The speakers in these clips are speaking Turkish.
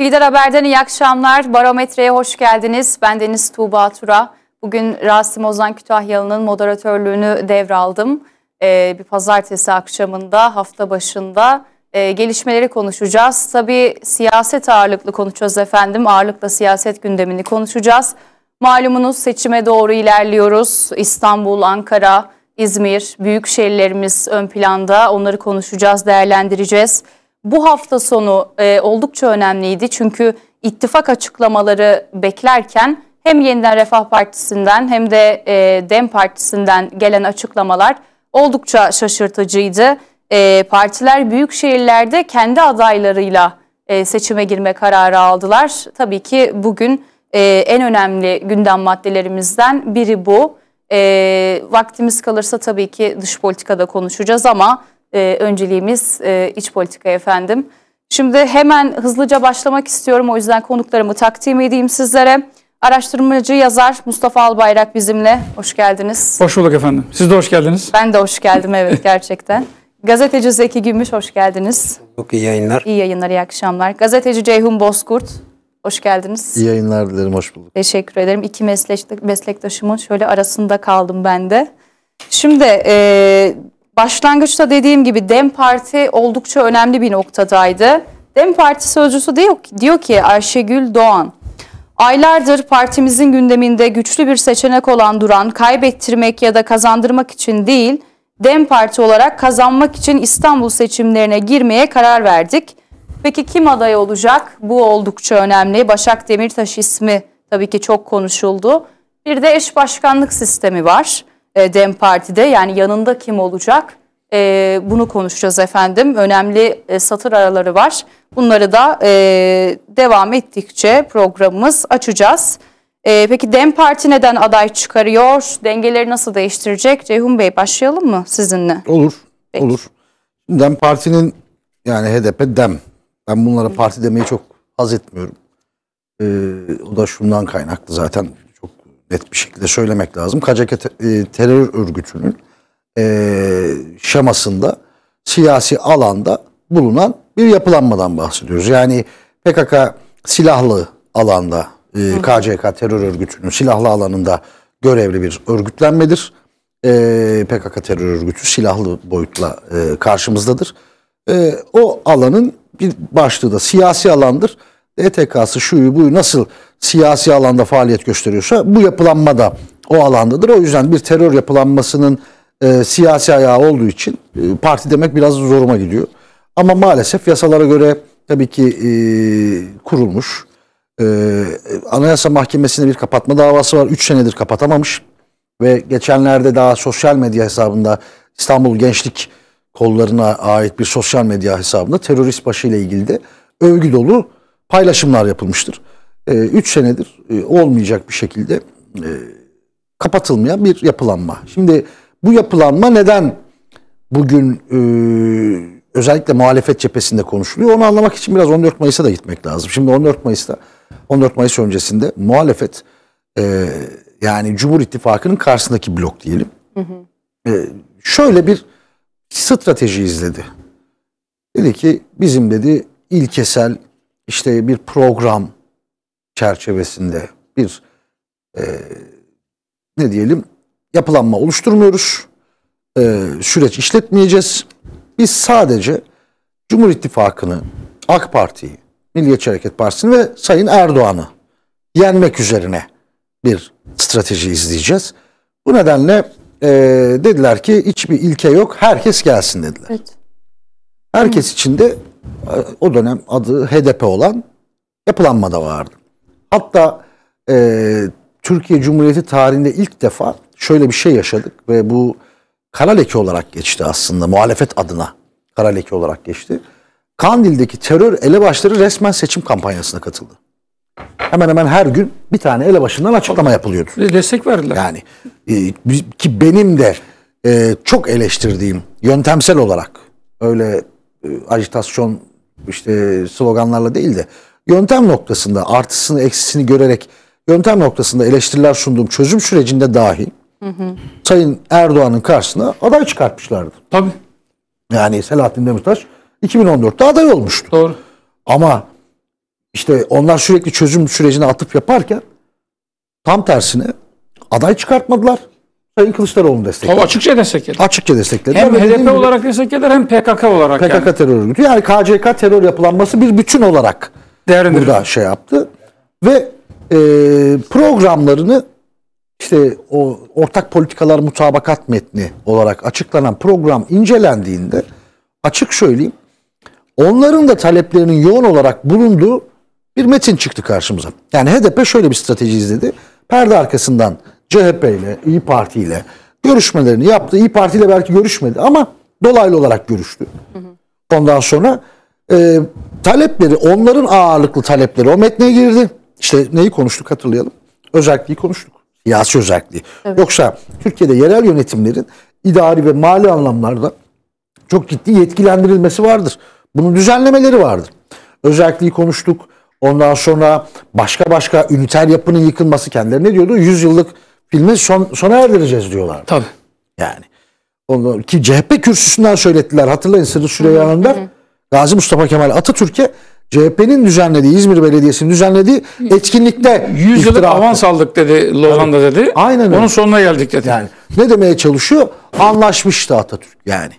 Lider Haber'den iyi akşamlar. Barometre'ye hoş geldiniz. Ben Deniz Tuğba Tura. Bugün Rasim Ozan Kütahyalı'nın moderatörlüğünü devraldım. Ee, bir pazartesi akşamında, hafta başında e, gelişmeleri konuşacağız. Tabii siyaset ağırlıklı konuşacağız efendim. Ağırlıkla siyaset gündemini konuşacağız. Malumunuz seçime doğru ilerliyoruz. İstanbul, Ankara, İzmir, büyük şehirlerimiz ön planda. Onları konuşacağız, değerlendireceğiz bu hafta sonu e, oldukça önemliydi. Çünkü ittifak açıklamaları beklerken hem Yeniden Refah Partisi'nden hem de e, DEM Partisi'nden gelen açıklamalar oldukça şaşırtıcıydı. E, partiler büyük şehirlerde kendi adaylarıyla e, seçime girme kararı aldılar. Tabii ki bugün e, en önemli gündem maddelerimizden biri bu. E, vaktimiz kalırsa tabii ki dış politikada konuşacağız ama e, önceliğimiz e, iç politika efendim. Şimdi hemen hızlıca başlamak istiyorum. O yüzden konuklarımı takdim edeyim sizlere. Araştırmacı yazar Mustafa Albayrak bizimle. Hoş geldiniz. Hoş bulduk efendim. Siz de hoş geldiniz. Ben de hoş geldim evet gerçekten. Gazeteci Zeki Gümüş hoş geldiniz. Çok iyi yayınlar. İyi yayınlar, iyi akşamlar. Gazeteci Ceyhun Bozkurt hoş geldiniz. İyi yayınlar dilerim, hoş bulduk. Teşekkür ederim. İki meslektaşımın şöyle arasında kaldım ben de. Şimdi e, başlangıçta dediğim gibi DEM Parti oldukça önemli bir noktadaydı. DEM Parti sözcüsü diyor, diyor ki Ayşegül Doğan, Aylardır partimizin gündeminde güçlü bir seçenek olan duran kaybettirmek ya da kazandırmak için değil, DEM Parti olarak kazanmak için İstanbul seçimlerine girmeye karar verdik. Peki kim aday olacak? Bu oldukça önemli. Başak Demirtaş ismi tabii ki çok konuşuldu. Bir de eş başkanlık sistemi var. E, Dem Parti'de yani yanında kim olacak e, bunu konuşacağız efendim. Önemli e, satır araları var. Bunları da devam ettikçe programımız açacağız. peki Dem Parti neden aday çıkarıyor? Dengeleri nasıl değiştirecek? Ceyhun Bey başlayalım mı sizinle? Olur, Peki. olur. Dem Parti'nin yani HDP Dem. Ben bunlara parti demeyi çok haz etmiyorum. Ee, o da şundan kaynaklı zaten net bir şekilde söylemek lazım. KCK e, terör örgütünün e, şemasında siyasi alanda bulunan bir yapılanmadan bahsediyoruz. Yani PKK silahlı alanda e, KCK terör örgütünün silahlı alanında görevli bir örgütlenmedir. E, PKK terör örgütü silahlı boyutla e, karşımızdadır. E, o alanın bir başlığı da siyasi alandır ETK'sı şuyu buyu nasıl siyasi alanda faaliyet gösteriyorsa bu yapılanma da o alandadır. O yüzden bir terör yapılanmasının e, siyasi ayağı olduğu için e, parti demek biraz zoruma gidiyor. Ama maalesef yasalara göre tabii ki e, kurulmuş. E, Anayasa Mahkemesi'ne bir kapatma davası var. 3 senedir kapatamamış. Ve geçenlerde daha sosyal medya hesabında İstanbul Gençlik Kollarına ait bir sosyal medya hesabında terörist başı ile ilgili de övgü dolu paylaşımlar yapılmıştır. Ee, üç senedir e, olmayacak bir şekilde e, kapatılmayan bir yapılanma. Şimdi bu yapılanma neden bugün e, özellikle muhalefet cephesinde konuşuluyor? Onu anlamak için biraz 14 Mayıs'a da gitmek lazım. Şimdi 14 Mayıs'ta 14 Mayıs öncesinde muhalefet yani Cumhur İttifakı'nın karşısındaki blok diyelim. Hı hı. Şöyle bir strateji izledi. Dedi ki bizim dedi ilkesel işte bir program çerçevesinde bir e, ne diyelim yapılanma oluşturmuyoruz. E, süreç işletmeyeceğiz. Biz sadece Cumhur İttifakı'nı, AK Parti'yi, Milliyetçi Hareket Partisi'ni ve Sayın Erdoğan'ı yenmek üzerine bir strateji izleyeceğiz. Bu nedenle e, dediler ki hiçbir ilke yok herkes gelsin dediler. Evet. Herkes için de o dönem adı HDP olan yapılanma da vardı. Hatta e, Türkiye Cumhuriyeti tarihinde ilk defa şöyle bir şey yaşadık ve bu kara leke olarak geçti aslında muhalefet adına kara leke olarak geçti. Kandil'deki terör elebaşları resmen seçim kampanyasına katıldı. Hemen hemen her gün bir tane elebaşından açıklama yapılıyordu. Destek verdiler. Yani e, ki benim de e, çok eleştirdiğim yöntemsel olarak öyle e, ajitasyon işte sloganlarla değil de yöntem noktasında artısını eksisini görerek yöntem noktasında eleştiriler sunduğum çözüm sürecinde dahi hı hı. Sayın Erdoğan'ın karşısına aday çıkartmışlardı. Tabii. Yani Selahattin Demirtaş 2014'te aday olmuştu. Doğru. Ama işte onlar sürekli çözüm sürecine atıp yaparken tam tersine aday çıkartmadılar. Sayın Kılıçdaroğlu'nu destekledi. Tabii açıkça destekledi. Açıkça destekledi. Hem HDP olarak desteklediler hem PKK olarak. PKK yani. terör örgütü. Yani KCK terör yapılanması bir bütün olarak Değerlendir. burada şey yaptı. Ve e, programlarını işte o ortak politikalar mutabakat metni olarak açıklanan program incelendiğinde açık söyleyeyim onların da taleplerinin yoğun olarak bulunduğu bir metin çıktı karşımıza. Yani HDP şöyle bir strateji izledi. Perde arkasından CHP ile, İyi Parti ile görüşmelerini yaptı. İyi Parti ile belki görüşmedi ama dolaylı olarak görüştü. Ondan sonra e, talepleri, onların ağırlıklı talepleri o metne girdi. İşte neyi konuştuk hatırlayalım. Özelliği konuştuk. Siyasi özelliği. Evet. Yoksa Türkiye'de yerel yönetimlerin idari ve mali anlamlarda çok ciddi yetkilendirilmesi vardır. Bunun düzenlemeleri vardır. Özelliği konuştuk. Ondan sonra başka başka üniter yapının yıkılması kendileri ne diyordu. 100 yıllık filmi son, sona erdireceğiz diyorlar. Tabii. Yani. Onu, ki CHP kürsüsünden söylettiler. Hatırlayın Sırrı Süreyya Önder. Gazi Mustafa Kemal Atatürk'e CHP'nin düzenlediği, İzmir Belediyesi'nin düzenlediği etkinlikte 100 yıllık avans aldık dedi Lozan'da yani, dedi. Aynen öyle. Onun sonuna geldik dedi. Yani ne demeye çalışıyor? Anlaşmıştı Atatürk yani.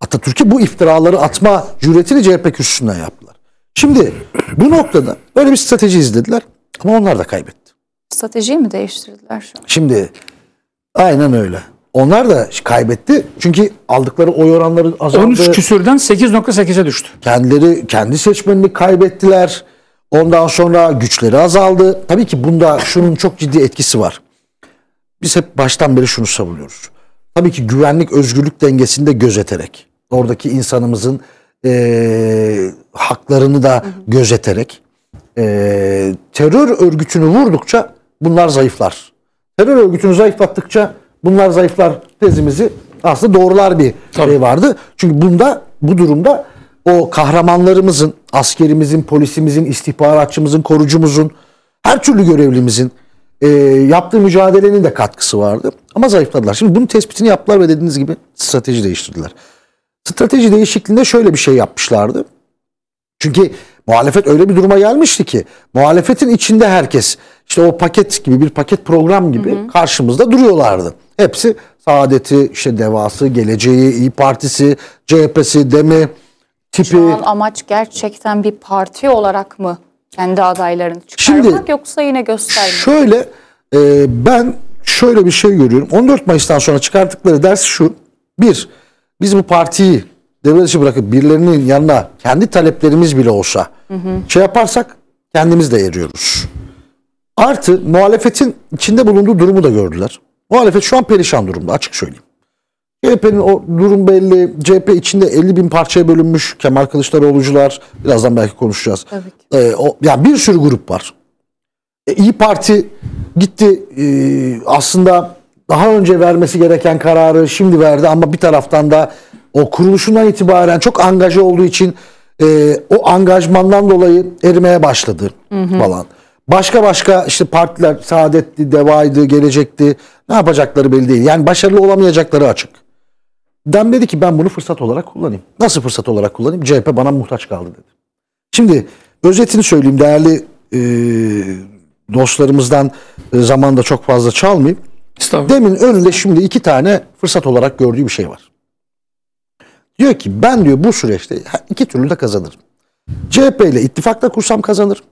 Atatürk'e bu iftiraları atma cüretini CHP kürsüsünden yaptılar. Şimdi bu noktada böyle bir strateji izlediler ama onlar da kaybetti. Stratejiyi mi değiştirdiler şu an? Şimdi aynen öyle. Onlar da kaybetti. Çünkü aldıkları oy oranları azaldı. 13 küsürden 8.8'e düştü. Kendileri kendi seçmenini kaybettiler. Ondan sonra güçleri azaldı. Tabii ki bunda şunun çok ciddi etkisi var. Biz hep baştan beri şunu savunuyoruz. Tabii ki güvenlik özgürlük dengesini de gözeterek. Oradaki insanımızın e, haklarını da gözeterek. E, terör örgütünü vurdukça bunlar zayıflar. Terör örgütünü zayıflattıkça bunlar zayıflar tezimizi aslında doğrular bir Tabii. şey vardı. Çünkü bunda bu durumda o kahramanlarımızın, askerimizin, polisimizin, istihbaratçımızın, korucumuzun, her türlü görevlimizin e, yaptığı mücadelenin de katkısı vardı. Ama zayıfladılar. Şimdi bunun tespitini yaptılar ve dediğiniz gibi strateji değiştirdiler. Strateji değişikliğinde şöyle bir şey yapmışlardı. Çünkü Muhalefet öyle bir duruma gelmişti ki muhalefetin içinde herkes işte o paket gibi bir paket program gibi hı hı. karşımızda duruyorlardı. Hepsi Saadet'i, işte Devası, Geleceği, İyi Partisi, CHP'si, DEM'i, tipi. Şu an amaç gerçekten bir parti olarak mı kendi adaylarını çıkarmak Şimdi, yoksa yine göstermek? Şöyle e, ben şöyle bir şey görüyorum. 14 Mayıs'tan sonra çıkarttıkları ders şu. Bir, biz bu partiyi devlet işi bırakıp birilerinin yanına kendi taleplerimiz bile olsa hı hı. şey yaparsak kendimiz de eriyoruz. Artı muhalefetin içinde bulunduğu durumu da gördüler. Muhalefet şu an perişan durumda açık söyleyeyim. CHP'nin o durum belli. CHP içinde 50 bin parçaya bölünmüş. Kemal Kılıçdaroğlu'cular. Birazdan belki konuşacağız. Tabii Ee, o, yani bir sürü grup var. E, İyi Parti gitti e, aslında daha önce vermesi gereken kararı şimdi verdi ama bir taraftan da o kuruluşundan itibaren çok angaja olduğu için e, o angajmandan dolayı erimeye başladı hı hı. falan. Başka başka işte partiler saadetti, devaydı, gelecekti. Ne yapacakları belli değil. Yani başarılı olamayacakları açık. Dem dedi ki ben bunu fırsat olarak kullanayım. Nasıl fırsat olarak kullanayım? CHP bana muhtaç kaldı dedi. Şimdi özetini söyleyeyim değerli e, dostlarımızdan e, zamanda çok fazla çalmayayım. Demin önünde şimdi iki tane fırsat olarak gördüğü bir şey var. Diyor ki ben diyor bu süreçte iki türlü de kazanırım. CHP ile ittifakta kursam kazanırım.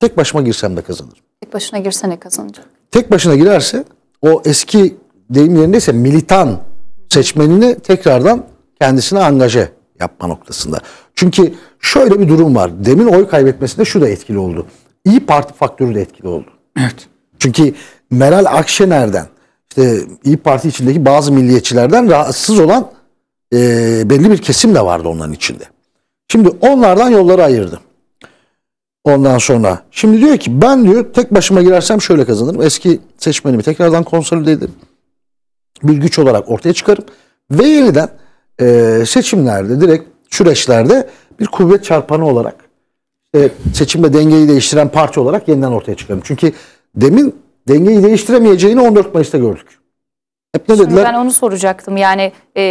Tek başıma girsem de kazanırım. Tek başına girse ne kazanacak? Tek başına girerse o eski deyim yerindeyse militan seçmenini tekrardan kendisine angaje yapma noktasında. Çünkü şöyle bir durum var. Demin oy kaybetmesinde şu da etkili oldu. İyi Parti faktörü de etkili oldu. Evet. Çünkü Meral Akşener'den işte İyi Parti içindeki bazı milliyetçilerden rahatsız olan e, belli bir kesim de vardı onların içinde. Şimdi onlardan yolları ayırdım. Ondan sonra şimdi diyor ki ben diyor tek başıma girersem şöyle kazanırım. Eski seçmenimi tekrardan konsolide ederim. Bir güç olarak ortaya çıkarım. Ve yeniden e, seçimlerde direkt süreçlerde bir kuvvet çarpanı olarak e, seçimde dengeyi değiştiren parti olarak yeniden ortaya çıkarım. Çünkü demin dengeyi değiştiremeyeceğini 14 Mayıs'ta gördük. Hep ne Şimdi ben onu soracaktım yani e,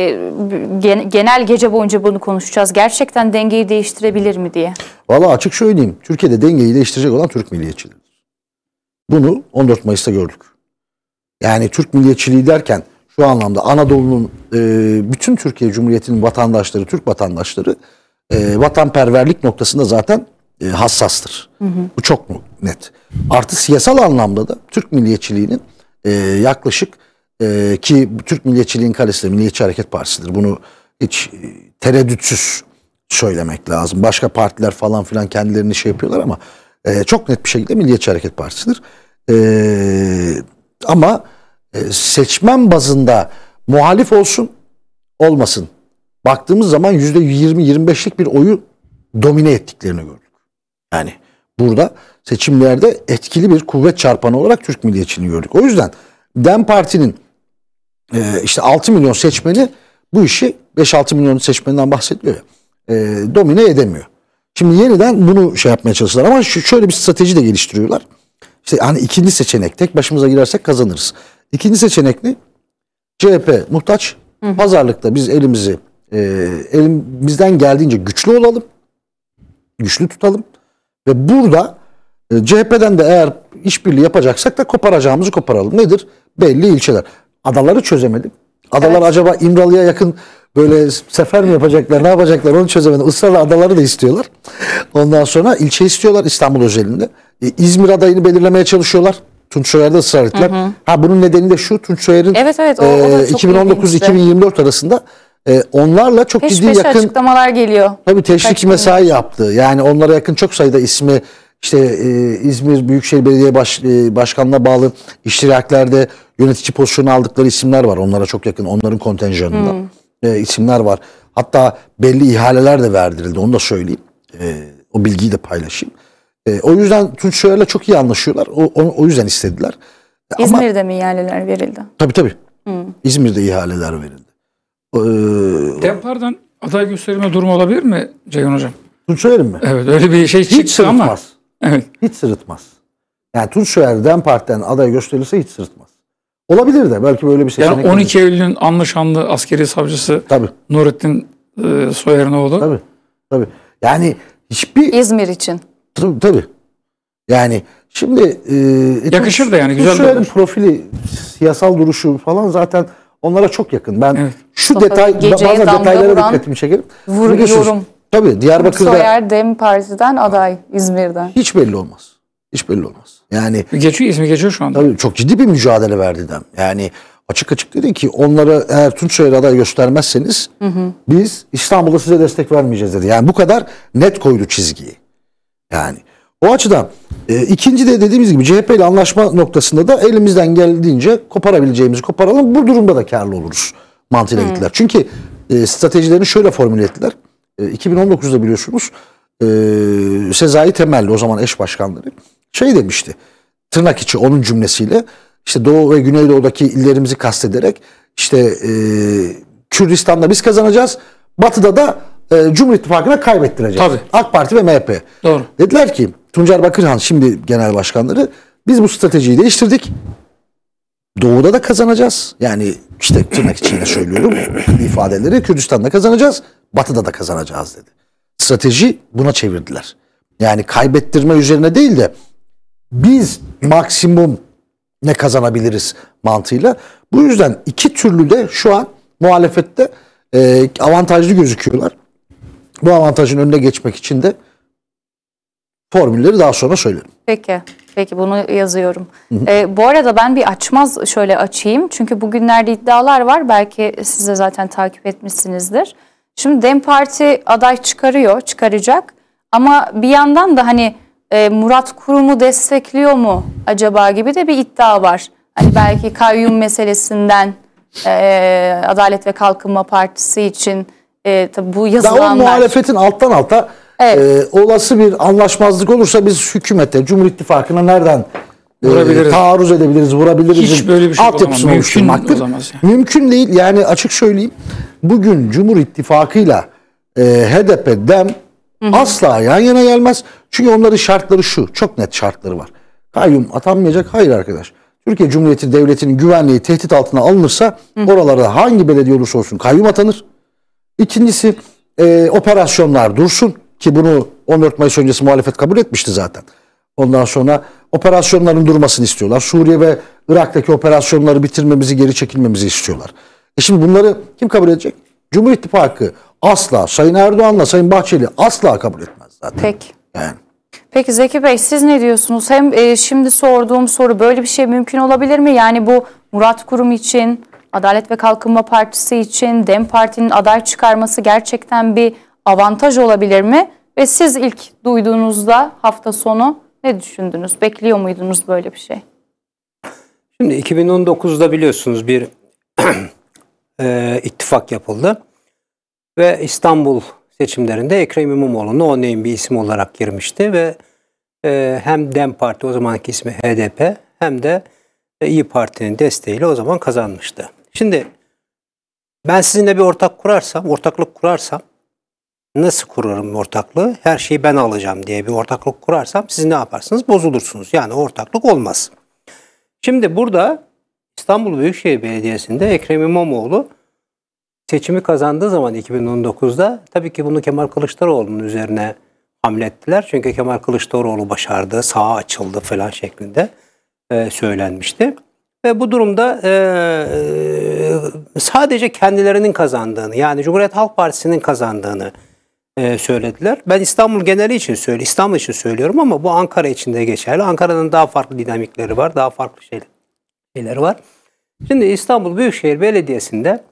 genel gece boyunca bunu konuşacağız. Gerçekten dengeyi değiştirebilir mi diye. Valla açık söyleyeyim. Türkiye'de dengeyi değiştirecek olan Türk milliyetçiliğidir. Bunu 14 Mayıs'ta gördük. Yani Türk milliyetçiliği derken şu anlamda Anadolu'nun e, bütün Türkiye Cumhuriyeti'nin vatandaşları, Türk vatandaşları e, vatanperverlik noktasında zaten e, hassastır. Hı hı. Bu çok net. Artı siyasal anlamda da Türk milliyetçiliğinin e, yaklaşık e, ki Türk Milliyetçiliğin karesi de Milliyetçi Hareket Partisi'dir. Bunu hiç e, tereddütsüz söylemek lazım. Başka partiler falan filan kendilerini şey yapıyorlar ama e, çok net bir şekilde Milliyetçi Hareket Partisi'dir. E, ama e, seçmen bazında muhalif olsun olmasın. Baktığımız zaman %20-25'lik bir oyu domine ettiklerini gördük. Yani burada seçimlerde etkili bir kuvvet çarpanı olarak Türk milliyetçiliğini gördük. O yüzden DEM Parti'nin e, işte 6 milyon seçmeni bu işi 5-6 milyon seçmeninden bahsediyor ya e, domine edemiyor. Şimdi yeniden bunu şey yapmaya çalışırlar ama şu, şöyle bir strateji de geliştiriyorlar. İşte hani ikinci seçenek tek başımıza girersek kazanırız. İkinci seçenek ne? CHP muhtaç. Hı. Pazarlıkta biz elimizi e, elimizden geldiğince güçlü olalım. Güçlü tutalım. Ve burada e, CHP'den de eğer işbirliği yapacaksak da koparacağımızı koparalım. Nedir? Belli ilçeler. Adaları çözemedik. Adalar evet. acaba İmralı'ya yakın böyle sefer mi yapacaklar, ne yapacaklar onu çözemedim. Israrla adaları da istiyorlar. Ondan sonra ilçe istiyorlar İstanbul özelinde. E, İzmir adayını belirlemeye çalışıyorlar. Tunç Soyer'de ısrar ettiler. Hı hı. Ha bunun nedeni de şu Tunç Soyer'in evet, evet, e, 2019-2024 arasında e, onlarla çok Peş ciddi yakın açıklamalar geliyor. Tabii teşvik mesai yaptı. Yani onlara yakın çok sayıda ismi işte e, İzmir Büyükşehir Belediye Baş, e, Başkanı'na bağlı iştiraklerde yönetici pozisyonu aldıkları isimler var. Onlara çok yakın, onların kontenjanında hmm. e, isimler var. Hatta belli ihaleler de verdirildi, onu da söyleyeyim. E, o bilgiyi de paylaşayım. E, o yüzden Tunç Soyer'le çok iyi anlaşıyorlar. O, o, o yüzden istediler. E, İzmir'de Ama, mi ihaleler verildi? Tabii tabii. Hmm. İzmir'de ihaleler verildi. Ee, Tempar'dan aday gösterme durumu olabilir mi Ceyhun Hocam? Tunç Soyer'in mi? Evet öyle bir şey hiç çıktı ama. Evet. Hiç sırıtmaz. Yani Tunçer'den partiden aday gösterilse hiç sırıtmaz. Olabilir de belki böyle bir seçenek. Yani 12 olur. Eylül'ün anlaşanlı askeri savcısı Tabii. Nurettin e, Soyer'in oğlu. Tabii. Tabii. Yani hiçbir... İzmir için. Tabii. tabii. Yani şimdi... E, e Yakışır da yani güzel Tunçer'in profili, siyasal duruşu falan zaten onlara çok yakın. Ben evet. şu Mustafa detay, bazı detaylara dikkatimi çekerim. Vur, Tabii Diyarbakır'da... Soyer Dem Parti'den aday İzmir'den. Hiç belli olmaz. Hiç belli olmaz. Yani geçiyor ismi geçiyor şu anda. Tabii çok ciddi bir mücadele verdi Dem. Yani açık açık dedi ki onlara eğer Tunç Soyer aday göstermezseniz hı hı. biz İstanbul'da size destek vermeyeceğiz dedi. Yani bu kadar net koydu çizgiyi. Yani o açıdan e, ikinci de dediğimiz gibi CHP ile anlaşma noktasında da elimizden geldiğince koparabileceğimizi koparalım. Bu durumda da karlı oluruz mantığıyla hı. gittiler. Çünkü e, stratejilerini şöyle formüle ettiler. 2019'da e, biliyorsunuz e, Sezai Temelli o zaman eş başkanları şey demişti. Tırnak içi onun cümlesiyle işte Doğu ve Güneydoğu'daki illerimizi kastederek işte e, Kürdistan'da biz kazanacağız. Batı'da da e, Cumhur İttifakı'na kaybettireceğiz. Tabii. AK Parti ve MHP. Doğru. Dediler ki Tuncer Bakırhan şimdi genel başkanları biz bu stratejiyi değiştirdik. Doğu'da da kazanacağız. Yani işte tırnak içinde söylüyorum ifadeleri Kürdistan'da kazanacağız, Batı'da da kazanacağız dedi. Strateji buna çevirdiler. Yani kaybettirme üzerine değil de biz maksimum ne kazanabiliriz mantığıyla. Bu yüzden iki türlü de şu an muhalefette e, avantajlı gözüküyorlar. Bu avantajın önüne geçmek için de formülleri daha sonra söylerim. Peki. Peki bunu yazıyorum. Hı hı. E, bu arada ben bir açmaz şöyle açayım. Çünkü bugünlerde iddialar var. Belki siz de zaten takip etmişsinizdir. Şimdi Dem Parti aday çıkarıyor, çıkaracak. Ama bir yandan da hani e, Murat Kurum'u destekliyor mu acaba gibi de bir iddia var. Hani belki kayyum meselesinden e, Adalet ve Kalkınma Partisi için e, tabi bu yazılanlar. Daha o muhalefetin alttan alta Evet. Ee, olası bir anlaşmazlık olursa biz hükümete, Cumhur İttifakı'na nereden e, taarruz edebiliriz, vurabiliriz. Hiç böyle bir şey olamaz. Mümkün olamaz. Yani. Mümkün değil. Yani açık söyleyeyim. Bugün Cumhur İttifakı'yla e, HDP, DEM Hı -hı. asla yan yana gelmez. Çünkü onların şartları şu. Çok net şartları var. Kayyum atanmayacak. Hayır arkadaş. Türkiye Cumhuriyeti Devleti'nin güvenliği tehdit altına alınırsa Hı. -hı. oralarda hangi belediye olursa olsun kayyum atanır. İkincisi e, operasyonlar dursun. Ki bunu 14 Mayıs öncesi muhalefet kabul etmişti zaten. Ondan sonra operasyonların durmasını istiyorlar. Suriye ve Irak'taki operasyonları bitirmemizi, geri çekilmemizi istiyorlar. E şimdi bunları kim kabul edecek? Cumhur İttifakı asla Sayın Erdoğan'la Sayın Bahçeli asla kabul etmez zaten. Peki. Yani. Peki Zeki Bey siz ne diyorsunuz? Hem e, şimdi sorduğum soru böyle bir şey mümkün olabilir mi? Yani bu Murat Kurum için, Adalet ve Kalkınma Partisi için, DEM Parti'nin aday çıkarması gerçekten bir avantaj olabilir mi? Ve siz ilk duyduğunuzda hafta sonu ne düşündünüz? Bekliyor muydunuz böyle bir şey? Şimdi 2019'da biliyorsunuz bir e, ittifak yapıldı. Ve İstanbul seçimlerinde Ekrem İmamoğlu'nu o neyin bir isim olarak girmişti ve e, hem DEM Parti o zamanki ismi HDP hem de İyi Parti'nin desteğiyle o zaman kazanmıştı. Şimdi ben sizinle bir ortak kurarsam, ortaklık kurarsam nasıl kurarım ortaklığı? Her şeyi ben alacağım diye bir ortaklık kurarsam siz ne yaparsınız? Bozulursunuz. Yani ortaklık olmaz. Şimdi burada İstanbul Büyükşehir Belediyesi'nde Ekrem İmamoğlu seçimi kazandığı zaman 2019'da tabii ki bunu Kemal Kılıçdaroğlu'nun üzerine hamlettiler. Çünkü Kemal Kılıçdaroğlu başardı, sağa açıldı falan şeklinde e, söylenmişti. Ve bu durumda e, e sadece kendilerinin kazandığını yani Cumhuriyet Halk Partisi'nin kazandığını e, söylediler. Ben İstanbul geneli için söylüyorum, İstanbul için söylüyorum ama bu Ankara için de geçerli. Ankara'nın daha farklı dinamikleri var, daha farklı şeyler var. Şimdi İstanbul Büyükşehir Belediyesi'nde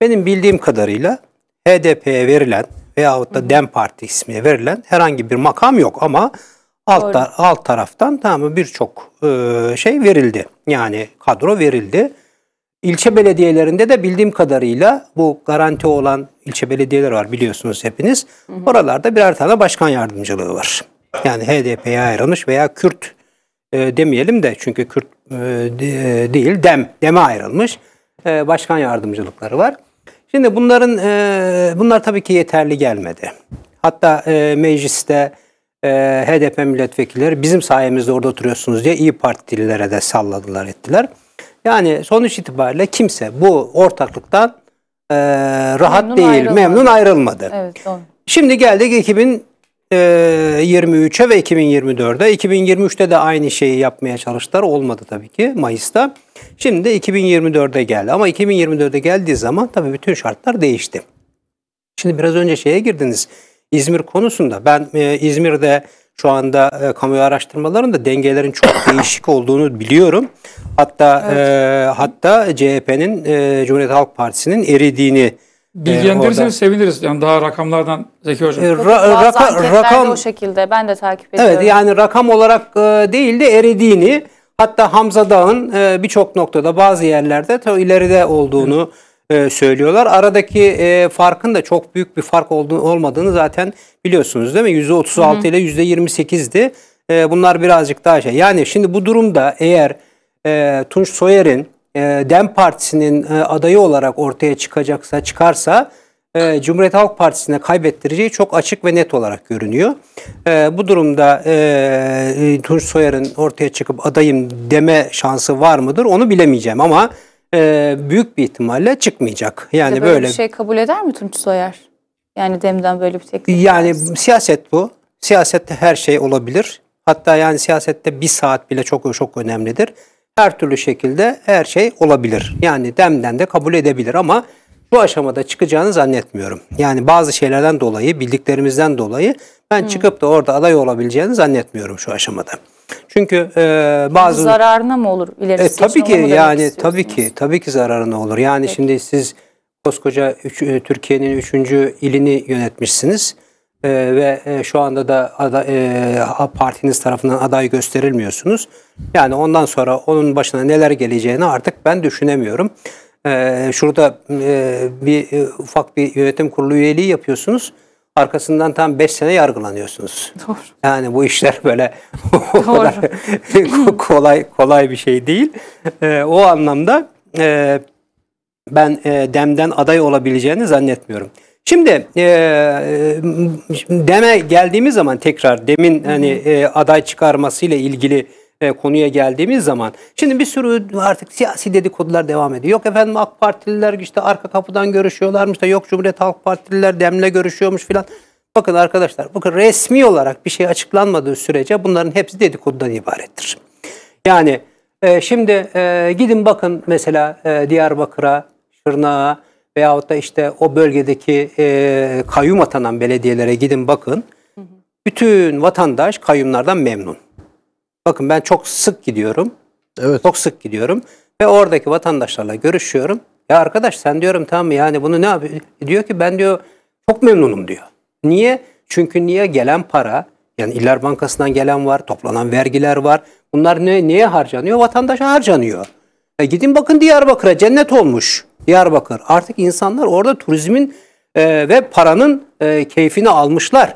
benim bildiğim kadarıyla HDP'ye verilen veyahut da DEM Parti ismine verilen herhangi bir makam yok ama alt, tar- alt taraftan tamam birçok e, şey verildi. Yani kadro verildi. İlçe belediyelerinde de bildiğim kadarıyla bu garanti olan ilçe belediyeler var biliyorsunuz hepiniz. Oralarda birer tane başkan yardımcılığı var. Yani HDP'ye ayrılmış veya Kürt e, demeyelim de çünkü Kürt e, e, değil DEM, DEM'e ayrılmış e, başkan yardımcılıkları var. Şimdi bunların e, bunlar tabii ki yeterli gelmedi. Hatta e, mecliste e, HDP milletvekilleri bizim sayemizde orada oturuyorsunuz diye İyi Partililere de salladılar ettiler. Yani sonuç itibariyle kimse bu ortaklıktan e, rahat memnun değil, ayrılmadı. memnun ayrılmadı. Evet, doğru. Şimdi geldik 2023'e ve 2024'e. 2023'te de aynı şeyi yapmaya çalıştılar. Olmadı tabii ki Mayıs'ta. Şimdi 2024'e geldi. Ama 2024'e geldiği zaman tabii bütün şartlar değişti. Şimdi biraz önce şeye girdiniz. İzmir konusunda ben e, İzmir'de şu anda e, kamuoyu araştırmalarında dengelerin çok değişik olduğunu biliyorum. Hatta evet. e, hatta CHP'nin e, Cumhuriyet Halk Partisi'nin eridiğini e, Bilgilendirirseniz orada. seviniriz. Yani daha rakamlardan Zeki Hocam. E, ra raka rakam o şekilde ben de takip ediyorum. Evet yani rakam olarak e, değil de eridiğini hatta Hamza Dağ'ın e, birçok noktada bazı yerlerde ta ileride olduğunu e, söylüyorlar. Aradaki e, farkın da çok büyük bir fark olduğunu, olmadığını zaten biliyorsunuz değil mi? %36 Hı -hı. ile %28'di. E, bunlar birazcık daha şey. Yani şimdi bu durumda eğer e, Tunç Soyer'in e, DEM Partisi'nin e, adayı olarak ortaya çıkacaksa çıkarsa e, Cumhuriyet Halk Partisi'ne kaybettireceği çok açık ve net olarak görünüyor. E, bu durumda e, e Tunç Soyer'in ortaya çıkıp adayım deme şansı var mıdır onu bilemeyeceğim ama e, büyük bir ihtimalle çıkmayacak. Yani böyle, böyle bir şey kabul eder mi Tunç Soyer? Yani demden böyle bir teklif. Yani varsa. siyaset bu. Siyasette her şey olabilir. Hatta yani siyasette bir saat bile çok çok önemlidir her türlü şekilde her şey olabilir. Yani demden de kabul edebilir ama bu aşamada çıkacağını zannetmiyorum. Yani bazı şeylerden dolayı, bildiklerimizden dolayı ben hmm. çıkıp da orada aday olabileceğini zannetmiyorum şu aşamada. Çünkü e, bazı Bunun zararına mı olur ilerisi? E, tabii ki yani tabii ki tabii ki zararına olur. Yani Peki. şimdi siz koskoca üç, e, Türkiye'nin üçüncü ilini yönetmişsiniz e, ve e, şu anda da ada, e, partiniz tarafından aday gösterilmiyorsunuz. Yani ondan sonra onun başına neler geleceğini artık ben düşünemiyorum. E, şurada e, bir e, ufak bir yönetim kurulu üyeliği yapıyorsunuz. Arkasından tam 5 sene yargılanıyorsunuz. Doğru. Yani bu işler böyle kolay kolay bir şey değil. E, o anlamda e, ben e, demden aday olabileceğini zannetmiyorum. Şimdi e, deme geldiğimiz zaman tekrar demin hani e, aday çıkarmasıyla ilgili e, konuya geldiğimiz zaman şimdi bir sürü artık siyasi dedikodular devam ediyor. Yok efendim AK Partililer işte arka kapıdan görüşüyorlarmış da yok Cumhuriyet Halk Partililer demle görüşüyormuş filan. Bakın arkadaşlar bakın resmi olarak bir şey açıklanmadığı sürece bunların hepsi dedikodudan ibarettir. Yani e, şimdi e, gidin bakın mesela e, Diyarbakır'a, Şırnak'a veyahut da işte o bölgedeki e, kayyum atanan belediyelere gidin bakın. Bütün vatandaş kayyumlardan memnun. Bakın ben çok sık gidiyorum. Evet. Çok sık gidiyorum ve oradaki vatandaşlarla görüşüyorum. Ya arkadaş sen diyorum tamam yani bunu ne yapıyor? Diyor ki ben diyor çok memnunum diyor. Niye? Çünkü niye gelen para yani İller Bankası'ndan gelen var, toplanan vergiler var. Bunlar ne, neye harcanıyor? Vatandaşa harcanıyor. E gidin bakın Diyarbakır'a cennet olmuş. Diyarbakır. Artık insanlar orada turizmin e, ve paranın e, keyfini almışlar.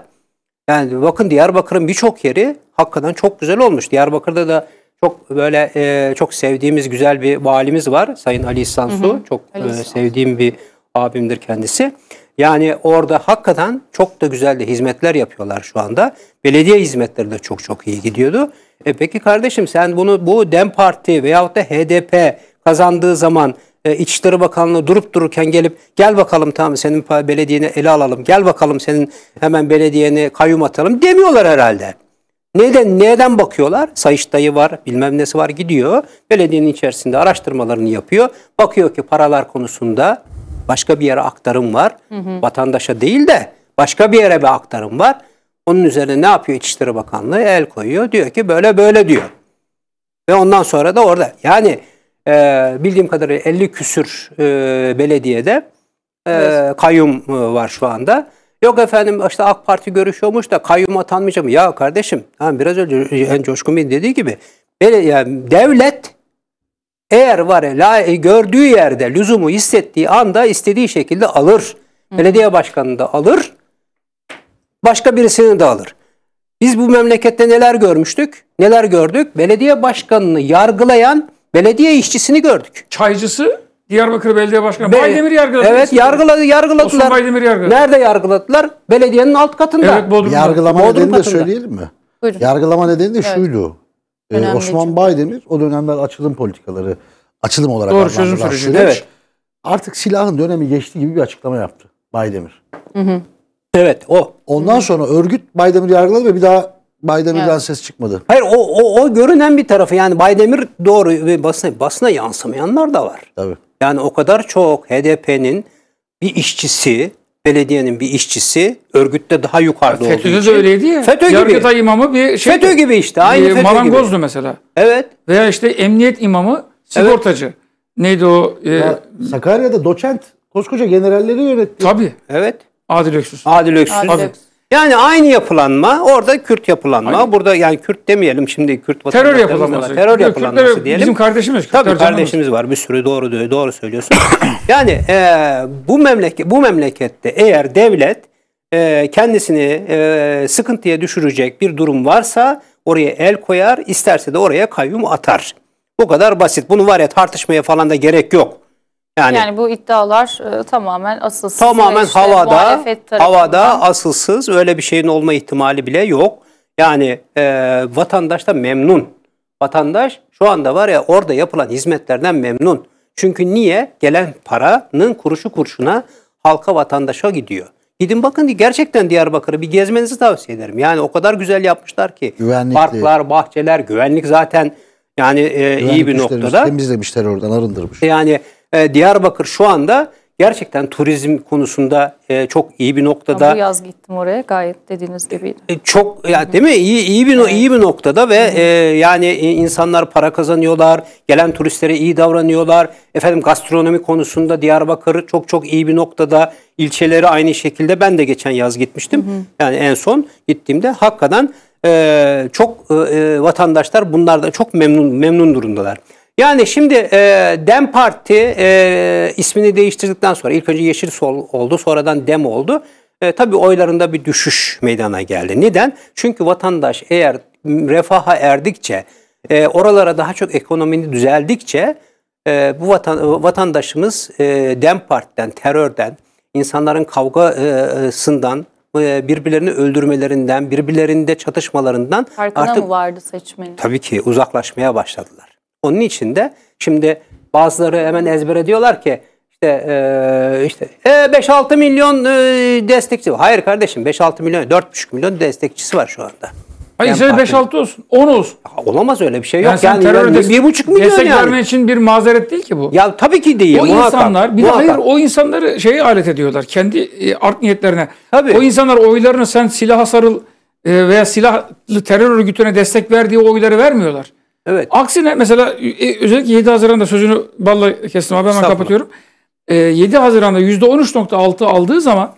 Yani bakın Diyarbakır'ın birçok yeri hakikaten çok güzel olmuş. Diyarbakır'da da çok böyle e, çok sevdiğimiz güzel bir valimiz var. Sayın Ali İhsansu. Hı hı. Çok Ali e, sevdiğim bir abimdir kendisi. Yani orada hakikaten çok da güzel de hizmetler yapıyorlar şu anda. Belediye hizmetleri de çok çok iyi gidiyordu. E peki kardeşim sen bunu bu Dem Parti veyahut da HDP kazandığı zaman e, İçişleri Bakanlığı durup dururken gelip gel bakalım tamam senin belediyeni ele alalım, gel bakalım senin hemen belediyeni kayyum atalım demiyorlar herhalde. Neden, neden bakıyorlar? Sayıştay'ı var, bilmem nesi var gidiyor. Belediyenin içerisinde araştırmalarını yapıyor. Bakıyor ki paralar konusunda başka bir yere aktarım var. Hı hı. Vatandaşa değil de başka bir yere bir aktarım var. Onun üzerine ne yapıyor İçişleri Bakanlığı? El koyuyor. Diyor ki böyle böyle diyor. Ve ondan sonra da orada yani e, bildiğim kadarıyla 50 küsür e, belediyede e, kayyum e, var şu anda. Yok efendim işte AK Parti görüşüyormuş da kayyum atanmayacak mı? Ya kardeşim hani biraz önce en Coşkun Bey'in dediği gibi yani devlet eğer var la, e, gördüğü yerde lüzumu hissettiği anda istediği şekilde alır. Belediye başkanını da alır. Başka birisini de alır. Biz bu memlekette neler görmüştük? Neler gördük? Belediye başkanını yargılayan Belediye işçisini gördük. Çaycısı Diyarbakır Belediye Başkanı Be Baydemir yargıladı. Evet yargıladı, yargıladılar. Osman Baydemir yargıladı. Nerede yargıladılar? Belediyenin alt katında. Evet Bodrum'da. Yargılama Bodrum nedenini katında. de söyleyelim mi? Buyurun. Yargılama nedeni de şuydu. Ee, Önemli ee, Osman Baydemir o dönemler açılım politikaları açılım olarak Doğru, çözüm süreci. Süreç. Evet. Artık silahın dönemi geçti gibi bir açıklama yaptı Baydemir. Hı hı. Evet o. Ondan hı hı. sonra örgüt Baydemir yargıladı ve bir daha Baydemir'den evet. ses çıkmadı. Hayır o, o, o görünen bir tarafı yani Baydemir doğru ve basına, basına yansımayanlar da var. Tabii. Yani o kadar çok HDP'nin bir işçisi, belediyenin bir işçisi örgütte daha yukarıda FETÖ'de olduğu için. de öyleydi ya. FETÖ gibi. Yargıtay imamı bir şey. FETÖ gibi işte. Aynı e, FETÖ Marangozdu gibi. mesela. Evet. Veya işte emniyet imamı sigortacı. Evet. Neydi o? E, ya, Sakarya'da doçent koskoca generalleri yönetti. Tabii. Evet. Adil Öksüz. Adil Öksüz. Adil Öksüz. Yani aynı yapılanma orada Kürt yapılanma. Aynı. Burada yani Kürt demeyelim şimdi Kürt terör yapılanması. Terör yapılanması Kürtler, diyelim. Bizim kardeşimiz. Kürtler Tabii kardeşimiz var. Bir sürü doğru diyor. Doğru söylüyorsun. yani e, bu memleket bu memlekette eğer devlet e, kendisini e, sıkıntıya düşürecek bir durum varsa oraya el koyar, isterse de oraya kayyum atar. Bu kadar basit. Bunu var ya tartışmaya falan da gerek yok. Yani, yani bu iddialar e, tamamen asılsız. Tamamen işte havada, havada asılsız. Öyle bir şeyin olma ihtimali bile yok. Yani e, vatandaş da memnun. Vatandaş şu anda var ya orada yapılan hizmetlerden memnun. Çünkü niye? Gelen paranın kuruşu kurşuna halka vatandaşa gidiyor. Gidin bakın gerçekten Diyarbakır'ı bir gezmenizi tavsiye ederim. Yani o kadar güzel yapmışlar ki. Güvenlikli. Parklar, bahçeler, güvenlik zaten yani e, iyi bir noktada. Temizlemişler oradan arındırmış. Yani e, Diyarbakır şu anda gerçekten turizm konusunda e, çok iyi bir noktada. Bu yaz gittim oraya gayet dediğiniz gibi. E, çok ya Hı -hı. değil mi? İyi iyi bir evet. iyi bir noktada ve e, yani e, insanlar para kazanıyorlar, gelen turistlere iyi davranıyorlar. Efendim gastronomi konusunda Diyarbakır çok çok iyi bir noktada. İlçeleri aynı şekilde ben de geçen yaz gitmiştim. Hı -hı. Yani en son gittiğimde hakikaten e, çok e, e vatandaşlar bunlardan çok memnun memnun durumdalar. Yani şimdi e, Dem Parti e, ismini değiştirdikten sonra ilk önce Yeşil Sol oldu sonradan Dem oldu. E, tabii oylarında bir düşüş meydana geldi. Neden? Çünkü vatandaş eğer refaha erdikçe e, oralara daha çok ekonomini düzeldikçe e, bu vatan, vatandaşımız e, Dem Parti'den, terörden, insanların kavgasından, e, e, birbirlerini öldürmelerinden, birbirlerinde çatışmalarından Farkına artık mı vardı seçmenin? Tabii ki uzaklaşmaya başladılar. Onun için de şimdi bazıları hemen ezbere diyorlar ki işte e, işte e, 5-6 milyon e, destekçi var. Hayır kardeşim 5-6 milyon 4,5 milyon destekçisi var şu anda. Hayır yani Israil 5-6 olsun 10 olsun. Ya, olamaz öyle bir şey yok. Yani, yani, yani 1,5 milyon destek yani. vermen için bir mazeret değil ki bu. Ya tabii ki değil. O muhakkak, insanlar bir de hayır o insanları şeye alet ediyorlar. Kendi e, art niyetlerine. Tabii. O insanlar oylarını sen silaha sarıl e, veya silahlı terör örgütüne destek verdiği oyları vermiyorlar. Evet. Aksine mesela e, özellikle 7 Haziran'da sözünü balla kestim abi hemen kapatıyorum. Ee, 7 Haziran'da %13.6 aldığı zaman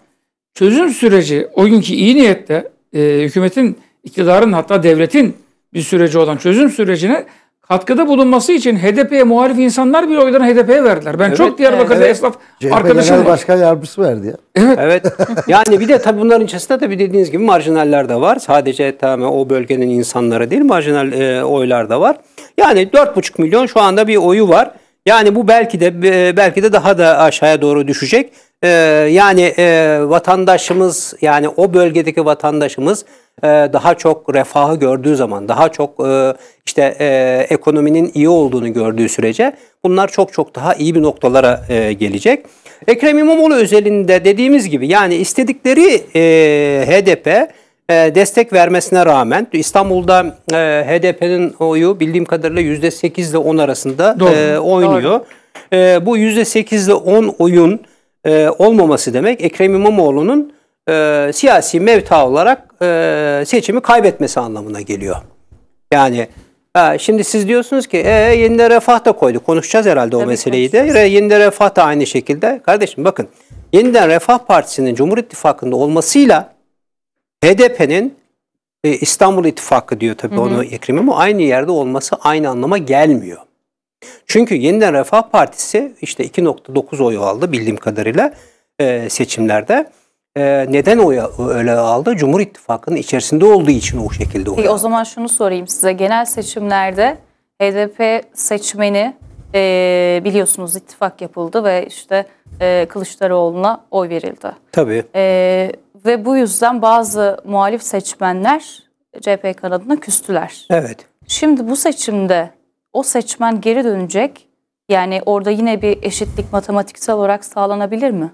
çözüm süreci o günkü iyi niyette e, hükümetin, iktidarın hatta devletin bir süreci olan çözüm sürecine katkıda bulunması için HDP'ye muhalif insanlar bile oylarını HDP'ye verdiler. Ben evet, çok Diyarbakır'da evet. esnaf CHP arkadaşım Genel var. Başkan yardımcısı verdi ya. Evet. evet. yani bir de tabii bunların içerisinde tabii dediğiniz gibi marjinaller de var. Sadece tabii o bölgenin insanları değil marjinal e, oylar da var. Yani 4,5 milyon şu anda bir oyu var. Yani bu belki de e, belki de daha da aşağıya doğru düşecek. Ee, yani e, vatandaşımız yani o bölgedeki vatandaşımız e, daha çok refahı gördüğü zaman, daha çok e, işte e, ekonominin iyi olduğunu gördüğü sürece bunlar çok çok daha iyi bir noktalara gelecek. Ekrem İmamoğlu özelinde dediğimiz gibi yani istedikleri HDP destek vermesine rağmen İstanbul'da HDP'nin oyu bildiğim kadarıyla %8 ile 10 arasında Doğru. oynuyor. Doğru. Bu %8 ile 10 oyun olmaması demek Ekrem İmamoğlu'nun e, siyasi mevta olarak e, seçimi kaybetmesi anlamına geliyor. Yani e, şimdi siz diyorsunuz ki e, yeniden refah da koydu. Konuşacağız herhalde Tabii o meseleyi de. Re, yeniden refah da aynı şekilde. Kardeşim bakın yeniden Refah Partisi'nin Cumhur İttifakı'nda olmasıyla HDP'nin e, İstanbul İttifakı diyor tabii hı hı. onu Ekrem ama aynı yerde olması aynı anlama gelmiyor. Çünkü Yeniden Refah Partisi işte 2.9 oy aldı bildiğim kadarıyla e, seçimlerde e, neden o öyle aldı? Cumhur İttifakı'nın içerisinde olduğu için o şekilde oldu. Peki, o zaman şunu sorayım size. Genel seçimlerde HDP seçmeni e, biliyorsunuz ittifak yapıldı ve işte e, Kılıçdaroğlu'na oy verildi. Tabii. E, ve bu yüzden bazı muhalif seçmenler CHP kanadına küstüler. Evet. Şimdi bu seçimde o seçmen geri dönecek. Yani orada yine bir eşitlik matematiksel olarak sağlanabilir mi?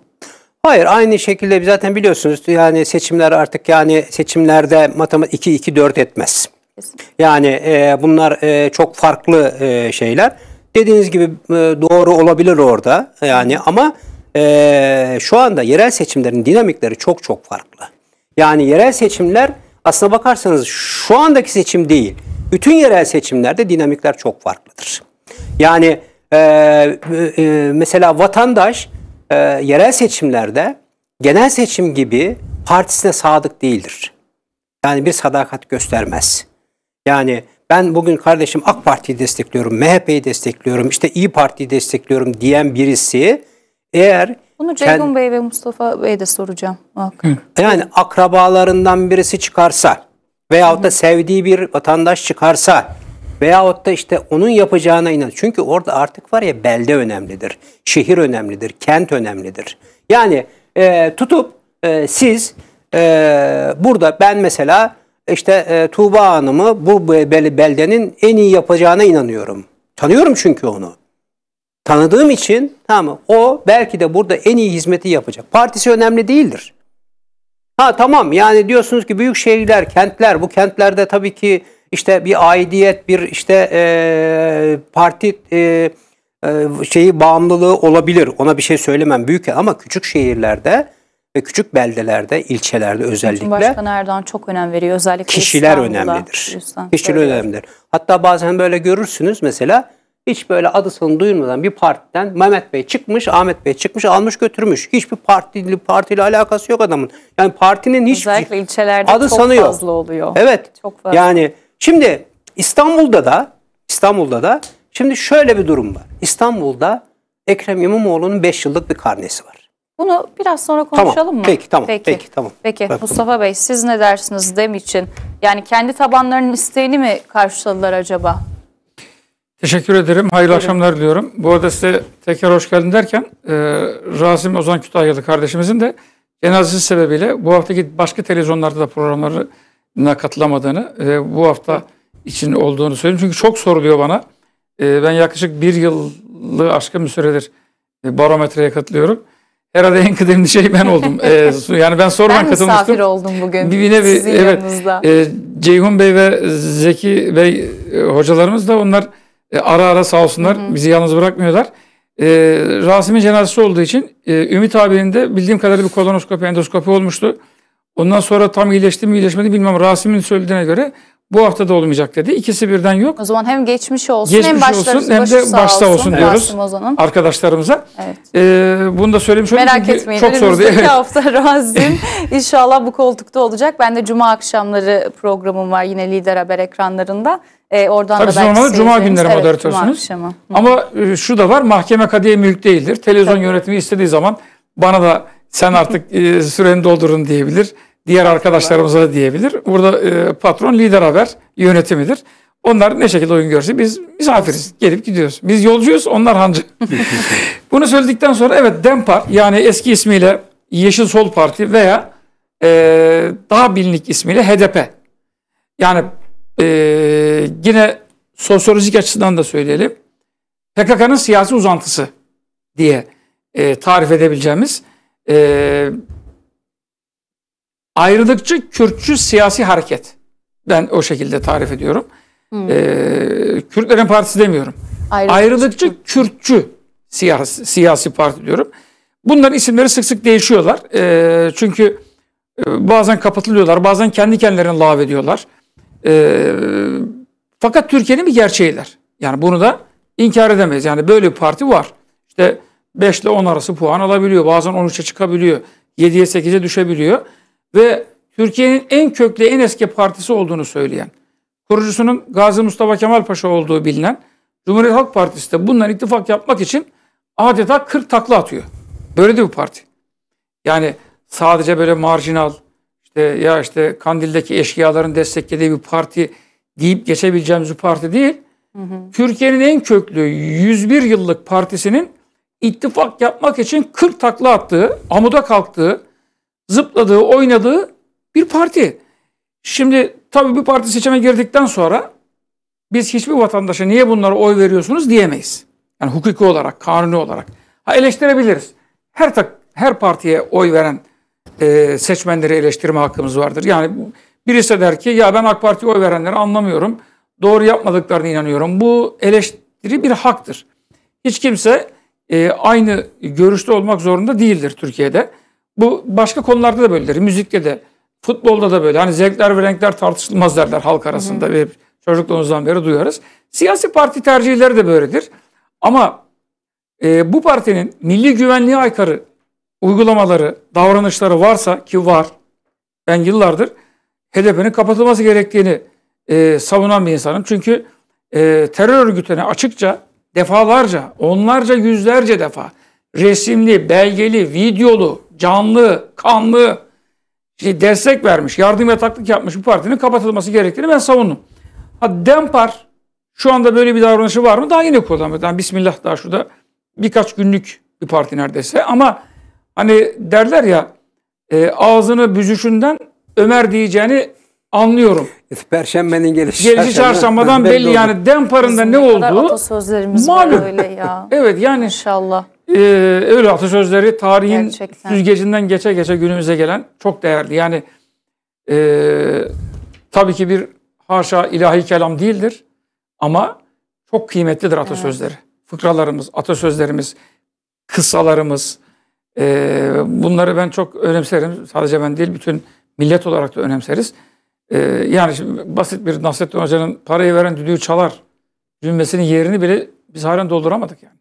Hayır aynı şekilde zaten biliyorsunuz yani seçimler artık yani seçimlerde matematik 2-2-4 etmez. Yani e, bunlar e, çok farklı e, şeyler. Dediğiniz gibi e, doğru olabilir orada yani ama e, şu anda yerel seçimlerin dinamikleri çok çok farklı. Yani yerel seçimler aslına bakarsanız şu andaki seçim değil. Bütün yerel seçimlerde dinamikler çok farklıdır. Yani e, e, e mesela vatandaş e, yerel seçimlerde genel seçim gibi partisine sadık değildir. Yani bir sadakat göstermez. Yani ben bugün kardeşim AK Parti'yi destekliyorum, MHP'yi destekliyorum, işte İyi Parti'yi destekliyorum diyen birisi eğer bunu Ceyhun Bey ve Mustafa Bey de soracağım. Muhakkak. Yani akrabalarından birisi çıkarsa veyahut da sevdiği bir vatandaş çıkarsa Veyahut da işte onun yapacağına inan. Çünkü orada artık var ya belde önemlidir. Şehir önemlidir. Kent önemlidir. Yani e, tutup e, siz e, burada ben mesela işte e, Tuğba Hanım'ı bu beldenin en iyi yapacağına inanıyorum. Tanıyorum çünkü onu. Tanıdığım için tamam o belki de burada en iyi hizmeti yapacak. Partisi önemli değildir. Ha tamam yani diyorsunuz ki büyük şehirler, kentler bu kentlerde tabii ki işte bir aidiyet, bir işte e, parti e, e, şeyi bağımlılığı olabilir. Ona bir şey söylemem büyük ama küçük şehirlerde ve küçük beldelerde, ilçelerde özellikle Cumhurbaşkanı Erdoğan çok önem veriyor özellikle kişiler önemlidir. kişiler önemlidir. Hatta bazen böyle görürsünüz mesela hiç böyle adısını sanı duyulmadan bir partiden Mehmet Bey çıkmış, Ahmet Bey çıkmış, almış götürmüş. Hiçbir partili partiyle alakası yok adamın. Yani partinin hiç özellikle ilçelerde adı çok sanıyor. fazla oluyor. Evet. Çok fazla. Yani Şimdi İstanbul'da da İstanbul'da da şimdi şöyle bir durum var. İstanbul'da Ekrem İmamoğlu'nun 5 yıllık bir karnesi var. Bunu biraz sonra konuşalım tamam, mı? Peki tamam. Peki, peki tamam. Peki Bak, Mustafa Bey siz ne dersiniz dem için? Yani kendi tabanlarının isteğini mi karşıladılar acaba? Teşekkür ederim. Hayırlı Buyurun. akşamlar diliyorum. Bu arada size tekrar hoş geldin derken e, Rasim Ozan Kütahyalı kardeşimizin de cenazesi sebebiyle bu haftaki başka televizyonlarda da programları katılamadığını e, bu hafta için olduğunu söyleyeyim. Çünkü çok soruluyor bana. E, ben yaklaşık bir yıllığı aşkın bir süredir e, barometreye katılıyorum. Herhalde en kıdemli şey ben oldum. e, yani ben sorudan ben katılmıştım. Ben misafir oldum bugün bir, bir nevi, sizin evet, E, Ceyhun Bey ve Zeki Bey e, hocalarımız da onlar e, ara ara sağ olsunlar hı hı. bizi yalnız bırakmıyorlar. E, Rasim'in cenazesi olduğu için e, Ümit abinin de bildiğim kadarıyla bir kolonoskopi endoskopi olmuştu. Ondan sonra tam iyileşti mi iyileşmedi bilmem. Rasim'in söylediğine göre bu hafta da olmayacak dedi. İkisi birden yok. O zaman hem geçmiş olsun geçmiş hem başlarımız olsun, hem de başta olsun, olsun diyoruz arkadaşlarımıza. Evet. Ee, bunu da söylemiş olayım. Merak etmeyin. Çok zor değil. Evet. hafta Rasim inşallah bu koltukta olacak. Ben de cuma akşamları programım var yine Lider Haber ekranlarında. Ee, oradan Tabii da belki normalde cuma günleri evet, moderatörsünüz. Cuma akşamı. Ama e, şu da var mahkeme kadiye mülk değildir. Televizyon Tabii. yönetimi istediği zaman bana da sen artık e, süreni doldurun diyebilir. Diğer arkadaşlarımıza da diyebilir. Burada e, patron lider haber yönetimidir. Onlar ne şekilde oyun görse biz misafiriz. Gelip gidiyoruz. Biz yolcuyuz onlar hancı. Bunu söyledikten sonra evet Dempar yani eski ismiyle Yeşil Sol Parti veya e, daha bilinik ismiyle HDP. Yani e, yine sosyolojik açıdan da söyleyelim. PKK'nın siyasi uzantısı diye e, tarif edebileceğimiz e, ayrılıkçı Kürtçü siyasi hareket. Ben o şekilde tarif ediyorum. E, Kürtlerin partisi demiyorum. Ayrılıkçı, ayrılıkçı Kürtçü siyasi, siyasi parti diyorum. Bunların isimleri sık sık değişiyorlar. E, çünkü e, bazen kapatılıyorlar, bazen kendi kendilerini lav ediyorlar. E, fakat Türkiye'nin bir gerçeğiler. Yani bunu da inkar edemeyiz. Yani böyle bir parti var. İşte 5 ile 10 arası puan alabiliyor. Bazen 13'e çıkabiliyor. 7'ye 8'e düşebiliyor. Ve Türkiye'nin en köklü, en eski partisi olduğunu söyleyen, kurucusunun Gazi Mustafa Kemal Paşa olduğu bilinen Cumhuriyet Halk Partisi de bundan ittifak yapmak için adeta 40 takla atıyor. Böyle de bir parti. Yani sadece böyle marjinal, işte ya işte Kandil'deki eşkıyaların desteklediği bir parti deyip geçebileceğimiz bir parti değil. Türkiye'nin en köklü 101 yıllık partisinin ittifak yapmak için 40 takla attığı, amuda kalktığı, zıpladığı, oynadığı bir parti. Şimdi tabii bir parti seçime girdikten sonra biz hiçbir vatandaşa niye bunlara oy veriyorsunuz diyemeyiz. Yani hukuki olarak, kanuni olarak. Ha eleştirebiliriz. Her tak, her partiye oy veren e, seçmenleri eleştirme hakkımız vardır. Yani birisi der ki ya ben AK Parti'ye oy verenleri anlamıyorum. Doğru yapmadıklarına inanıyorum. Bu eleştiri bir haktır. Hiç kimse e, aynı görüşte olmak zorunda değildir Türkiye'de. Bu başka konularda da böyledir. Müzikte de, futbolda da böyle. Hani zevkler ve renkler tartışılmaz derler halk arasında. Hı hı. çocukluğumuzdan beri duyarız. Siyasi parti tercihleri de böyledir. Ama e, bu partinin milli güvenliğe aykırı uygulamaları, davranışları varsa ki var. Ben yıllardır HDP'nin kapatılması gerektiğini e, savunan bir insanım. Çünkü e, terör örgütüne açıkça defalarca, onlarca, yüzlerce defa resimli, belgeli, videolu, canlı, kanlı işte destek vermiş, yardım yataklık yapmış bu partinin kapatılması gerektiğini ben savundum. Ha Dempar şu anda böyle bir davranışı var mı? Daha yine kullanmadı. Yani Bismillah daha şurada birkaç günlük bir parti neredeyse. Ama hani derler ya e, ağzını büzüşünden Ömer diyeceğini anlıyorum. Perşembenin gelişi, gelişi çarşambadan belli, belli yani demparında ne olduğu malum. öyle ya. evet yani inşallah. E, öyle atasözleri tarihin Gerçekten. süzgecinden geçe geçe günümüze gelen çok değerli. Yani e, tabii ki bir haşa ilahi kelam değildir ama çok kıymetlidir atasözleri. Evet. Fıkralarımız, atasözlerimiz, kıssalarımız e, bunları ben çok önemserim. Sadece ben değil bütün millet olarak da önemseriz. Ee, yani basit bir Nasrettin Hoca'nın parayı veren düdüğü çalar cümlesinin yerini bile biz halen dolduramadık yani.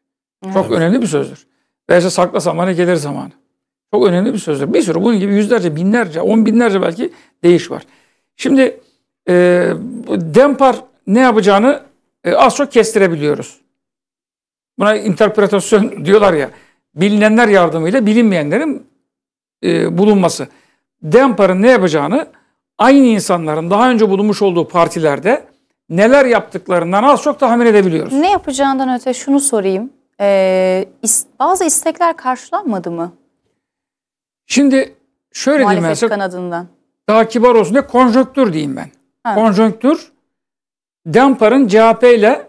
Evet. Çok önemli bir sözdür. Veya işte sakla zamanı gelir zamanı. Çok önemli bir sözdür. Bir sürü bunun gibi yüzlerce, binlerce, on binlerce belki değiş var. Şimdi e, Dempar ne yapacağını e, az çok kestirebiliyoruz. Buna interpretasyon diyorlar ya. Bilinenler yardımıyla bilinmeyenlerin e, bulunması. Dempar'ın ne yapacağını aynı insanların daha önce bulunmuş olduğu partilerde neler yaptıklarından az çok tahmin edebiliyoruz. Ne yapacağından öte şunu sorayım. Ee, is, bazı istekler karşılanmadı mı? Şimdi şöyle Muhalefet diyeyim mesela, kanadından. Daha kibar olsun diye konjonktür diyeyim ben. Ha. Konjonktür Dempar'ın CHP ile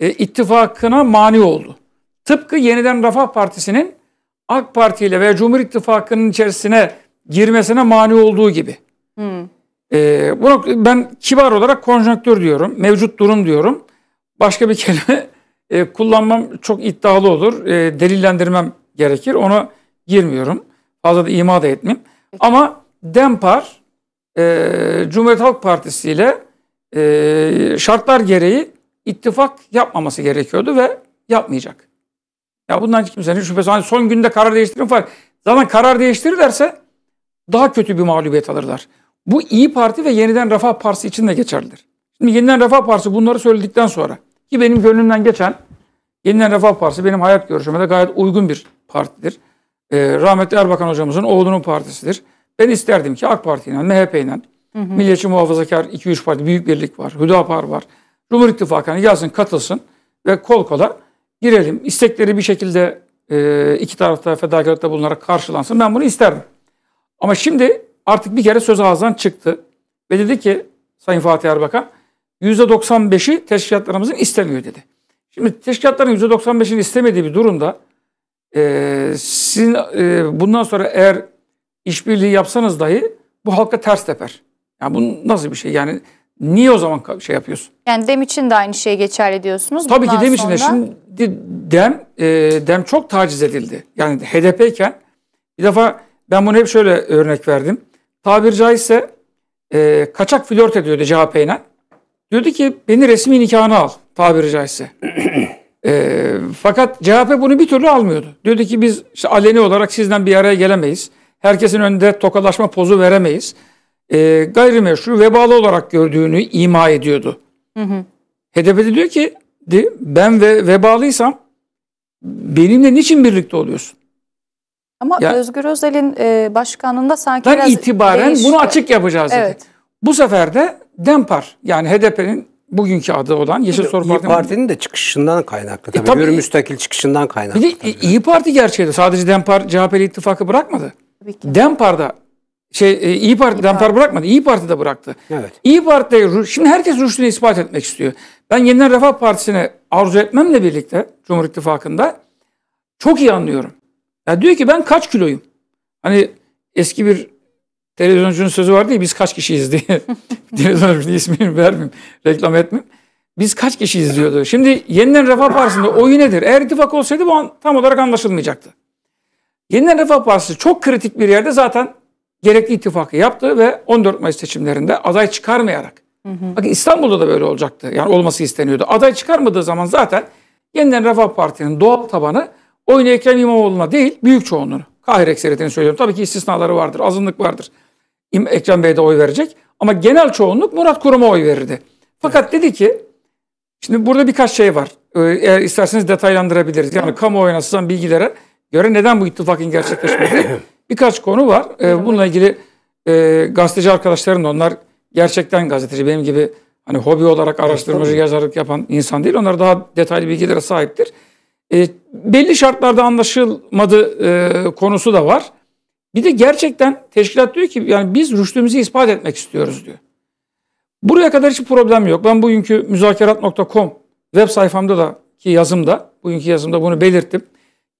e, ittifakına mani oldu. Tıpkı Yeniden Refah Partisi'nin AK Parti ile veya Cumhur İttifakı'nın içerisine girmesine mani olduğu gibi. Ee, bunu ben kibar olarak konjonktür diyorum. Mevcut durum diyorum. Başka bir kelime e, kullanmam çok iddialı olur. E, delillendirmem gerekir. Ona girmiyorum. Fazla da ima da etmeyeyim. Ama Dempar e, Cumhuriyet Halk Partisi ile e, şartlar gereği ittifak yapmaması gerekiyordu ve yapmayacak. Ya bundan kimsenin şüphesi. Hani son günde karar değiştirin falan. Zaten karar değiştirirlerse daha kötü bir mağlubiyet alırlar. Bu İyi Parti ve Yeniden Refah Partisi için de geçerlidir. Şimdi Yeniden Refah Partisi bunları söyledikten sonra ki benim gönlümden geçen Yeniden Refah Partisi benim hayat görüşüme de gayet uygun bir partidir. Ee, rahmetli Erbakan hocamızın oğlunun partisidir. Ben isterdim ki AK Parti ile, MHP ile, Milliyetçi Muhafazakar 2-3 parti, Büyük Birlik var, Hüdapar var. Cumhur İttifakı'na yazın, katılsın ve kol kola girelim. İstekleri bir şekilde e, iki tarafta fedakarlıkta bulunarak karşılansın. Ben bunu isterdim. Ama şimdi artık bir kere söz ağızdan çıktı. Ve dedi ki Sayın Fatih Erbakan %95'i teşkilatlarımızın istemiyor dedi. Şimdi teşkilatların %95'ini istemediği bir durumda e, sizin e, bundan sonra eğer işbirliği yapsanız dahi bu halka ters teper. Yani bu nasıl bir şey? Yani niye o zaman şey yapıyorsun? Yani dem için de aynı şey geçerli diyorsunuz. Tabii ki dem için de. Şimdi dem, e, dem çok taciz edildi. Yani HDP iken bir defa ben bunu hep şöyle örnek verdim tabiri caizse e, kaçak flört ediyordu CHP ile. Diyordu ki beni resmi nikahına al tabiri caizse. e, fakat CHP bunu bir türlü almıyordu. Diyordu ki biz işte aleni olarak sizden bir araya gelemeyiz. Herkesin önünde tokalaşma pozu veremeyiz. E, gayrimeşru vebalı olarak gördüğünü ima ediyordu. Hı hı. HDP de diyor ki ben ve vebalıysam benimle niçin birlikte oluyorsun? Ama ya, Özgür Özel'in e, başkanında sanki biraz itibaren değişti. bunu açık yapacağız dedi. Evet. Bu sefer de Dempar yani HDP'nin bugünkü adı olan Yeşil Soru Partisi. İyi Parti'nin de çıkışından kaynaklı. Tabii, e, tabii müstakil çıkışından kaynaklı. Bir de tabii. İyi Parti gerçeği de. Sadece Dempar CHP'li ittifakı bırakmadı. Tabii ki. Dempar'da şey e, İyi Parti İyi Dempar Parti. bırakmadı. İyi Parti de bıraktı. Evet. İyi Parti de şimdi herkes rüştünü ispat etmek istiyor. Ben Yeniden Refah Partisi'ne arzu etmemle birlikte Cumhur İttifakı'nda çok iyi anlıyorum. Ya diyor ki ben kaç kiloyum? Hani eski bir televizyoncunun sözü vardı ya biz kaç kişiyiz diye. Televizyoncunun ismini vermeyeyim, reklam etmeyeyim. Biz kaç kişiyiz diyordu. Şimdi yeniden Refah Partisi'nde oyu nedir? Eğer ittifak olsaydı bu an, tam olarak anlaşılmayacaktı. Yeniden Refah Partisi çok kritik bir yerde zaten gerekli ittifakı yaptı ve 14 Mayıs seçimlerinde aday çıkarmayarak. Hı hı. Bakın İstanbul'da da böyle olacaktı. Yani olması isteniyordu. Aday çıkarmadığı zaman zaten yeniden Refah Parti'nin doğal tabanı oyunu Ekrem İmamoğlu'na değil, büyük çoğunluğunu. Kahire ekseriyetini söylüyorum. Tabii ki istisnaları vardır, azınlık vardır. Ekrem Bey de oy verecek. Ama genel çoğunluk Murat Kurum'a oy verirdi. Fakat evet. dedi ki, şimdi burada birkaç şey var. Ee, eğer isterseniz detaylandırabiliriz. Yani kamuoyuna sızan bilgilere göre neden bu ittifakın gerçekleşmedi? birkaç konu var. Ee, bununla ilgili e, gazeteci arkadaşlarım da onlar gerçekten gazeteci. Benim gibi hani hobi olarak araştırmacı, yazarlık yapan insan değil. Onlar daha detaylı bilgilere sahiptir. E, belli şartlarda anlaşılmadı e, konusu da var. Bir de gerçekten teşkilat diyor ki yani biz rüştümüzü ispat etmek istiyoruz diyor. Buraya kadar hiç problem yok. Ben bugünkü müzakerat.com web sayfamda da ki yazımda, bugünkü yazımda bunu belirttim.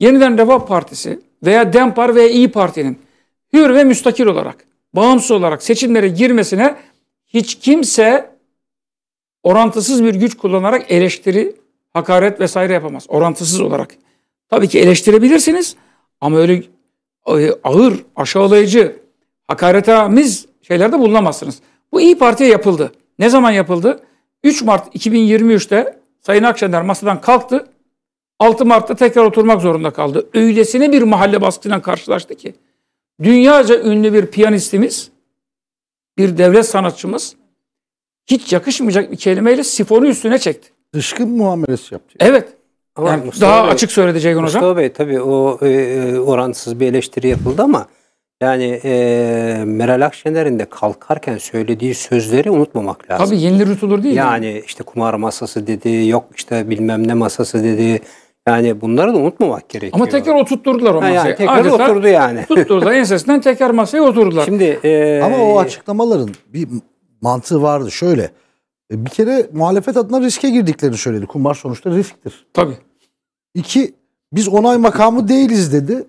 Yeniden Refah Partisi veya Dempar veya İyi Parti'nin hür ve müstakil olarak, bağımsız olarak seçimlere girmesine hiç kimse orantısız bir güç kullanarak eleştiri hakaret vesaire yapamaz. Orantısız olarak. Tabii ki eleştirebilirsiniz ama öyle e, ağır, aşağılayıcı, hakaretamiz şeylerde bulunamazsınız. Bu İyi Parti'ye yapıldı. Ne zaman yapıldı? 3 Mart 2023'te Sayın Akşener masadan kalktı. 6 Mart'ta tekrar oturmak zorunda kaldı. Öylesine bir mahalle baskısıyla karşılaştı ki. Dünyaca ünlü bir piyanistimiz, bir devlet sanatçımız hiç yakışmayacak bir kelimeyle sifonu üstüne çekti. Dışkı muamelesi yapacak. Evet. Ama yani Mustafa daha Bey, açık söyledi Ceyhun Hocam. Mustafa Bey tabii o e, e orantısız bir eleştiri yapıldı ama yani e, Meral Akşener'in de kalkarken söylediği sözleri unutmamak lazım. Tabii yenilir yutulur değil yani, yani işte kumar masası dedi, yok işte bilmem ne masası dedi. Yani bunları da unutmamak gerekiyor. Ama tekrar oturtturdular o masayı. Yani tekrar Adeta oturdu yani. Tutturdular ensesinden tekrar masaya oturdular. Şimdi e, Ama o açıklamaların bir mantığı vardı. Şöyle e, bir kere muhalefet adına riske girdiklerini söyledi. Kumar sonuçta risktir. Tabii. İki, biz onay makamı değiliz dedi.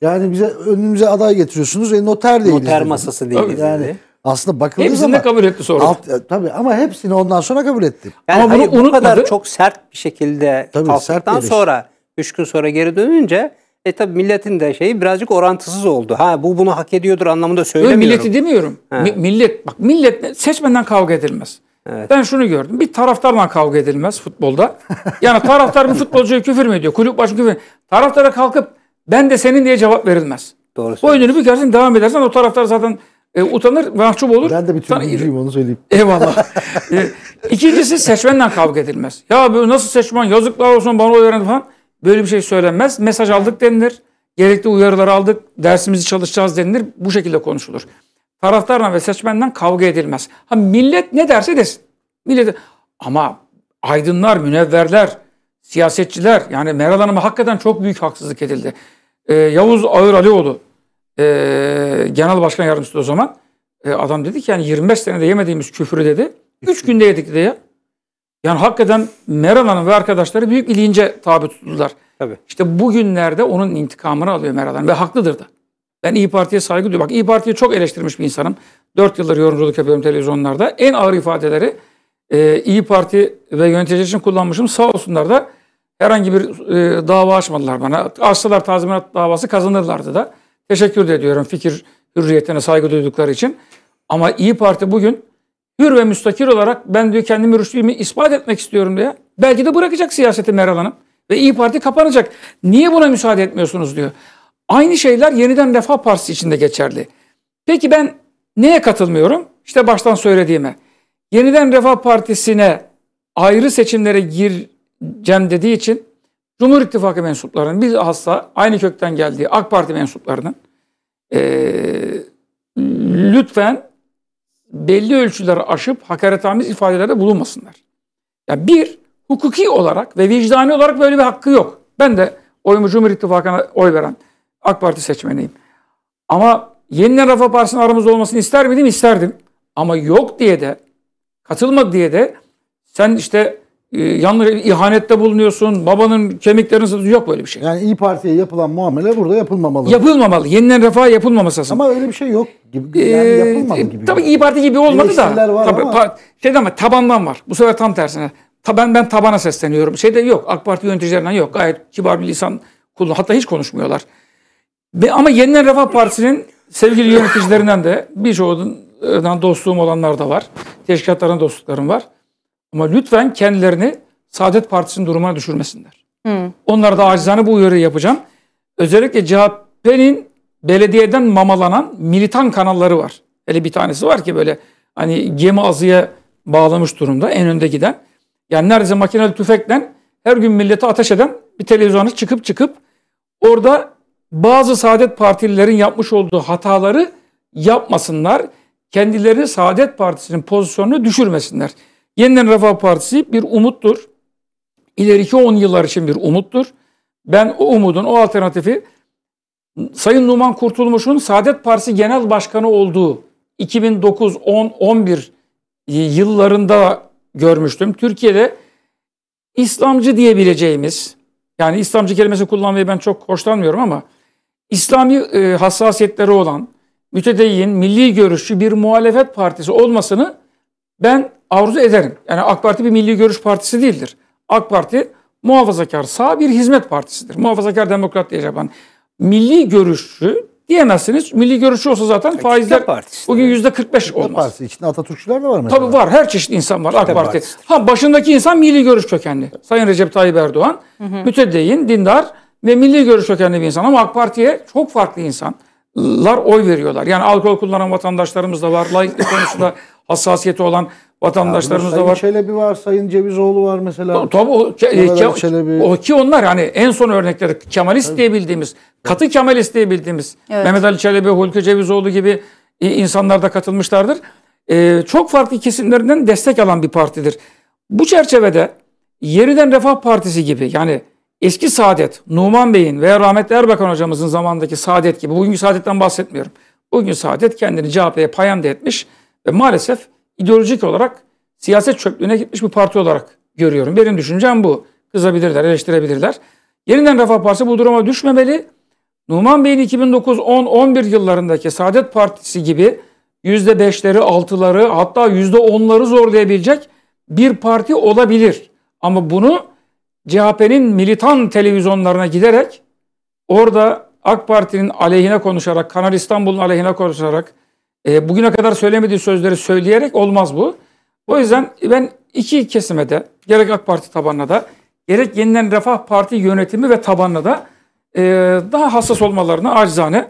Yani bize önümüze aday getiriyorsunuz ve noter değiliz. Noter dedi. masası değiliz Tabii. yani. Dedi. Aslında bakıldığı Hepsini zaman... kabul etti sonra. Alt, e, tabii ama hepsini ondan sonra kabul etti. Yani ama bunu hayır, bu kadar çok sert bir şekilde tabii, kalktıktan sonra, üç gün sonra geri dönünce e tabi milletin de şeyi birazcık orantısız oldu. Ha bu bunu hak ediyordur anlamında söylemiyorum. Öyle milleti demiyorum. Mi, millet bak millet seçmenden kavga edilmez. Evet. Ben şunu gördüm. Bir taraftarla kavga edilmez futbolda. Yani taraftar bir futbolcuya küfür mü ediyor? Kulüp başı küfür mü? Taraftara kalkıp ben de senin diye cevap verilmez. Doğru. Boynunu bükersin devam edersen o taraftar zaten e, utanır, mahcup olur. Ben de bir türlü türlücüyüm onu söyleyeyim. Eyvallah. e, ikincisi seçmenle kavga edilmez. Ya böyle nasıl seçmen yazıklar olsun bana oy falan. Böyle bir şey söylenmez. Mesaj aldık denilir. Gerekli uyarıları aldık. Dersimizi çalışacağız denilir. Bu şekilde konuşulur taraftarla ve seçmenden kavga edilmez. Ha millet ne derse desin. Millet ama aydınlar, münevverler, siyasetçiler yani Meral Hanım'a hakikaten çok büyük haksızlık edildi. Ee, Yavuz Ağır Alioğlu e, genel başkan yardımcısı o zaman e, adam dedi ki yani 25 senede yemediğimiz küfürü dedi. 3 günde yedik dedi ya. Yani hakikaten Meral Hanım ve arkadaşları büyük ilince tabi tuttular. Tabii. İşte bugünlerde onun intikamını alıyor Meral Hanım ve haklıdır da. Ben İyi Parti'ye saygı duyuyorum. Bak İyi Parti'yi çok eleştirmiş bir insanım. Dört yıldır yorumculuk yapıyorum televizyonlarda. En ağır ifadeleri e, İyi Parti ve yöneticiler için kullanmışım. Sağ olsunlar da herhangi bir e, dava açmadılar bana. Açsalar tazminat davası kazanırlardı da. Teşekkür de ediyorum fikir hürriyetine saygı duydukları için. Ama İyi Parti bugün hür ve müstakil olarak ben diyor kendimi rüştüğümü ispat etmek istiyorum diye. Belki de bırakacak siyaseti Meral Hanım. Ve İyi Parti kapanacak. Niye buna müsaade etmiyorsunuz diyor. Aynı şeyler yeniden Refah Partisi içinde geçerli. Peki ben neye katılmıyorum? İşte baştan söylediğime. Yeniden Refah Partisi'ne ayrı seçimlere gireceğim dediği için Cumhur İttifakı mensuplarının biz bilhassa aynı kökten geldiği AK Parti mensuplarının e, lütfen belli ölçüleri aşıp hakaretamiz ifadelerde bulunmasınlar. Ya bir, hukuki olarak ve vicdani olarak böyle bir hakkı yok. Ben de oyumu Cumhur İttifakı'na oy veren AK Parti seçmeniyim. Ama yeniden Rafa Partisi'nin aramızda olmasını ister miydim? İsterdim. Ama yok diye de, katılmadı diye de sen işte e, yanlış ihanette bulunuyorsun, babanın kemiklerini Yok böyle bir şey. Yani İyi Parti'ye yapılan muamele burada yapılmamalı. Yapılmamalı. Yeniden Refah yapılmaması lazım. Ama öyle bir şey yok. Gibi, yani e, yapılmadı e, gibi. tabii yok. İyi Parti gibi olmadı da. Var tabii, ama. Şeyden ama tabandan var. Bu sefer tam tersine. Ta, ben, ben tabana sesleniyorum. Şey de yok. AK Parti yöneticilerinden yok. Gayet kibar bir lisan kullan. Hatta hiç konuşmuyorlar. Ve, ama Yeniden Refah Partisi'nin sevgili yöneticilerinden de birçoğundan e, dostluğum olanlar da var. Teşkilatlarına dostluklarım var. Ama lütfen kendilerini Saadet Partisi'nin durumuna düşürmesinler. Hı. Onlara da acizane bu uyarı yapacağım. Özellikle CHP'nin belediyeden mamalanan militan kanalları var. Hele bir tanesi var ki böyle hani gemi azıya bağlamış durumda en önde giden. Yani neredeyse makineli tüfekle her gün millete ateş eden bir televizyonu çıkıp çıkıp orada bazı Saadet Partililerin yapmış olduğu hataları yapmasınlar. Kendilerini Saadet Partisi'nin pozisyonunu düşürmesinler. Yeniden Refah Partisi bir umuttur. İleriki 10 yıllar için bir umuttur. Ben o umudun, o alternatifi Sayın Numan Kurtulmuş'un Saadet Partisi Genel Başkanı olduğu 2009, 10, 11 yıllarında görmüştüm. Türkiye'de İslamcı diyebileceğimiz, yani İslamcı kelimesi kullanmayı ben çok hoşlanmıyorum ama İslami e, hassasiyetleri olan mütedeyyin, milli görüşçü bir muhalefet partisi olmasını ben arzu ederim. Yani AK Parti bir milli görüş partisi değildir. AK Parti muhafazakar sağ bir hizmet partisidir. Muhafazakar demokrat diyeceğim ben. Milli görüşçü diyemezsiniz. Milli görüşçü olsa zaten ya, e, faizler bugün yüzde 45 kitle olmaz. Partisi. İçinde Atatürkçüler de var mı? Tabii var. Her çeşit insan var kitle AK Parti. Partisidir. Ha başındaki insan milli görüş kökenli. Sayın Recep Tayyip Erdoğan hı hı. mütedeyyin, dindar, ve milli görüş kökenli bir insan ama AK Parti'ye çok farklı insanlar oy veriyorlar. Yani alkol kullanan vatandaşlarımız da var. Layıklık konusunda hassasiyeti olan vatandaşlarımız da var. Sayın Çelebi var, Sayın Cevizoğlu var mesela. Tabii o, ke, o ki onlar yani en son örnekleri Kemalist Tabii. diye bildiğimiz, katı Kemalist diye bildiğimiz evet. Mehmet Ali Çelebi, Hulki Cevizoğlu gibi insanlar da katılmışlardır. Ee, çok farklı kesimlerinden destek alan bir partidir. Bu çerçevede yeniden Refah Partisi gibi yani eski Saadet, Numan Bey'in veya rahmetli Erbakan hocamızın zamandaki Saadet gibi, bugünkü Saadet'ten bahsetmiyorum. Bugün Saadet kendini CHP'ye payanda etmiş ve maalesef ideolojik olarak siyaset çöplüğüne gitmiş bir parti olarak görüyorum. Benim düşüncem bu. Kızabilirler, eleştirebilirler. Yeniden Refah Partisi bu duruma düşmemeli. Numan Bey'in 2009-10-11 yıllarındaki Saadet Partisi gibi %5'leri, 6'ları hatta %10'ları zorlayabilecek bir parti olabilir. Ama bunu CHP'nin militan televizyonlarına giderek orada AK Parti'nin aleyhine konuşarak, Kanal İstanbul'un aleyhine konuşarak, e, bugüne kadar söylemediği sözleri söyleyerek olmaz bu. O yüzden ben iki kesime de gerek AK Parti tabanına da gerek yeniden Refah Parti yönetimi ve tabanına da e, daha hassas olmalarını acizane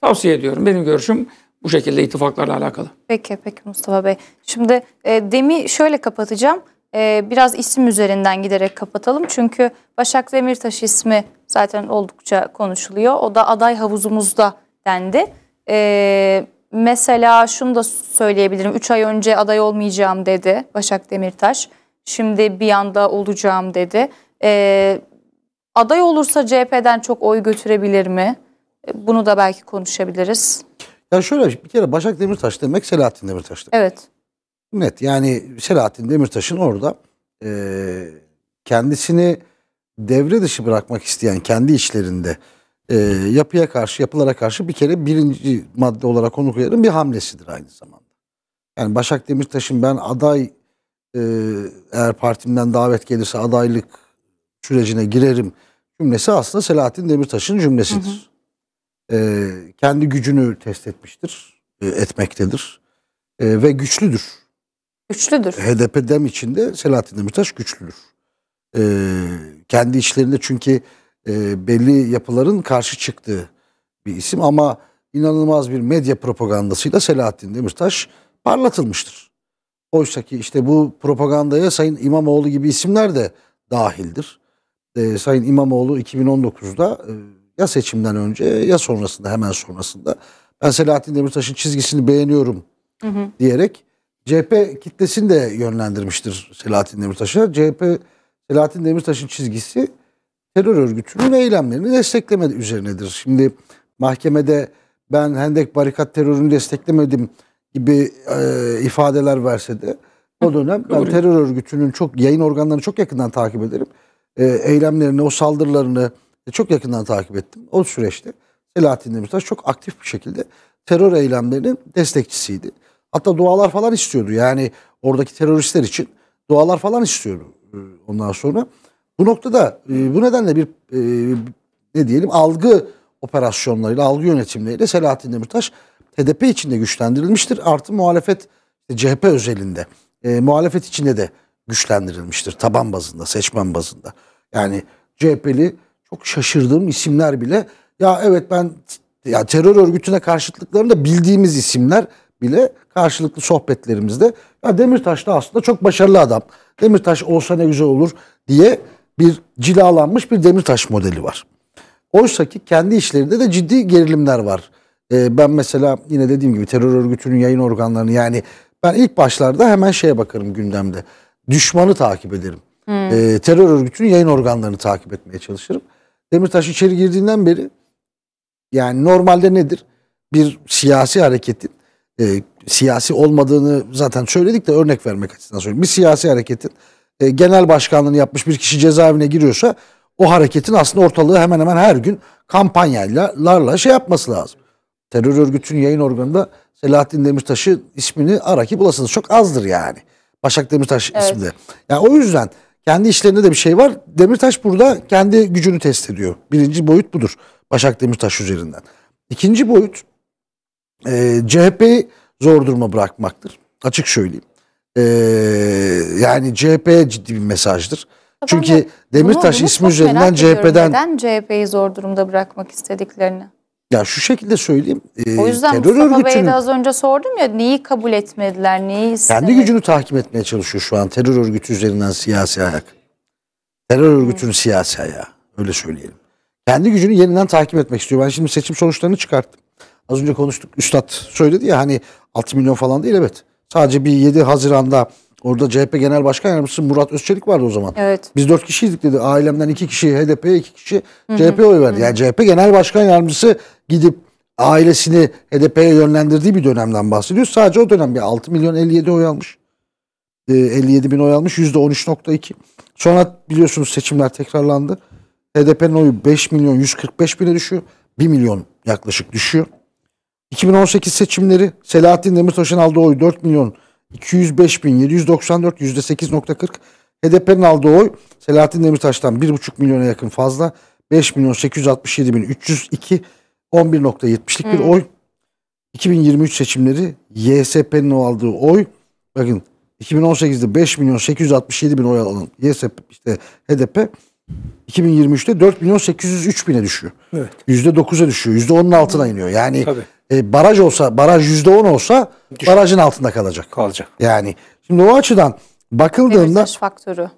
tavsiye ediyorum. Benim görüşüm bu şekilde ittifaklarla alakalı. Peki peki Mustafa Bey. Şimdi e, demi şöyle kapatacağım e, biraz isim üzerinden giderek kapatalım. Çünkü Başak Demirtaş ismi zaten oldukça konuşuluyor. O da aday havuzumuzda dendi. E, mesela şunu da söyleyebilirim. 3 ay önce aday olmayacağım dedi Başak Demirtaş. Şimdi bir anda olacağım dedi. E, aday olursa CHP'den çok oy götürebilir mi? Bunu da belki konuşabiliriz. Ya şöyle bir kere Başak Demirtaş demek Selahattin Demirtaş demek. Evet. Net yani Selahattin Demirtaş'ın orada e, kendisini devre dışı bırakmak isteyen kendi işlerinde e, yapıya karşı yapılara karşı bir kere birinci madde olarak onu koyarım bir hamlesidir aynı zamanda. Yani Başak Demirtaş'ın ben aday e, eğer partimden davet gelirse adaylık sürecine girerim cümlesi aslında Selahattin Demirtaş'ın cümlesidir. Hı hı. E, kendi gücünü test etmiştir, e, etmektedir e, ve güçlüdür. Güçlüdür. HDP dem içinde Selahattin Demirtaş güçlüdür. Ee, kendi içlerinde çünkü e, belli yapıların karşı çıktığı bir isim ama inanılmaz bir medya propagandasıyla Selahattin Demirtaş parlatılmıştır. Oysa ki işte bu propagandaya Sayın İmamoğlu gibi isimler de dahildir. Ee, Sayın İmamoğlu 2019'da e, ya seçimden önce ya sonrasında hemen sonrasında ben Selahattin Demirtaş'ın çizgisini beğeniyorum hı hı. diyerek CHP kitlesini de yönlendirmiştir Selahattin Demirtaş'a. CHP Selahattin Demirtaş'ın çizgisi terör örgütünün eylemlerini destekleme üzerinedir. Şimdi mahkemede ben hendek barikat terörünü desteklemedim gibi e, ifadeler verse de o dönem ben terör örgütünün çok yayın organlarını çok yakından takip ederim. E, eylemlerini, o saldırılarını çok yakından takip ettim. O süreçte Selahattin Demirtaş çok aktif bir şekilde terör eylemlerinin destekçisiydi. Hatta dualar falan istiyordu. Yani oradaki teröristler için dualar falan istiyordu e, ondan sonra. Bu noktada e, bu nedenle bir e, ne diyelim algı operasyonlarıyla, algı yönetimleriyle Selahattin Demirtaş HDP içinde güçlendirilmiştir. Artı muhalefet CHP özelinde e, muhalefet içinde de güçlendirilmiştir taban bazında, seçmen bazında. Yani CHP'li çok şaşırdığım isimler bile ya evet ben ya terör örgütüne karşıtlıklarını da bildiğimiz isimler bile karşılıklı sohbetlerimizde ya Demirtaş da aslında çok başarılı adam. Demirtaş olsa ne güzel olur diye bir cilalanmış bir Demirtaş modeli var. Oysa ki kendi işlerinde de ciddi gerilimler var. Ee, ben mesela yine dediğim gibi terör örgütünün yayın organlarını yani ben ilk başlarda hemen şeye bakarım gündemde. Düşmanı takip ederim. Hmm. Ee, terör örgütünün yayın organlarını takip etmeye çalışırım. Demirtaş içeri girdiğinden beri yani normalde nedir? Bir siyasi hareketin e, siyasi olmadığını zaten söyledik de örnek vermek açısından söyleyeyim. Bir siyasi hareketin e, genel başkanlığını yapmış bir kişi cezaevine giriyorsa o hareketin aslında ortalığı hemen hemen her gün kampanyalarla şey yapması lazım. Terör örgütünün yayın organında Selahattin Demirtaş'ı ismini ara ki bulasınız. Çok azdır yani. Başak Demirtaş evet. ismi de. Yani o yüzden kendi işlerinde de bir şey var. Demirtaş burada kendi gücünü test ediyor. Birinci boyut budur. Başak Demirtaş üzerinden. İkinci boyut e, ee, CHP'yi zor duruma bırakmaktır. Açık söyleyeyim. E, yani CHP'ye ciddi bir mesajdır. Tabii Çünkü de, Demirtaş bunu, bunu ismi üzerinden CHP'den... Neden CHP'yi zor durumda bırakmak istediklerini? Ya şu şekilde söyleyeyim. E, o yüzden terör Mustafa örgütünün, Bey'e de az önce sordum ya neyi kabul etmediler, neyi istemediler? Kendi gücünü tahkim etmeye çalışıyor şu an terör örgütü üzerinden siyasi ayak. Terör hmm. örgütünün hmm. siyasi ayağı öyle söyleyelim. Kendi gücünü yeniden takip etmek istiyor. Ben şimdi seçim sonuçlarını çıkarttım. Az önce konuştuk. Üstad söyledi ya hani 6 milyon falan değil evet. Sadece bir 7 Haziran'da orada CHP Genel Başkan Yardımcısı Murat Özçelik vardı o zaman. Evet. Biz 4 kişiydik dedi. Ailemden 2 kişi HDP'ye 2 kişi CHP'ye oy verdi. Yani CHP Genel Başkan Yardımcısı gidip ailesini HDP'ye yönlendirdiği bir dönemden bahsediyoruz. Sadece o dönem bir 6 milyon 57 oy almış. E, ee, 57 bin oy almış. %13.2. Sonra biliyorsunuz seçimler tekrarlandı. HDP'nin oyu 5 milyon 145 bine düşüyor. 1 milyon yaklaşık düşüyor. 2018 seçimleri Selahattin Demirtaş'ın aldığı oy 4 milyon 205 bin 794 %8.40. HDP'nin aldığı oy Selahattin Demirtaş'tan 1,5 milyona yakın fazla 5 milyon 867 bin 302 11.70'lik hmm. bir oy. 2023 seçimleri YSP'nin aldığı oy bakın 2018'de 5 milyon 867 bin oy alan YSP işte HDP 2023'te 4 milyon 803 bine düşüyor. Evet. %9'a düşüyor. %10'un altına iniyor. Yani e, baraj olsa, baraj %10 olsa Düşün. barajın altında kalacak. Kalacak. Yani şimdi o açıdan bakıldığında faktörü.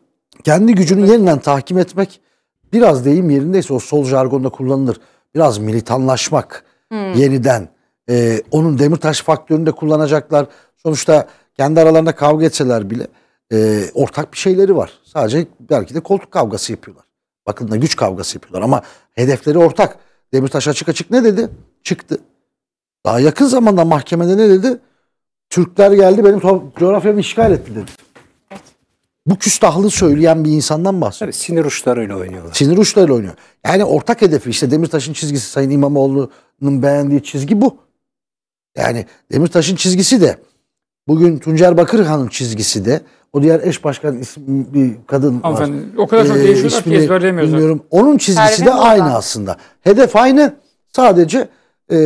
kendi gücünü yeniden tahkim etmek biraz deyim yerindeyse o sol jargonda kullanılır. Biraz militanlaşmak hmm. yeniden. E, onun Demirtaş faktörünü de kullanacaklar. Sonuçta kendi aralarında kavga etseler bile e, ortak bir şeyleri var. Sadece belki de koltuk kavgası yapıyorlar. Bakın da güç kavgası yapıyorlar ama hedefleri ortak. Demirtaş açık açık ne dedi? Çıktı. Daha yakın zamanda mahkemede ne dedi? Türkler geldi benim coğrafyamı işgal etti dedi. Bu küstahlığı söyleyen bir insandan bahsediyor. Tabii sinir uçlarıyla oynuyorlar. Sinir uçlarıyla oynuyor. Yani ortak hedefi işte Demirtaş'ın çizgisi Sayın İmamoğlu'nun beğendiği çizgi bu. Yani Demirtaş'ın çizgisi de bugün Tuncer Bakırhan'ın çizgisi de o diğer eş başkan isim bir kadın Hanımefendi, var. O kadar çok ee, değişiyorlar ki ezberleyemiyoruz. Bilmiyorum. Onun çizgisi Pervin de Buldan. aynı aslında. Hedef aynı. Sadece e,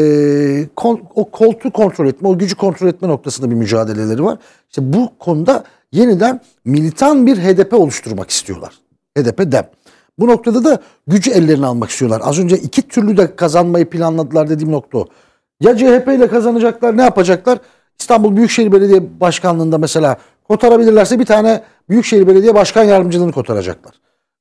kon, o koltuğu kontrol etme, o gücü kontrol etme noktasında bir mücadeleleri var. İşte bu konuda yeniden militan bir HDP oluşturmak istiyorlar. HDP dem. Bu noktada da gücü ellerine almak istiyorlar. Az önce iki türlü de kazanmayı planladılar dediğim nokta o. Ya CHP ile kazanacaklar ne yapacaklar? İstanbul Büyükşehir Belediye Başkanlığı'nda mesela Kotarabilirlerse bir tane Büyükşehir Belediye Başkan Yardımcılığını kotaracaklar.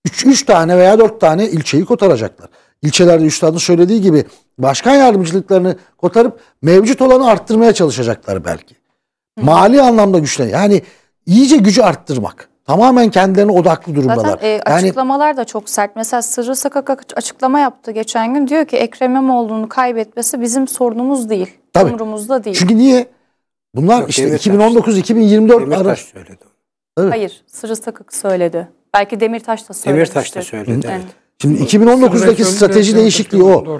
Üç, üç tane veya dört tane ilçeyi kotaracaklar. İlçelerde üstadın söylediği gibi başkan yardımcılıklarını kotarıp mevcut olanı arttırmaya çalışacaklar belki. Hı. Mali anlamda güçlen. Yani iyice gücü arttırmak. Tamamen kendilerine odaklı durumdalar. Zaten e, açıklamalar yani, da çok sert. Mesela Sırrı Sakaka açıklama yaptı geçen gün. Diyor ki Ekrem İmamoğlu'nu kaybetmesi bizim sorunumuz değil. Tabii. Umurumuzda değil. Çünkü niye? Bunlar Yok, işte 2019-2024 araç. söyledi. Evet. Hayır, Sırrı Sakık söyledi. Belki Demirtaş da söyledi. Demirtaş da söyledi. Evet. Şimdi 2019'daki strateji değişikliği o.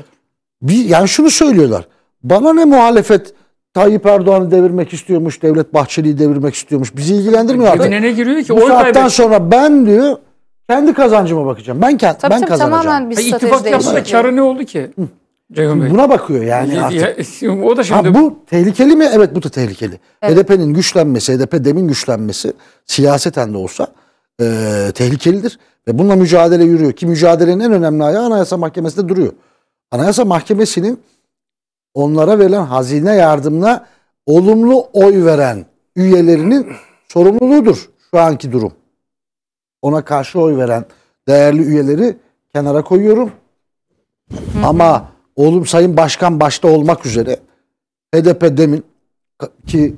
Bir, yani şunu söylüyorlar. Bana ne muhalefet Tayyip Erdoğan'ı devirmek istiyormuş, Devlet Bahçeli'yi devirmek istiyormuş. Bizi ilgilendirmiyor artık. ne giriyor ki? Bu saatten kaybet. sonra ben diyor kendi kazancıma bakacağım. Ben, ben tabii, ben tabii, kazanacağım. Tamamen bir strateji İttifak yapsa da karı ne oldu ki? Hı. Ceyhun Bey. Buna bakıyor yani artık. ya- o da şimdi Ha, bu tehlikeli mi? Evet bu da tehlikeli. HDP'nin güçlenmesi, HDP demin güçlenmesi siyaseten de olsa e, tehlikelidir. Ve bununla mücadele yürüyor ki mücadelenin en önemli ayağı Anayasa Mahkemesi'nde duruyor. Anayasa Mahkemesi'nin onlara verilen hazine yardımına olumlu oy veren üyelerinin sorumluluğudur şu anki durum. Ona karşı oy veren değerli üyeleri kenara koyuyorum. Ama Oğlum Sayın Başkan başta olmak üzere HDP demin ki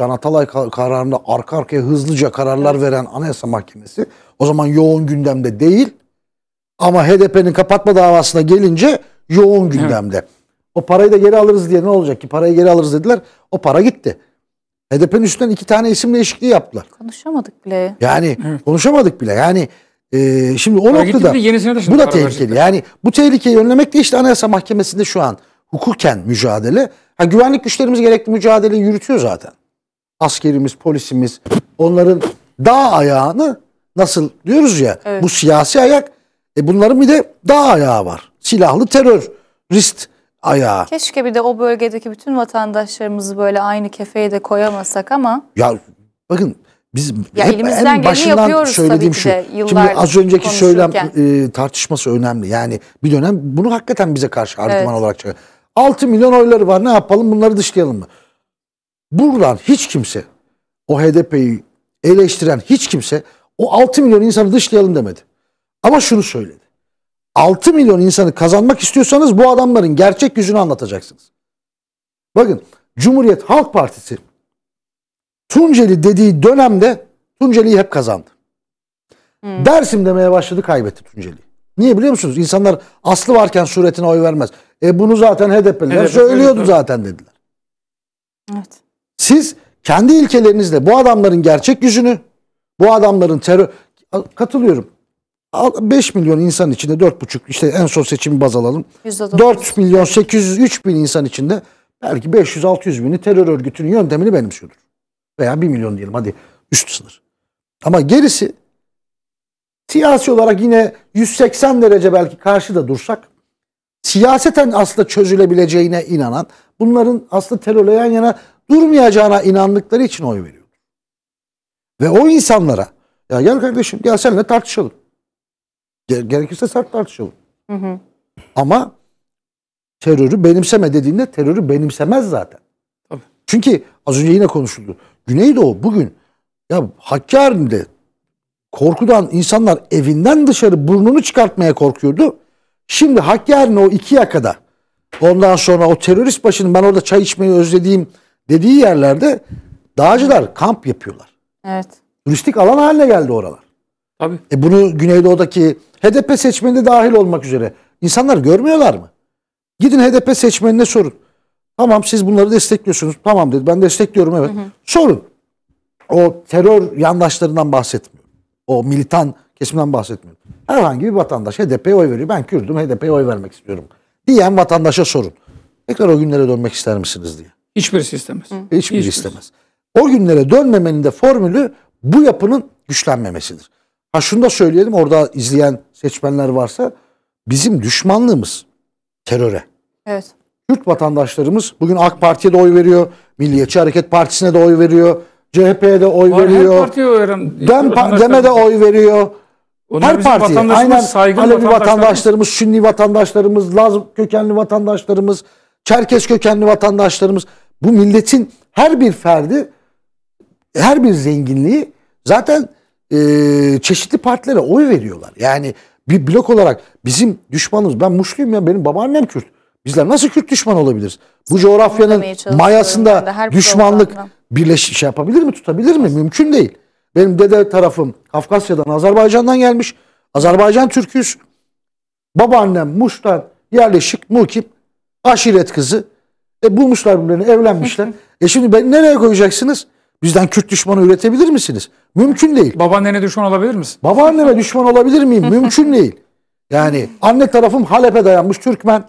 Can Atalay kararında arka arkaya hızlıca kararlar veren Anayasa Mahkemesi o zaman yoğun gündemde değil ama HDP'nin kapatma davasına gelince yoğun gündemde. Evet. O parayı da geri alırız diye ne olacak ki? Parayı geri alırız dediler. O para gitti. HDP'nin üstünden iki tane isim değişikliği yaptılar. Konuşamadık bile. Yani konuşamadık bile. Yani ee, şimdi o Ama noktada yenisine bu da tehlikeli. Yani bu tehlikeyi önlemek de işte Anayasa Mahkemesi'nde şu an hukuken mücadele. Ha, güvenlik güçlerimiz gerekli mücadele yürütüyor zaten. Askerimiz, polisimiz onların dağ ayağını nasıl diyoruz ya evet. bu siyasi ayak e bunların bir de dağ ayağı var. Silahlı terörist ayağı. Keşke bir de o bölgedeki bütün vatandaşlarımızı böyle aynı kefeye de koyamasak ama. Ya bakın biz ya hep elimizden en başından söylediğim şu. Şimdi az önceki söylem e, tartışması önemli. Yani bir dönem bunu hakikaten bize karşı argüman evet. olarak çıkıyor. 6 milyon oyları var ne yapalım bunları dışlayalım mı? Buradan hiç kimse o HDP'yi eleştiren hiç kimse o 6 milyon insanı dışlayalım demedi. Ama şunu söyledi. 6 milyon insanı kazanmak istiyorsanız bu adamların gerçek yüzünü anlatacaksınız. Bakın Cumhuriyet Halk Partisi Tunceli dediği dönemde Tunceli'yi hep kazandı. Hmm. Dersim demeye başladı kaybetti Tunceli'yi. Niye biliyor musunuz? İnsanlar aslı varken suretine oy vermez. E bunu zaten HDP'liler HDP söylüyordu HDP. zaten dediler. Evet. Siz kendi ilkelerinizle bu adamların gerçek yüzünü, bu adamların terör... Katılıyorum. 5 milyon insan içinde 4,5 işte en son seçimi baz alalım. 109. 4 milyon 803 bin insan içinde belki 500-600 bini terör örgütünün yöntemini benimsiyordur. Veya 1 milyon diyelim hadi üst sınır. Ama gerisi siyasi olarak yine 180 derece belki karşıda dursak siyaseten aslında çözülebileceğine inanan, bunların aslında terörle yan yana durmayacağına inandıkları için oy veriyor. Ve o insanlara ya gel kardeşim gel seninle tartışalım. Gerekirse sert tartışalım. Hı hı. Ama terörü benimseme dediğinde terörü benimsemez zaten. Tabii. Çünkü az önce yine konuşuldu. Güneydoğu bugün ya Hakkari'de korkudan insanlar evinden dışarı burnunu çıkartmaya korkuyordu. Şimdi Hakkari'nin o iki yakada ondan sonra o terörist başının ben orada çay içmeyi özlediğim dediği yerlerde dağcılar kamp yapıyorlar. Evet. Turistik alan haline geldi oralar. Tabii. E bunu Güneydoğu'daki HDP seçmeni de dahil olmak üzere insanlar görmüyorlar mı? Gidin HDP seçmenine sorun. Tamam siz bunları destekliyorsunuz. Tamam dedi ben destekliyorum evet. Hı hı. Sorun. O terör yandaşlarından bahsetmiyorum. O militan kesimden bahsetmiyorum. Herhangi bir vatandaş HDP'ye oy veriyor. Ben Kürtüm, HDP'ye oy vermek istiyorum. Diyen vatandaşa sorun. Tekrar o günlere dönmek ister misiniz diye. Hiçbirisi istemez. Hı. Hiçbiri Hiçbirisi. istemez. O günlere dönmemenin de formülü bu yapının güçlenmemesidir. Ha şunu da söyleyelim orada izleyen seçmenler varsa bizim düşmanlığımız teröre. Evet. Kürt vatandaşlarımız bugün AK Parti'ye de oy veriyor. Milliyetçi Hareket Partisi'ne de oy veriyor. CHP'ye de oy Var, veriyor. Her partiye oy veren. Dem, Dem'e de oy veriyor. Onlar her parti. Aynen saygın Alevi vatandaşlarımız, vatandaşlarımız, Sünni vatandaşlarımız, Laz kökenli vatandaşlarımız, Çerkes kökenli vatandaşlarımız. Bu milletin her bir ferdi, her bir zenginliği zaten e, çeşitli partilere oy veriyorlar. Yani bir blok olarak bizim düşmanımız, ben Muşluyum ya benim babaannem Kürt. Bizler nasıl Kürt düşman olabiliriz? Bu coğrafyanın mayasında düşmanlık programda. birleş şey yapabilir mi, tutabilir mi? Mümkün değil. Benim dede tarafım Kafkasya'dan, Azerbaycan'dan gelmiş. Azerbaycan Türküs, Babaannem Muş'tan yerleşik, mukip, aşiret kızı. E bulmuşlar birbirlerini, evlenmişler. e şimdi ben nereye koyacaksınız? Bizden Kürt düşmanı üretebilir misiniz? Mümkün değil. Babaannene düşman olabilir misin? Babaanneme düşman olabilir miyim? Mümkün değil. Yani anne tarafım Halep'e dayanmış Türkmen.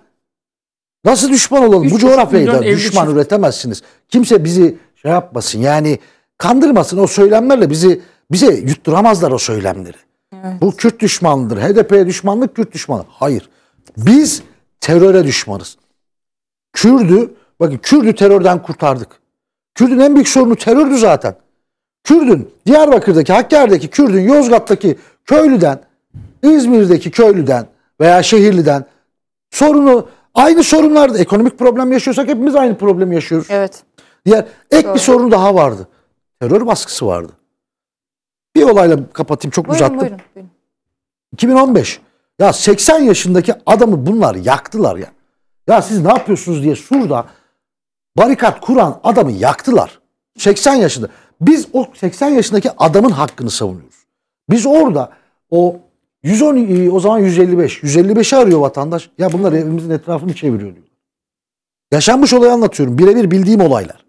Nasıl düşman olalım? Bu coğrafyayı düşman için. üretemezsiniz. Kimse bizi şey yapmasın yani kandırmasın o söylemlerle bizi bize yutturamazlar o söylemleri. Evet. Bu Kürt düşmanlıdır. HDP'ye düşmanlık Kürt düşmanı. Hayır. Biz teröre düşmanız. Kürdü bakın Kürdü terörden kurtardık. Kürdün en büyük sorunu terördü zaten. Kürdün Diyarbakır'daki, Hakkari'deki, Kürdün Yozgat'taki köylüden, İzmir'deki köylüden veya şehirliden sorunu Aynı sorunlarda ekonomik problem yaşıyorsak hepimiz aynı problemi yaşıyoruz. Evet. Diğer ek Doğru. bir sorun daha vardı. Terör baskısı vardı. Bir olayla kapatayım çok buyurun, uzattım. Buyurun, buyurun. 2015. Ya 80 yaşındaki adamı bunlar yaktılar ya. Ya siz ne yapıyorsunuz diye Sur'da barikat kuran adamı yaktılar. 80 yaşında. Biz o 80 yaşındaki adamın hakkını savunuyoruz. Biz orada o 110 e, o zaman 155. 155'i arıyor vatandaş. Ya bunlar evimizin etrafını çeviriyor diyor. Yaşanmış olayı anlatıyorum. Birebir bildiğim olaylar.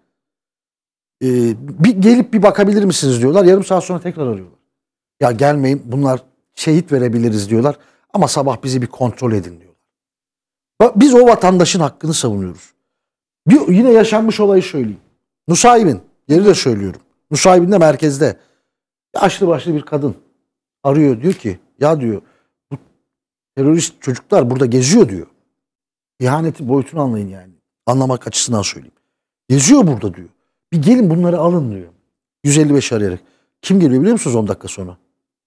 Ee, bir gelip bir bakabilir misiniz diyorlar. Yarım saat sonra tekrar arıyorlar. Ya gelmeyin bunlar şehit verebiliriz diyorlar. Ama sabah bizi bir kontrol edin diyorlar. Biz o vatandaşın hakkını savunuyoruz. Bir, yine yaşanmış olayı söyleyeyim. Nusaybin. geri de söylüyorum. Nusaybin de merkezde. Yaşlı başlı bir kadın arıyor diyor ki ya diyor bu terörist çocuklar burada geziyor diyor. İhaneti boyutunu anlayın yani. Anlamak açısından söyleyeyim. Geziyor burada diyor. Bir gelin bunları alın diyor. 155 arayarak. Kim geliyor biliyor musunuz 10 dakika sonra?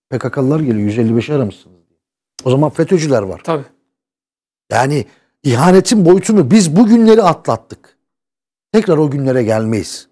PKK'lılar geliyor 155'i aramışsınız. O zaman FETÖ'cüler var. Tabii. Yani ihanetin boyutunu biz bu günleri atlattık. Tekrar o günlere gelmeyiz.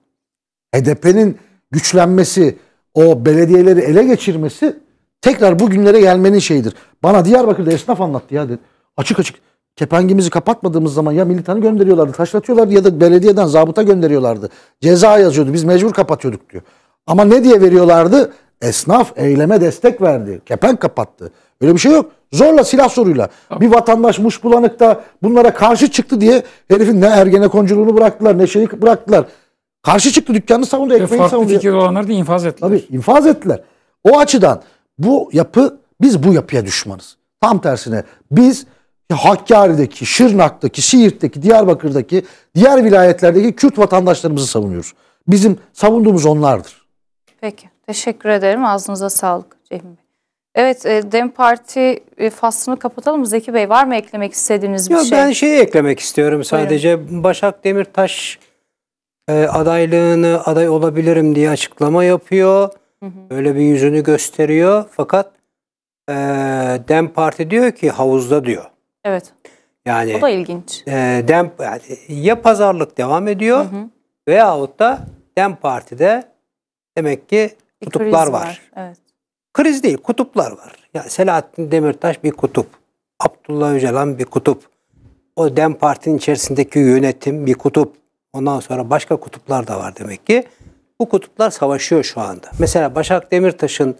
HDP'nin güçlenmesi, o belediyeleri ele geçirmesi Tekrar bugünlere gelmenin şeyidir. Bana Diyarbakır'da esnaf anlattı ya dedi. Açık açık kepengimizi kapatmadığımız zaman ya militanı gönderiyorlardı, taşlatıyorlardı ya da belediyeden zabıta gönderiyorlardı. Ceza yazıyordu. Biz mecbur kapatıyorduk diyor. Ama ne diye veriyorlardı? Esnaf eyleme destek verdi. Kepenk kapattı. Öyle bir şey yok. Zorla silah soruyla. Bir vatandaş muş bulanıkta bunlara karşı çıktı diye herifin ne ergenekonculuğunu bıraktılar ne şeyi bıraktılar. Karşı çıktı dükkanını savundu, e, ekmeğini savundu. Farklı fikir olanları da infaz ettiler. Tabii infaz ettiler. O açıdan bu yapı, biz bu yapıya düşmanız. Tam tersine biz Hakkari'deki, Şırnak'taki, Siirt'teki, Diyarbakır'daki, diğer vilayetlerdeki Kürt vatandaşlarımızı savunuyoruz. Bizim savunduğumuz onlardır. Peki, teşekkür ederim. Ağzınıza sağlık Cehim Bey. Evet, e, Dem Parti e, faslını kapatalım mı? Zeki Bey var mı eklemek istediğiniz bir Yok, şey? Ben şeyi eklemek istiyorum sadece. Buyurun. Başak Demirtaş e, adaylığını aday olabilirim diye açıklama yapıyor. Öyle bir yüzünü gösteriyor fakat e, Dem Parti diyor ki havuzda diyor. Evet. Yani o da ilginç. E, Dem yani ya pazarlık devam ediyor hı hı. veyahut da Dem Parti'de demek ki bir kutuplar var. var. Evet. Kriz değil, kutuplar var. Yani Selahattin Demirtaş bir kutup. Abdullah Öcalan bir kutup. O Dem Parti'nin içerisindeki yönetim bir kutup. Ondan sonra başka kutuplar da var demek ki bu kutuplar savaşıyor şu anda. Mesela Başak Demirtaş'ın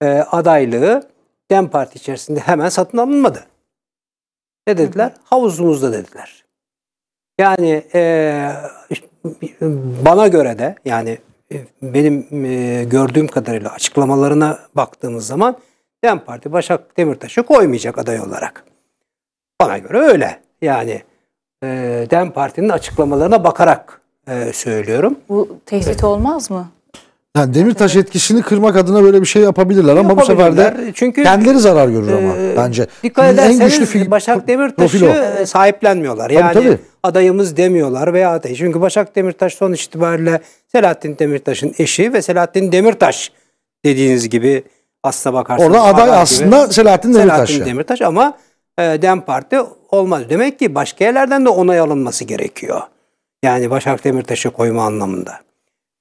e, adaylığı DEM Parti içerisinde hemen satın alınmadı. Ne dediler? Hı hı. Havuzumuzda dediler. Yani e, bana göre de yani e, benim e, gördüğüm kadarıyla açıklamalarına baktığımız zaman DEM Parti Başak Demirtaş'ı koymayacak aday olarak. Bana göre öyle. Yani e, DEM Parti'nin açıklamalarına bakarak e, söylüyorum. Bu tehdit olmaz mı? Yani Demirtaş etkisini kırmak adına böyle bir şey yapabilirler ama bu sefer de Çünkü, kendileri zarar görür ama e, bence. Dikkat ederseniz en güçlü Başak Demirtaş'ı e, sahiplenmiyorlar. Yani tabii, adayımız demiyorlar veya aday. Çünkü Başak Demirtaş son itibariyle Selahattin Demirtaş'ın eşi ve Selahattin Demirtaş dediğiniz gibi aslına bakarsanız. Orada aday aslında gibi. Selahattin Demirtaş. Selahattin Demirtaş ama e, DEM Parti olmaz. Demek ki başka yerlerden de onay alınması gerekiyor. Yani Başak Demirtaş'ı koyma anlamında.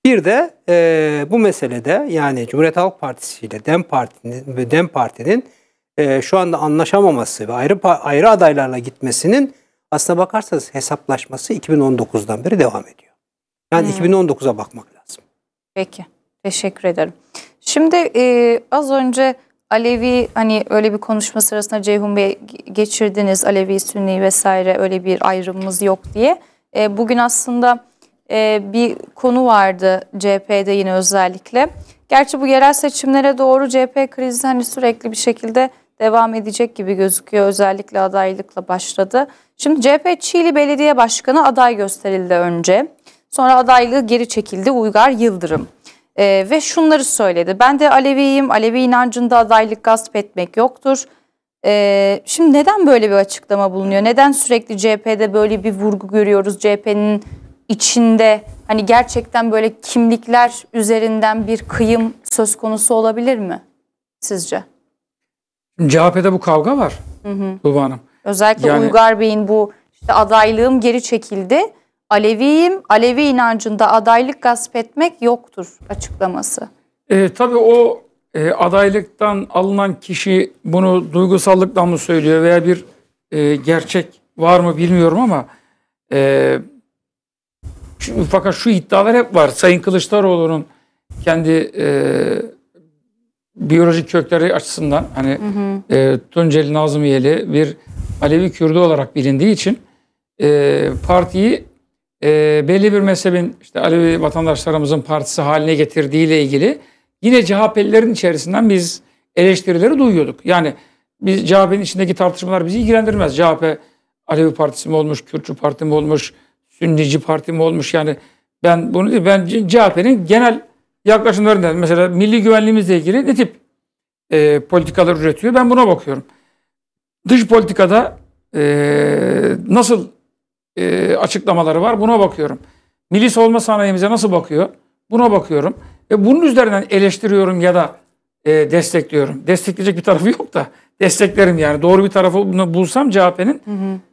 Bir de e, bu meselede yani Cumhuriyet Halk Partisi ile DEM Parti'nin ve DEM Parti'nin e, şu anda anlaşamaması ve ayrı ayrı adaylarla gitmesinin aslına bakarsanız hesaplaşması 2019'dan beri devam ediyor. Yani hmm. 2019'a bakmak lazım. Peki. Teşekkür ederim. Şimdi e, az önce Alevi hani öyle bir konuşma sırasında Ceyhun Bey geçirdiniz Alevi, Sünni vesaire öyle bir ayrımımız yok diye. E, bugün aslında e, bir konu vardı CHP'de yine özellikle. Gerçi bu yerel seçimlere doğru CHP krizi hani sürekli bir şekilde devam edecek gibi gözüküyor. Özellikle adaylıkla başladı. Şimdi CHP Çiğli Belediye Başkanı aday gösterildi önce. Sonra adaylığı geri çekildi Uygar Yıldırım. Ee, ve şunları söyledi. Ben de Aleviyim, Alevi inancında adaylık gasp etmek yoktur. Ee, şimdi neden böyle bir açıklama bulunuyor? Neden sürekli CHP'de böyle bir vurgu görüyoruz? CHP'nin içinde hani gerçekten böyle kimlikler üzerinden bir kıyım söz konusu olabilir mi sizce? CHP'de bu kavga var hı hı. Özellikle yani, Uygar Bey'in bu işte adaylığım geri çekildi. Aleviyim, Alevi inancında adaylık gasp etmek yoktur açıklaması. E, tabii o e, adaylıktan alınan kişi bunu duygusallıktan mı söylüyor veya bir e, gerçek var mı bilmiyorum ama e, şu, fakat şu iddialar hep var. Sayın Kılıçdaroğlu'nun kendi e, biyolojik kökleri açısından hani hı E, Tunceli Nazmiyeli bir Alevi Kürdü olarak bilindiği için e, partiyi e, belli bir mezhebin işte Alevi vatandaşlarımızın partisi haline getirdiğiyle ilgili yine CHP'lilerin içerisinden biz eleştirileri duyuyorduk. Yani biz CHP'nin içindeki tartışmalar bizi ilgilendirmez. CHP e, Alevi Partisi mi olmuş, Kürtçü Parti mi olmuş, Sünnici Parti mi olmuş yani ben bunu değil, ben CHP'nin genel yaklaşımlarından mesela milli güvenliğimizle ilgili ne tip e, politikalar üretiyor ben buna bakıyorum. Dış politikada e, nasıl e, açıklamaları var buna bakıyorum. Milli savunma sanayimize nasıl bakıyor? Buna bakıyorum ve bunun üzerinden eleştiriyorum ya da e, destekliyorum. Destekleyecek bir tarafı yok da desteklerim yani. Doğru bir tarafı bulsam CHP'nin.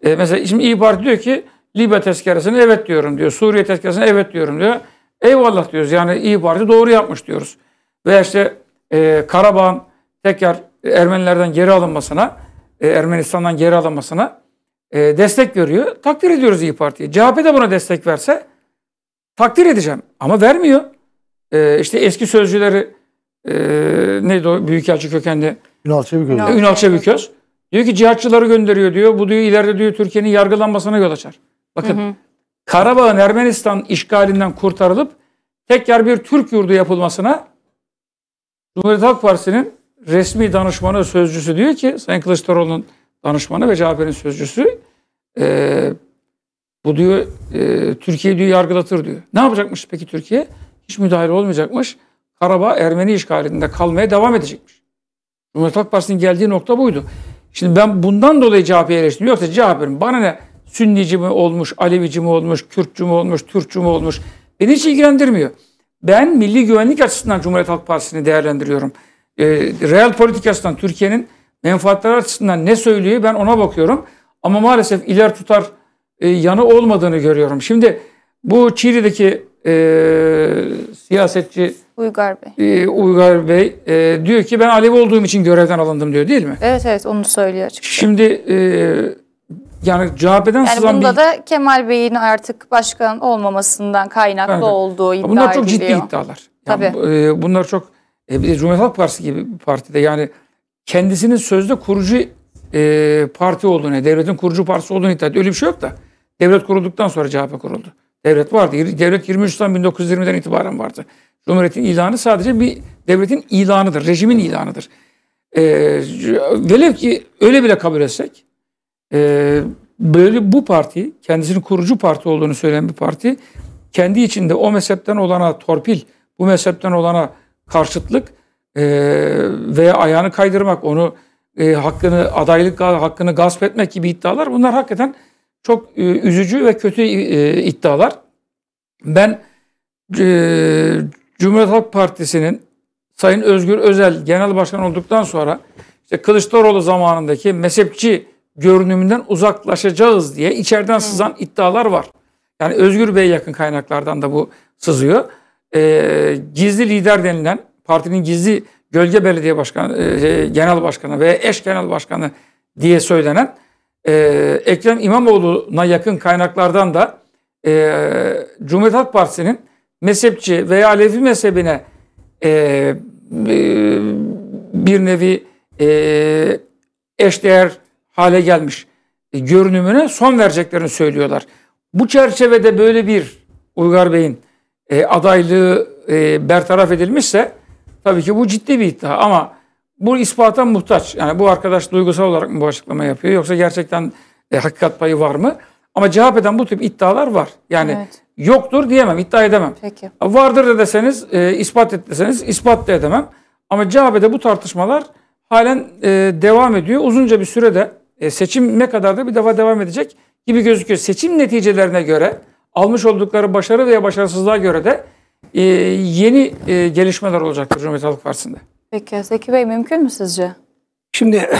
E, mesela şimdi İYİ Parti diyor ki Libya tezkeresine evet diyorum diyor. Suriye tezkeresine evet diyorum diyor. Eyvallah diyoruz yani İYİ Parti doğru yapmış diyoruz. Veya işte e, Karabağ'ın tekrar Ermenilerden geri alınmasına, e, Ermenistan'dan geri alınmasına e, destek görüyor. Takdir ediyoruz İYİ Parti'yi. CHP de buna destek verse takdir edeceğim. Ama vermiyor. Ee, işte eski sözcüleri e, neydi o Büyükelçi kökenli? Ünal Çeviköz. Ünal, Çeviköz. Diyor ki cihatçıları gönderiyor diyor. Bu diyor ileride diyor Türkiye'nin yargılanmasına yol açar. Bakın Karabağ'ın Ermenistan işgalinden kurtarılıp tekrar bir Türk yurdu yapılmasına Cumhuriyet Halk Partisi'nin resmi danışmanı, sözcüsü diyor ki Sayın Kılıçdaroğlu'nun danışmanı ve CHP'nin sözcüsü e, bu diyor e, Türkiye diyor yargılatır diyor. Ne yapacakmış peki Türkiye? Hiç müdahale olmayacakmış. Karabağ Ermeni işgalinde kalmaya devam edecekmiş. Cumhuriyet Halk Partisi'nin geldiği nokta buydu. Şimdi ben bundan dolayı CHP'ye eleştirdim. Yoksa CHP'nin bana ne Sünnici mi olmuş, Alevici mi olmuş, Kürtçü mü olmuş, Türkçü mü olmuş beni hiç ilgilendirmiyor. Ben milli güvenlik açısından Cumhuriyet Halk Partisi'ni değerlendiriyorum. E, real politik açısından Türkiye'nin menfaatleri açısından ne söylüyor ben ona bakıyorum. Ama maalesef iler tutar e, yanı olmadığını görüyorum. Şimdi bu Çiğli'deki e, siyasetçi Uygar Bey, e, Uygar Bey e, diyor ki ben Alevi olduğum için görevden alındım diyor değil mi? Evet evet onu söylüyor açıkçası. Şimdi e, yani CHP'den yani sızan bunda bir... da Kemal Bey'in artık başkan olmamasından kaynaklı evet. olduğu iddia ediliyor. Bunlar çok ediliyor. ciddi iddialar. Yani, Tabii. E, bunlar çok e, Cumhuriyet Halk Partisi gibi bir partide yani kendisinin sözde kurucu e, parti olduğunu, devletin kurucu partisi olduğunu iddia ediyor. Öyle bir şey yok da. Devlet kurulduktan sonra CHP kuruldu. Devlet vardı. Devlet 23 Nisan 1920'den itibaren vardı. Cumhuriyetin ilanı sadece bir devletin ilanıdır. Rejimin ilanıdır. Ee, velev ki öyle bile kabul etsek e, böyle bu parti kendisinin kurucu parti olduğunu söyleyen bir parti kendi içinde o mezhepten olana torpil, bu mezhepten olana karşıtlık e, veya ayağını kaydırmak, onu e, hakkını adaylık hakkını gasp etmek gibi iddialar bunlar hakikaten çok e, üzücü ve kötü e, iddialar. Ben e, Cumhuriyet Halk Partisi'nin Sayın Özgür Özel genel başkan olduktan sonra işte Kılıçdaroğlu zamanındaki mezhepçi görünümünden uzaklaşacağız diye içeriden sızan hmm. iddialar var. Yani Özgür Bey yakın kaynaklardan da bu sızıyor. Ee, gizli lider denilen partinin gizli gölge belediye başkanı, e, genel başkanı veya eş genel başkanı diye söylenen ee, Ekrem İmamoğlu'na yakın kaynaklardan da e, Cumhuriyet Halk Partisi'nin mezhepçi veya Alevi mezhebine e, e bir nevi e, eşdeğer hale gelmiş e, görünümüne son vereceklerini söylüyorlar. Bu çerçevede böyle bir Uygar Bey'in e, adaylığı e, bertaraf edilmişse tabii ki bu ciddi bir iddia ama bu ispata muhtaç. Yani bu arkadaş duygusal olarak mı bu açıklama yapıyor yoksa gerçekten e, hakikat payı var mı? Ama CHP'den bu tip iddialar var. Yani evet. yoktur diyemem, iddia edemem. Peki. E, vardır da deseniz, e, ispat et deseniz ispat da edemem. Ama CHP'de bu tartışmalar halen e, devam ediyor. Uzunca bir sürede e, seçim ne kadar da bir defa devam edecek gibi gözüküyor. Seçim neticelerine göre almış oldukları başarı veya başarısızlığa göre de e, yeni e, gelişmeler olacaktır Cumhuriyet Halk Partisi'nde. Peki Zeki Bey mümkün mü sizce? Şimdi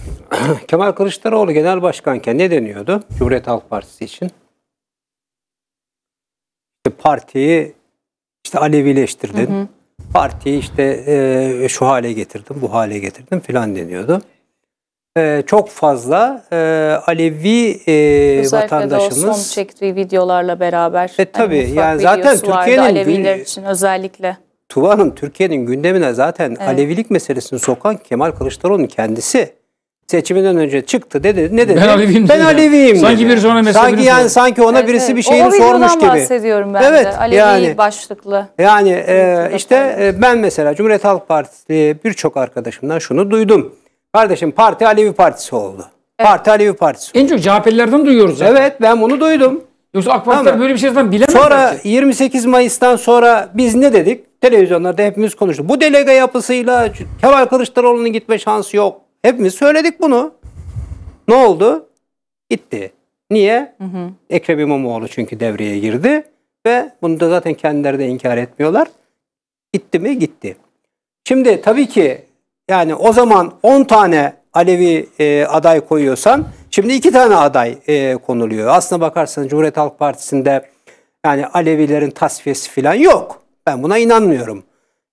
Kemal Kılıçdaroğlu genel başkanken ne deniyordu Cumhuriyet Halk Partisi için? İşte partiyi işte Alevileştirdin. Hı hı. Partiyi işte e, şu hale getirdin, bu hale getirdin filan deniyordu. E, çok fazla e, Alevi e, Özellikle vatandaşımız... Özellikle son çektiği videolarla beraber. E, hani tabii hani yani zaten Türkiye'nin... Aleviler için özellikle. Tuva'nın Türkiye'nin gündemine zaten evet. Alevilik meselesini sokan Kemal Kılıçdaroğlu'nun kendisi seçiminden önce çıktı dedi. Ne dedi? Ben Aleviyim. Ben Aleviyim dedi. Sanki birisi ona mesajını Sanki yani sanki ona evet, birisi evet. bir şeyini sormuş gibi. bahsediyorum ben evet, de. Alevi yani, başlıklı. Yani e, işte e, ben mesela Cumhuriyet Halk Partisi birçok arkadaşımdan şunu duydum. Kardeşim parti Alevi partisi oldu. Evet. Parti Alevi partisi. Oldu. En çok CHP'lilerden duyuyoruz zaten. Evet ben bunu duydum. Yoksa AK Partiler böyle bir şey bilemez. Sonra ki. 28 Mayıs'tan sonra biz ne dedik? Televizyonlarda hepimiz konuştuk. Bu delege yapısıyla Kemal Kılıçdaroğlu'nun gitme şansı yok. Hepimiz söyledik bunu. Ne oldu? Gitti. Niye? Hı hı. Ekrem İmamoğlu çünkü devreye girdi ve bunu da zaten kendileri de inkar etmiyorlar. Gitti mi? Gitti. Şimdi tabii ki yani o zaman 10 tane Alevi e, aday koyuyorsan Şimdi iki tane aday e, konuluyor. Aslına bakarsanız Cumhuriyet Halk Partisi'nde yani Alevilerin tasfiyesi falan yok. Ben buna inanmıyorum.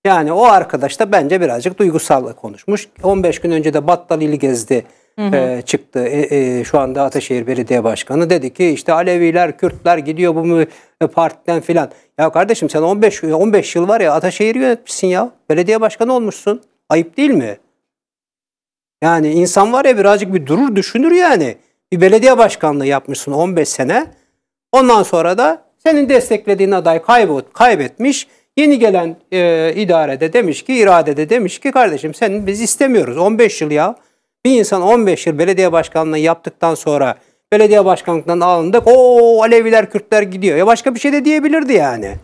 Yani o arkadaş da bence birazcık duygusal konuşmuş. 15 gün önce de Battalili gezdi hı hı. E, çıktı. E, e, şu anda Ataşehir Belediye Başkanı dedi ki işte Aleviler, Kürtler gidiyor bu e, partiden filan. Ya kardeşim sen 15 15 yıl var ya Ataşehir yönetmişsin ya. Belediye başkanı olmuşsun. Ayıp değil mi? Yani insan var ya birazcık bir durur düşünür yani. Bir belediye başkanlığı yapmışsın 15 sene. Ondan sonra da senin desteklediğin aday kaybet, kaybetmiş. Yeni gelen e, idarede demiş ki, iradede demiş ki kardeşim senin biz istemiyoruz. 15 yıl ya. Bir insan 15 yıl belediye başkanlığı yaptıktan sonra belediye başkanlığından alındık. O Aleviler, Kürtler gidiyor. Ya başka bir şey de diyebilirdi yani.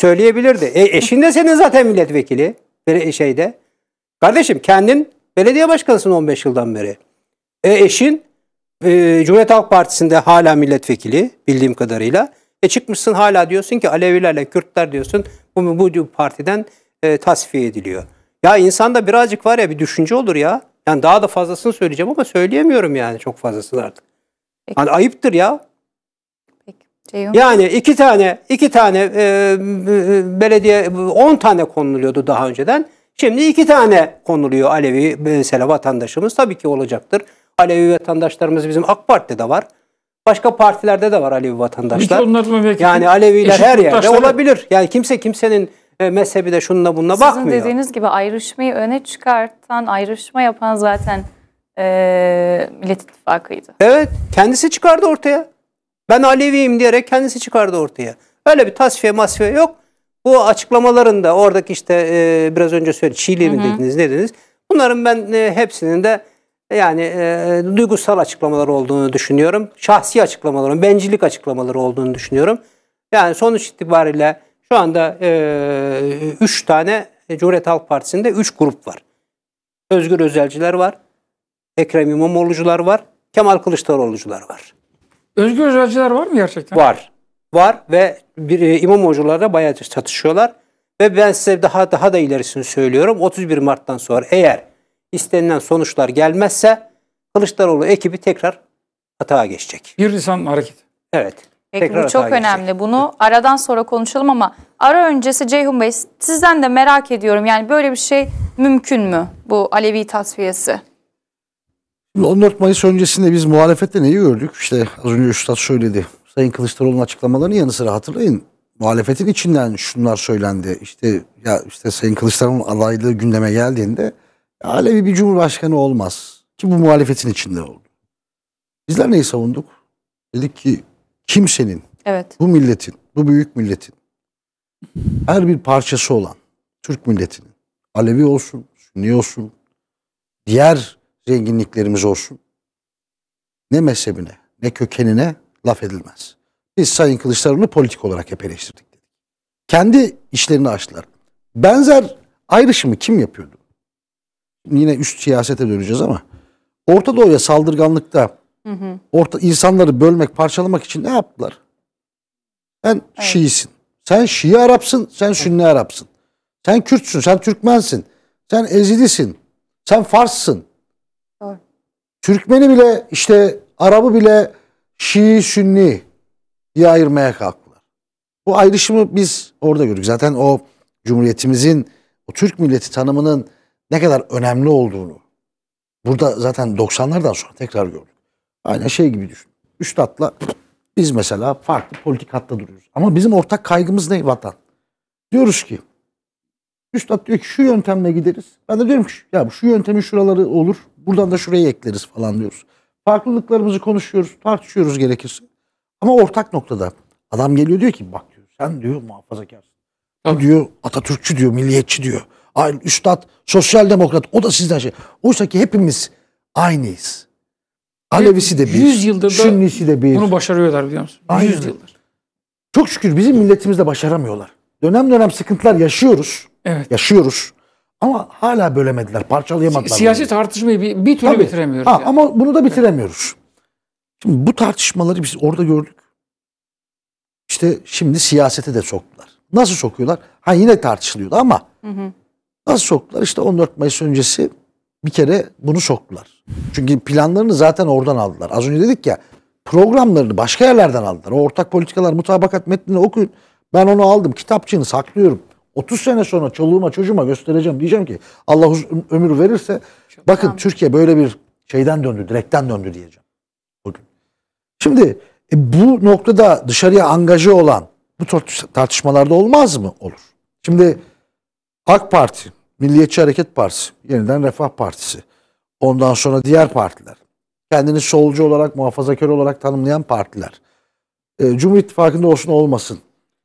Söyleyebilirdi. E, eşin de senin zaten milletvekili şeyde. Kardeşim kendin Belediye başkanısın 15 yıldan beri. E eşin e, Cumhuriyet Halk Partisi'nde hala milletvekili bildiğim kadarıyla. E çıkmışsın hala diyorsun ki Alevilerle Kürtler diyorsun bu, bu partiden e, tasfiye ediliyor. Ya insanda birazcık var ya bir düşünce olur ya. Yani daha da fazlasını söyleyeceğim ama söyleyemiyorum yani çok fazlasını artık. Peki. Yani ayıptır ya. Peki. Ceyhun. Yani iki tane iki tane e, e belediye 10 tane konuluyordu daha önceden. Şimdi iki tane konuluyor Alevi mesela vatandaşımız. Tabii ki olacaktır. Alevi vatandaşlarımız bizim AK Parti'de var. Başka partilerde de var Alevi vatandaşlar. Yani Aleviler her yerde olabilir. Yani kimse kimsenin e, mezhebi de şununla bununla Sizin bakmıyor. Sizin dediğiniz gibi ayrışmayı öne çıkartan, ayrışma yapan zaten e, Millet İttifakı'ydı. Evet, kendisi çıkardı ortaya. Ben Aleviyim diyerek kendisi çıkardı ortaya. Öyle bir tasfiye masfiye yok. Bu açıklamalarında oradaki işte e, biraz önce söyledi Şili mi dediniz ne dediniz? Bunların ben e, hepsinin de e, yani e, duygusal açıklamalar olduğunu düşünüyorum. Şahsi açıklamaların, bencillik açıklamaları olduğunu düşünüyorum. Yani sonuç itibariyle şu anda 3 e, üç tane e, Cumhuriyet Halk Partisi'nde 3 grup var. Özgür Özelciler var, Ekrem İmamoğlu'cular var, Kemal Kılıçdaroğlu'cular var. Özgür Özelciler var mı gerçekten? Var var ve bir e, imam hocalarla bayağı çatışıyorlar. Ve ben size daha daha da ilerisini söylüyorum. 31 Mart'tan sonra eğer istenilen sonuçlar gelmezse Kılıçdaroğlu ekibi tekrar hatağa geçecek. Bir insan hareket. Evet. Peki bu çok önemli. Geçecek. Bunu aradan sonra konuşalım ama ara öncesi Ceyhun Bey sizden de merak ediyorum. Yani böyle bir şey mümkün mü bu Alevi tasfiyesi? 14 Mayıs öncesinde biz muhalefette neyi gördük? İşte az önce Üstad söyledi. Sayın Kılıçdaroğlu'nun açıklamalarının yanı sıra hatırlayın muhalefetin içinden şunlar söylendi. İşte ya işte Sayın Kılıçdaroğlu'nun adaylığı gündeme geldiğinde Alevi bir cumhurbaşkanı olmaz ki bu muhalefetin içinde oldu. Bizler neyi savunduk? Dedik ki kimsenin, evet. bu milletin, bu büyük milletin her bir parçası olan Türk milletinin Alevi olsun, Sünni olsun, diğer zenginliklerimiz olsun. Ne mezhebine, ne kökenine, laf edilmez. Biz Sayın Kılıçdaroğlu politik olarak hep eleştirdik. Kendi işlerini açtılar. Benzer ayrışımı kim yapıyordu? Yine üst siyasete döneceğiz ama Orta Doğu'ya saldırganlıkta Orta, insanları bölmek, parçalamak için ne yaptılar? Sen evet. Şiisin. Sen Şii Arapsın, sen Sünni Arapsın. Sen Kürtsün, sen Türkmensin. Sen Ezidisin. Sen Farssın. Doğru. Türkmeni bile işte Arabı bile Şii Sünni diye ayırmaya kalktılar. Bu ayrışımı biz orada gördük. Zaten o Cumhuriyetimizin o Türk milleti tanımının ne kadar önemli olduğunu burada zaten 90'lardan sonra tekrar gördük. Aynen şey gibi düşün. Üstad'la biz mesela farklı politik hatta duruyoruz. Ama bizim ortak kaygımız ne vatan? Diyoruz ki Üstad diyor ki şu yöntemle gideriz. Ben de diyorum ki ya şu yöntemin şuraları olur. Buradan da şuraya ekleriz falan diyoruz. Farklılıklarımızı konuşuyoruz, tartışıyoruz gerekirse. Ama ortak noktada adam geliyor diyor ki bak diyor sen diyor muhafazakarsın. Bu diyor Atatürkçü diyor, milliyetçi diyor. Ay, üstad, sosyal demokrat o da sizden şey. Oysa ki hepimiz aynıyız. Alevisi de bir, 100 yıldır Sünnisi de bir. bunu başarıyorlar biliyor musun? Aynen. 100 yıldır. Çok şükür bizim milletimizde başaramıyorlar. Dönem dönem sıkıntılar yaşıyoruz. Evet. Yaşıyoruz. Ama hala bölemediler, parçalayamadılar. Siyasi bunu. tartışmayı bir, bir türlü Tabii. bitiremiyoruz. Ha, yani. Ama bunu da bitiremiyoruz. Şimdi bu tartışmaları biz orada gördük. İşte şimdi siyasete de soktular. Nasıl sokuyorlar? Ha yine tartışılıyordu ama nasıl soktular? İşte 14 Mayıs öncesi bir kere bunu soktular. Çünkü planlarını zaten oradan aldılar. Az önce dedik ya programlarını başka yerlerden aldılar. O ortak politikalar mutabakat metnini okuyun. Ben onu aldım. Kitapçığını saklıyorum. 30 sene sonra çoluğuma çocuğuma göstereceğim. Diyeceğim ki Allah ömür verirse Çok bakın anladım. Türkiye böyle bir şeyden döndü, direkten döndü diyeceğim. Bugün. Şimdi e, bu noktada dışarıya angaje olan bu tartışmalarda olmaz mı? Olur. Şimdi AK Parti, Milliyetçi Hareket Partisi, yeniden Refah Partisi, ondan sonra diğer partiler, kendini solcu olarak, muhafazakar olarak tanımlayan partiler, e, Cumhur İttifakı'nda olsun olmasın,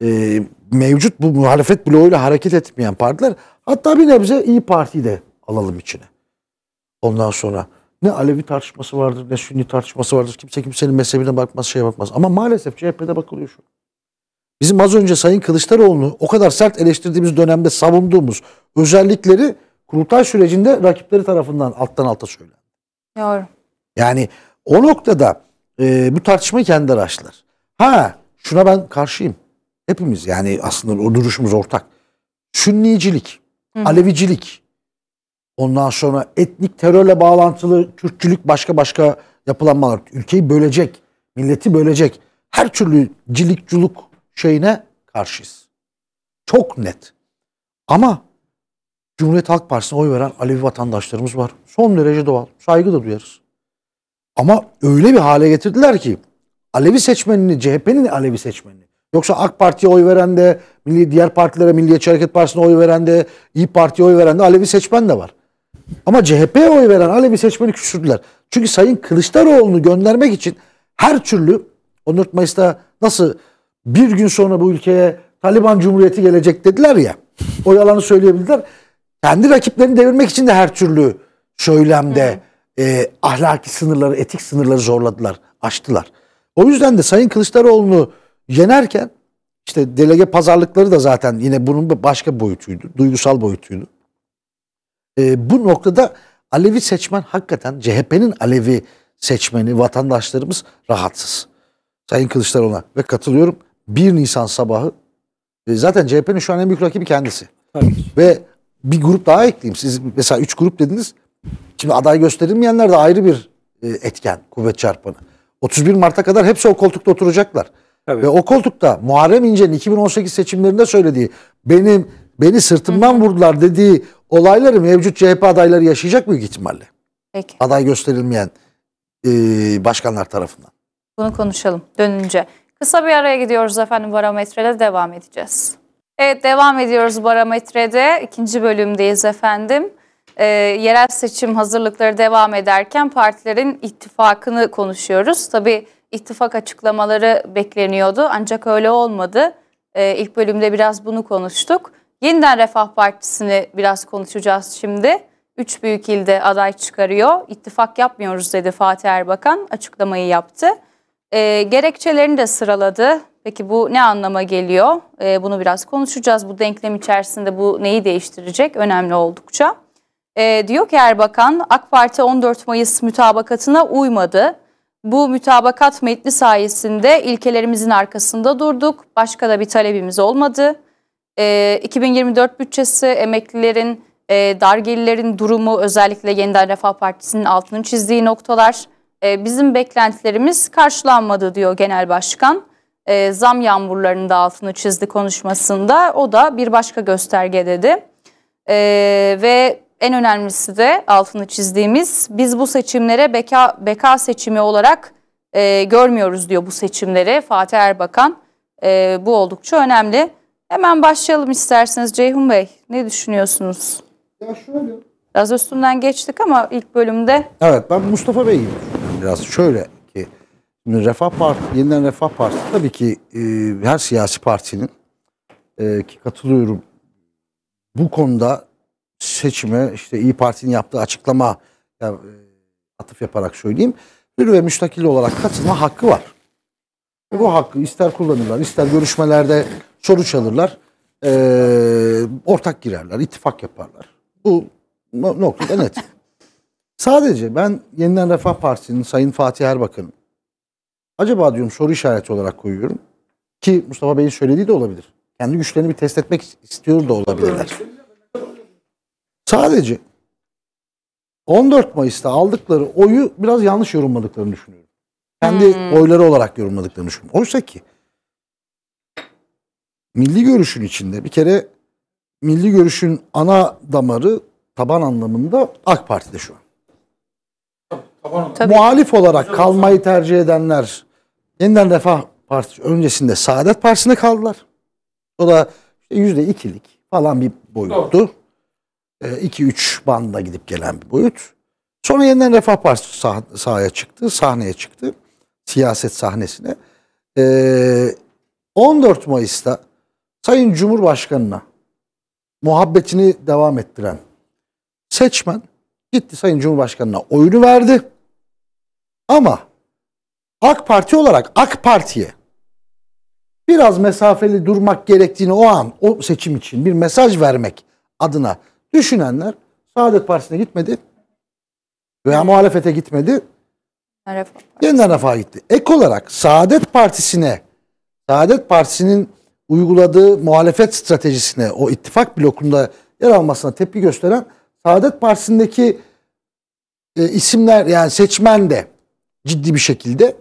e, mevcut bu muhalefet bloğuyla hareket etmeyen partiler hatta bir nebze iyi Parti'yi de alalım içine. Ondan sonra ne Alevi tartışması vardır ne Sünni tartışması vardır. Kimse kimsenin mezhebine bakmaz, şeye bakmaz. Ama maalesef CHP'de bakılıyor şu. Bizim az önce Sayın Kılıçdaroğlu'nu o kadar sert eleştirdiğimiz dönemde savunduğumuz özellikleri kurultay sürecinde rakipleri tarafından alttan alta söyler. Doğru. Yani o noktada e, bu tartışmayı kendi araçlar. Ha şuna ben karşıyım. Hepimiz yani aslında o duruşumuz ortak. Sünnicilik, Hı. Alevicilik, ondan sonra etnik terörle bağlantılı Türkçülük başka başka yapılanmalar. Ülkeyi bölecek, milleti bölecek. Her türlü cilikculuk şeyine karşıyız. Çok net. Ama Cumhuriyet Halk Partisi'ne oy veren Alevi vatandaşlarımız var. Son derece doğal. Saygı da duyarız. Ama öyle bir hale getirdiler ki Alevi seçmenini, CHP'nin Alevi seçmenini Yoksa AK Parti'ye oy veren de, milli, diğer partilere, Milliyetçi Hareket Partisi'ne oy veren de, İyi Parti'ye oy veren de Alevi seçmen de var. Ama CHP'ye oy veren Alevi seçmeni küçürdüler. Çünkü Sayın Kılıçdaroğlu'nu göndermek için her türlü 14 Mayıs'ta nasıl bir gün sonra bu ülkeye Taliban Cumhuriyeti gelecek dediler ya. O yalanı söyleyebilirler. Kendi rakiplerini devirmek için de her türlü söylemde e, ahlaki sınırları, etik sınırları zorladılar, açtılar. O yüzden de Sayın Kılıçdaroğlu'nu yenerken işte delege pazarlıkları da zaten yine bunun bir başka boyutuydu. Duygusal boyutuydu. E, bu noktada Alevi seçmen hakikaten CHP'nin Alevi seçmeni, vatandaşlarımız rahatsız. Sayın Kılıçdaroğlu'na ve katılıyorum. 1 Nisan sabahı e, zaten CHP'nin şu an en büyük rakibi kendisi. Tabii. Ve bir grup daha ekleyeyim. Siz mesela 3 grup dediniz. Şimdi aday gösterilmeyenler de ayrı bir e, etken kuvvet çarpanı. 31 Mart'a kadar hepsi o koltukta oturacaklar. Evet. Ve o koltukta Muharrem İnce'nin 2018 seçimlerinde söylediği benim beni sırtımdan Hı-hı. vurdular dediği olayları mevcut CHP adayları yaşayacak büyük ihtimalle. Peki. Aday gösterilmeyen e, başkanlar tarafından. Bunu konuşalım dönünce. Kısa bir araya gidiyoruz efendim barometrede devam edeceğiz. Evet devam ediyoruz barometrede. ikinci bölümdeyiz efendim. Ee, yerel seçim hazırlıkları devam ederken partilerin ittifakını konuşuyoruz. Tabii ittifak açıklamaları bekleniyordu ancak öyle olmadı. E, ilk bölümde biraz bunu konuştuk. Yeniden Refah Partisi'ni biraz konuşacağız şimdi. Üç büyük ilde aday çıkarıyor. İttifak yapmıyoruz dedi Fatih Erbakan açıklamayı yaptı. E, gerekçelerini de sıraladı. Peki bu ne anlama geliyor? E, bunu biraz konuşacağız. Bu denklem içerisinde bu neyi değiştirecek? Önemli oldukça. E, diyor ki Erbakan, AK Parti 14 Mayıs mütabakatına uymadı. Bu mütabakat metni sayesinde ilkelerimizin arkasında durduk. Başka da bir talebimiz olmadı. E, ee, 2024 bütçesi emeklilerin, e, dar gelirlerin durumu özellikle Yeniden Refah Partisi'nin altını çizdiği noktalar e, bizim beklentilerimiz karşılanmadı diyor Genel Başkan. E, zam yağmurlarının da altını çizdi konuşmasında. O da bir başka gösterge dedi. E, ve en önemlisi de altını çizdiğimiz biz bu seçimlere beka, beka seçimi olarak e, görmüyoruz diyor bu seçimlere Fatih Erbakan. E, bu oldukça önemli. Hemen başlayalım isterseniz Ceyhun Bey ne düşünüyorsunuz? Ya şöyle. Biraz üstünden geçtik ama ilk bölümde. Evet ben Mustafa Bey gibi biraz şöyle ki Refah Parti, yeniden Refah Partisi tabii ki e, her siyasi partinin e, ki katılıyorum bu konuda Seçimi işte İyi Parti'nin yaptığı açıklama ya, e, atıf yaparak söyleyeyim. bir ve müstakil olarak katılma hakkı var. E, bu hakkı ister kullanırlar, ister görüşmelerde soru çalırlar, e, ortak girerler, ittifak yaparlar. Bu noktada net. Sadece ben Yeniden Refah Partisi'nin Sayın Fatih Erbakan'ın acaba diyorum soru işareti olarak koyuyorum. Ki Mustafa Bey'in söylediği de olabilir. Kendi güçlerini bir test etmek istiyor da olabilirler. Sadece 14 Mayıs'ta aldıkları oyu biraz yanlış yorumladıklarını düşünüyorum. Kendi hmm. oyları olarak yorumladıklarını düşünüyorum. Oysa ki milli görüşün içinde bir kere milli görüşün ana damarı taban anlamında AK Parti'de şu an. Tabii, Muhalif olarak kalmayı tercih edenler yeniden Refah Partisi öncesinde Saadet Partisi'nde kaldılar. O da yüzde ikilik falan bir boyuttu. Doğru. 2-3 e, bandına gidip gelen bir boyut. Sonra yeniden Refah Partisi sah sahaya çıktı, sahneye çıktı. Siyaset sahnesine. Ee, 14 Mayıs'ta Sayın Cumhurbaşkanı'na muhabbetini devam ettiren seçmen gitti Sayın Cumhurbaşkanı'na oyunu verdi. Ama AK Parti olarak AK Parti'ye biraz mesafeli durmak gerektiğini o an o seçim için bir mesaj vermek adına Düşünenler Saadet Partisi'ne gitmedi veya muhalefete gitmedi. Yeniden refah gitti. Ek olarak Saadet Partisi'ne Saadet Partisi'nin uyguladığı muhalefet stratejisine o ittifak blokunda yer almasına tepki gösteren Saadet Partisi'ndeki e, isimler yani seçmen de ciddi bir şekilde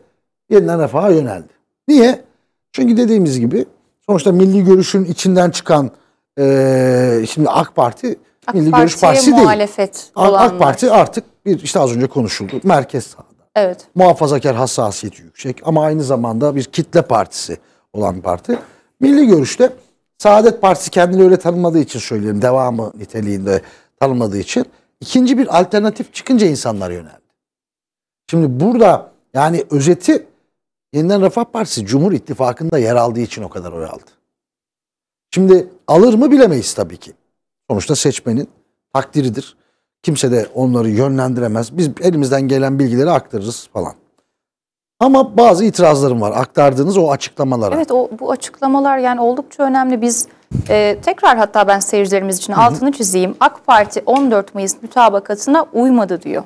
yeniden refaha yöneldi. Niye? Çünkü dediğimiz gibi sonuçta milli görüşün içinden çıkan e, şimdi AK Parti AK Milli Görüş Partisi muhalefet değil. Olanlar. AK Parti artık bir işte az önce konuşuldu merkez sağda. Evet. Muhafazakar hassasiyeti yüksek ama aynı zamanda bir kitle partisi olan parti. Milli Görüş'te Saadet Partisi kendini öyle tanımadığı için söyleyeyim devamı niteliğinde tanımadığı için ikinci bir alternatif çıkınca insanlar yöneldi. Şimdi burada yani özeti Yeniden Refah Partisi Cumhur İttifakı'nda yer aldığı için o kadar oy aldı. Şimdi alır mı bilemeyiz tabii ki sonuçta seçmenin takdiridir. Kimse de onları yönlendiremez. Biz elimizden gelen bilgileri aktarırız falan. Ama bazı itirazlarım var aktardığınız o açıklamalara. Evet o, bu açıklamalar yani oldukça önemli. Biz e, tekrar hatta ben seyircilerimiz için Hı-hı. altını çizeyim. AK Parti 14 Mayıs mütabakatına uymadı diyor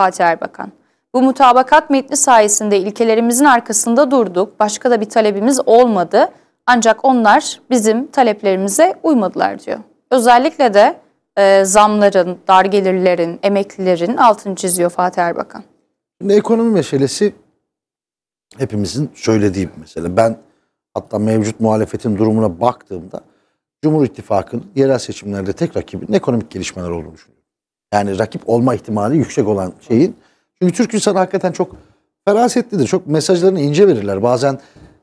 Fatih Erbakan. Bu mutabakat metni sayesinde ilkelerimizin arkasında durduk. Başka da bir talebimiz olmadı. Ancak onlar bizim taleplerimize uymadılar diyor. Özellikle de e, zamların, dar gelirlerin, emeklilerin altını çiziyor Fatih Erbakan. Şimdi ekonomi meselesi hepimizin söylediği bir mesele. Ben hatta mevcut muhalefetin durumuna baktığımda Cumhur İttifakı'nın yerel seçimlerde tek rakibinin ekonomik gelişmeler olduğunu düşünüyorum. Yani rakip olma ihtimali yüksek olan şeyin. Çünkü Türk insanı hakikaten çok ferasetlidir. Çok mesajlarını ince verirler. Bazen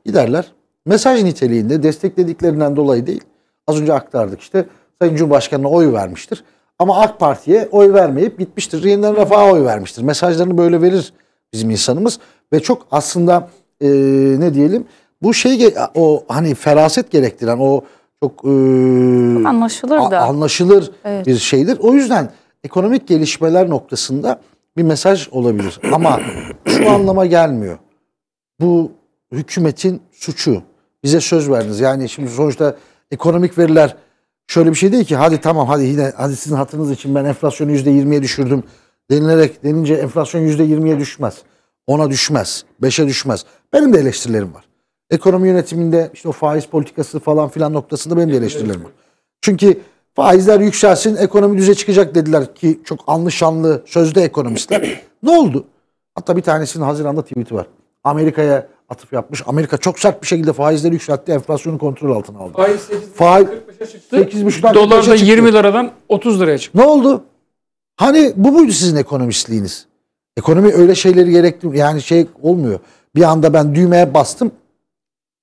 giderler mesaj niteliğinde desteklediklerinden dolayı değil. Az önce aktardık işte Sayın Cumhurbaşkanı'na oy vermiştir. Ama AK Parti'ye oy vermeyip gitmiştir. Yeniden Refah'a oy vermiştir. Mesajlarını böyle verir bizim insanımız. Ve çok aslında e, ne diyelim bu şey o hani feraset gerektiren o çok e, anlaşılır da anlaşılır evet. bir şeydir. O yüzden ekonomik gelişmeler noktasında bir mesaj olabilir ama şu anlama gelmiyor. Bu hükümetin suçu. Bize söz verdiniz. Yani şimdi sonuçta ekonomik veriler şöyle bir şey değil ki hadi tamam hadi yine hadi sizin hatırınız için ben enflasyonu yüzde yirmiye düşürdüm denilerek denince enflasyon yüzde yirmiye düşmez. ona düşmez. beşe düşmez. Benim de eleştirilerim var. Ekonomi yönetiminde işte o faiz politikası falan filan noktasında benim de eleştirilerim var. Çünkü faizler yükselsin ekonomi düze çıkacak dediler ki çok anlı şanlı sözde ekonomistler. ne oldu? Hatta bir tanesinin Haziran'da tweet'i var. Amerika'ya atıf yapmış. Amerika çok sert bir şekilde faizleri yükseltti. Enflasyonu kontrol altına aldı. Faiz 8,5'a çıktı. 8,5'dan Dolar da 20 liradan 30 liraya çıktı. Ne oldu? Hani bu muydu sizin ekonomistliğiniz? Ekonomi öyle şeyleri gerektiriyor yani şey olmuyor. Bir anda ben düğmeye bastım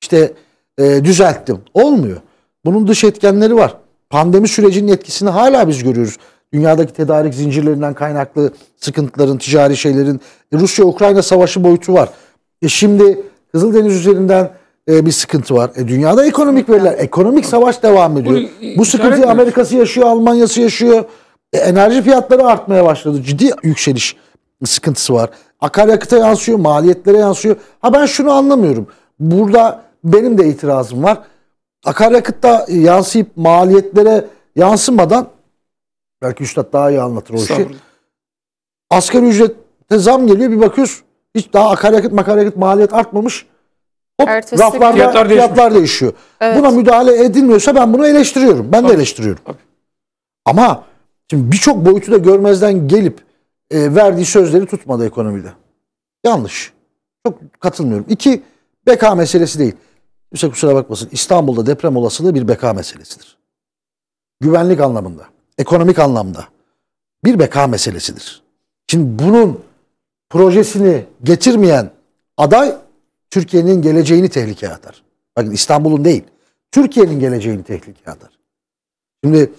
işte e, düzelttim. Olmuyor. Bunun dış etkenleri var. Pandemi sürecinin etkisini hala biz görüyoruz. Dünyadaki tedarik zincirlerinden kaynaklı sıkıntıların, ticari şeylerin, Rusya-Ukrayna savaşı boyutu var. E şimdi Kızıldeniz üzerinden e, bir sıkıntı var. E, dünyada ekonomik veriler, ekonomik savaş devam ediyor. Bunu, Bu sıkıntıyı Amerika'sı yaşıyor, Almanya'sı yaşıyor. E, enerji fiyatları artmaya başladı. Ciddi yükseliş sıkıntısı var. Akaryakıta yansıyor, maliyetlere yansıyor. Ha ben şunu anlamıyorum. Burada benim de itirazım var. Akaryakıtta yansıyıp maliyetlere yansımadan belki üstad daha iyi anlatır o işi. Asgari ücrete zam geliyor bir bakıyoruz hiç daha akaryakıt makaryakıt maliyet artmamış. Hop, Ertesi raflarda gün- fiyatlar, Fiyatlar değişiyor. Evet. Buna müdahale edilmiyorsa ben bunu eleştiriyorum. Ben de eleştiriyorum. Tabii. Ama şimdi birçok boyutu da görmezden gelip e, verdiği sözleri tutmadı ekonomide. Yanlış. Çok katılmıyorum. İki, beka meselesi değil. Kimse kusura bakmasın. İstanbul'da deprem olasılığı bir beka meselesidir. Güvenlik anlamında, ekonomik anlamda bir beka meselesidir. Şimdi bunun projesini getirmeyen aday Türkiye'nin geleceğini tehlikeye atar. Bakın İstanbul'un değil, Türkiye'nin geleceğini tehlikeye atar. Şimdi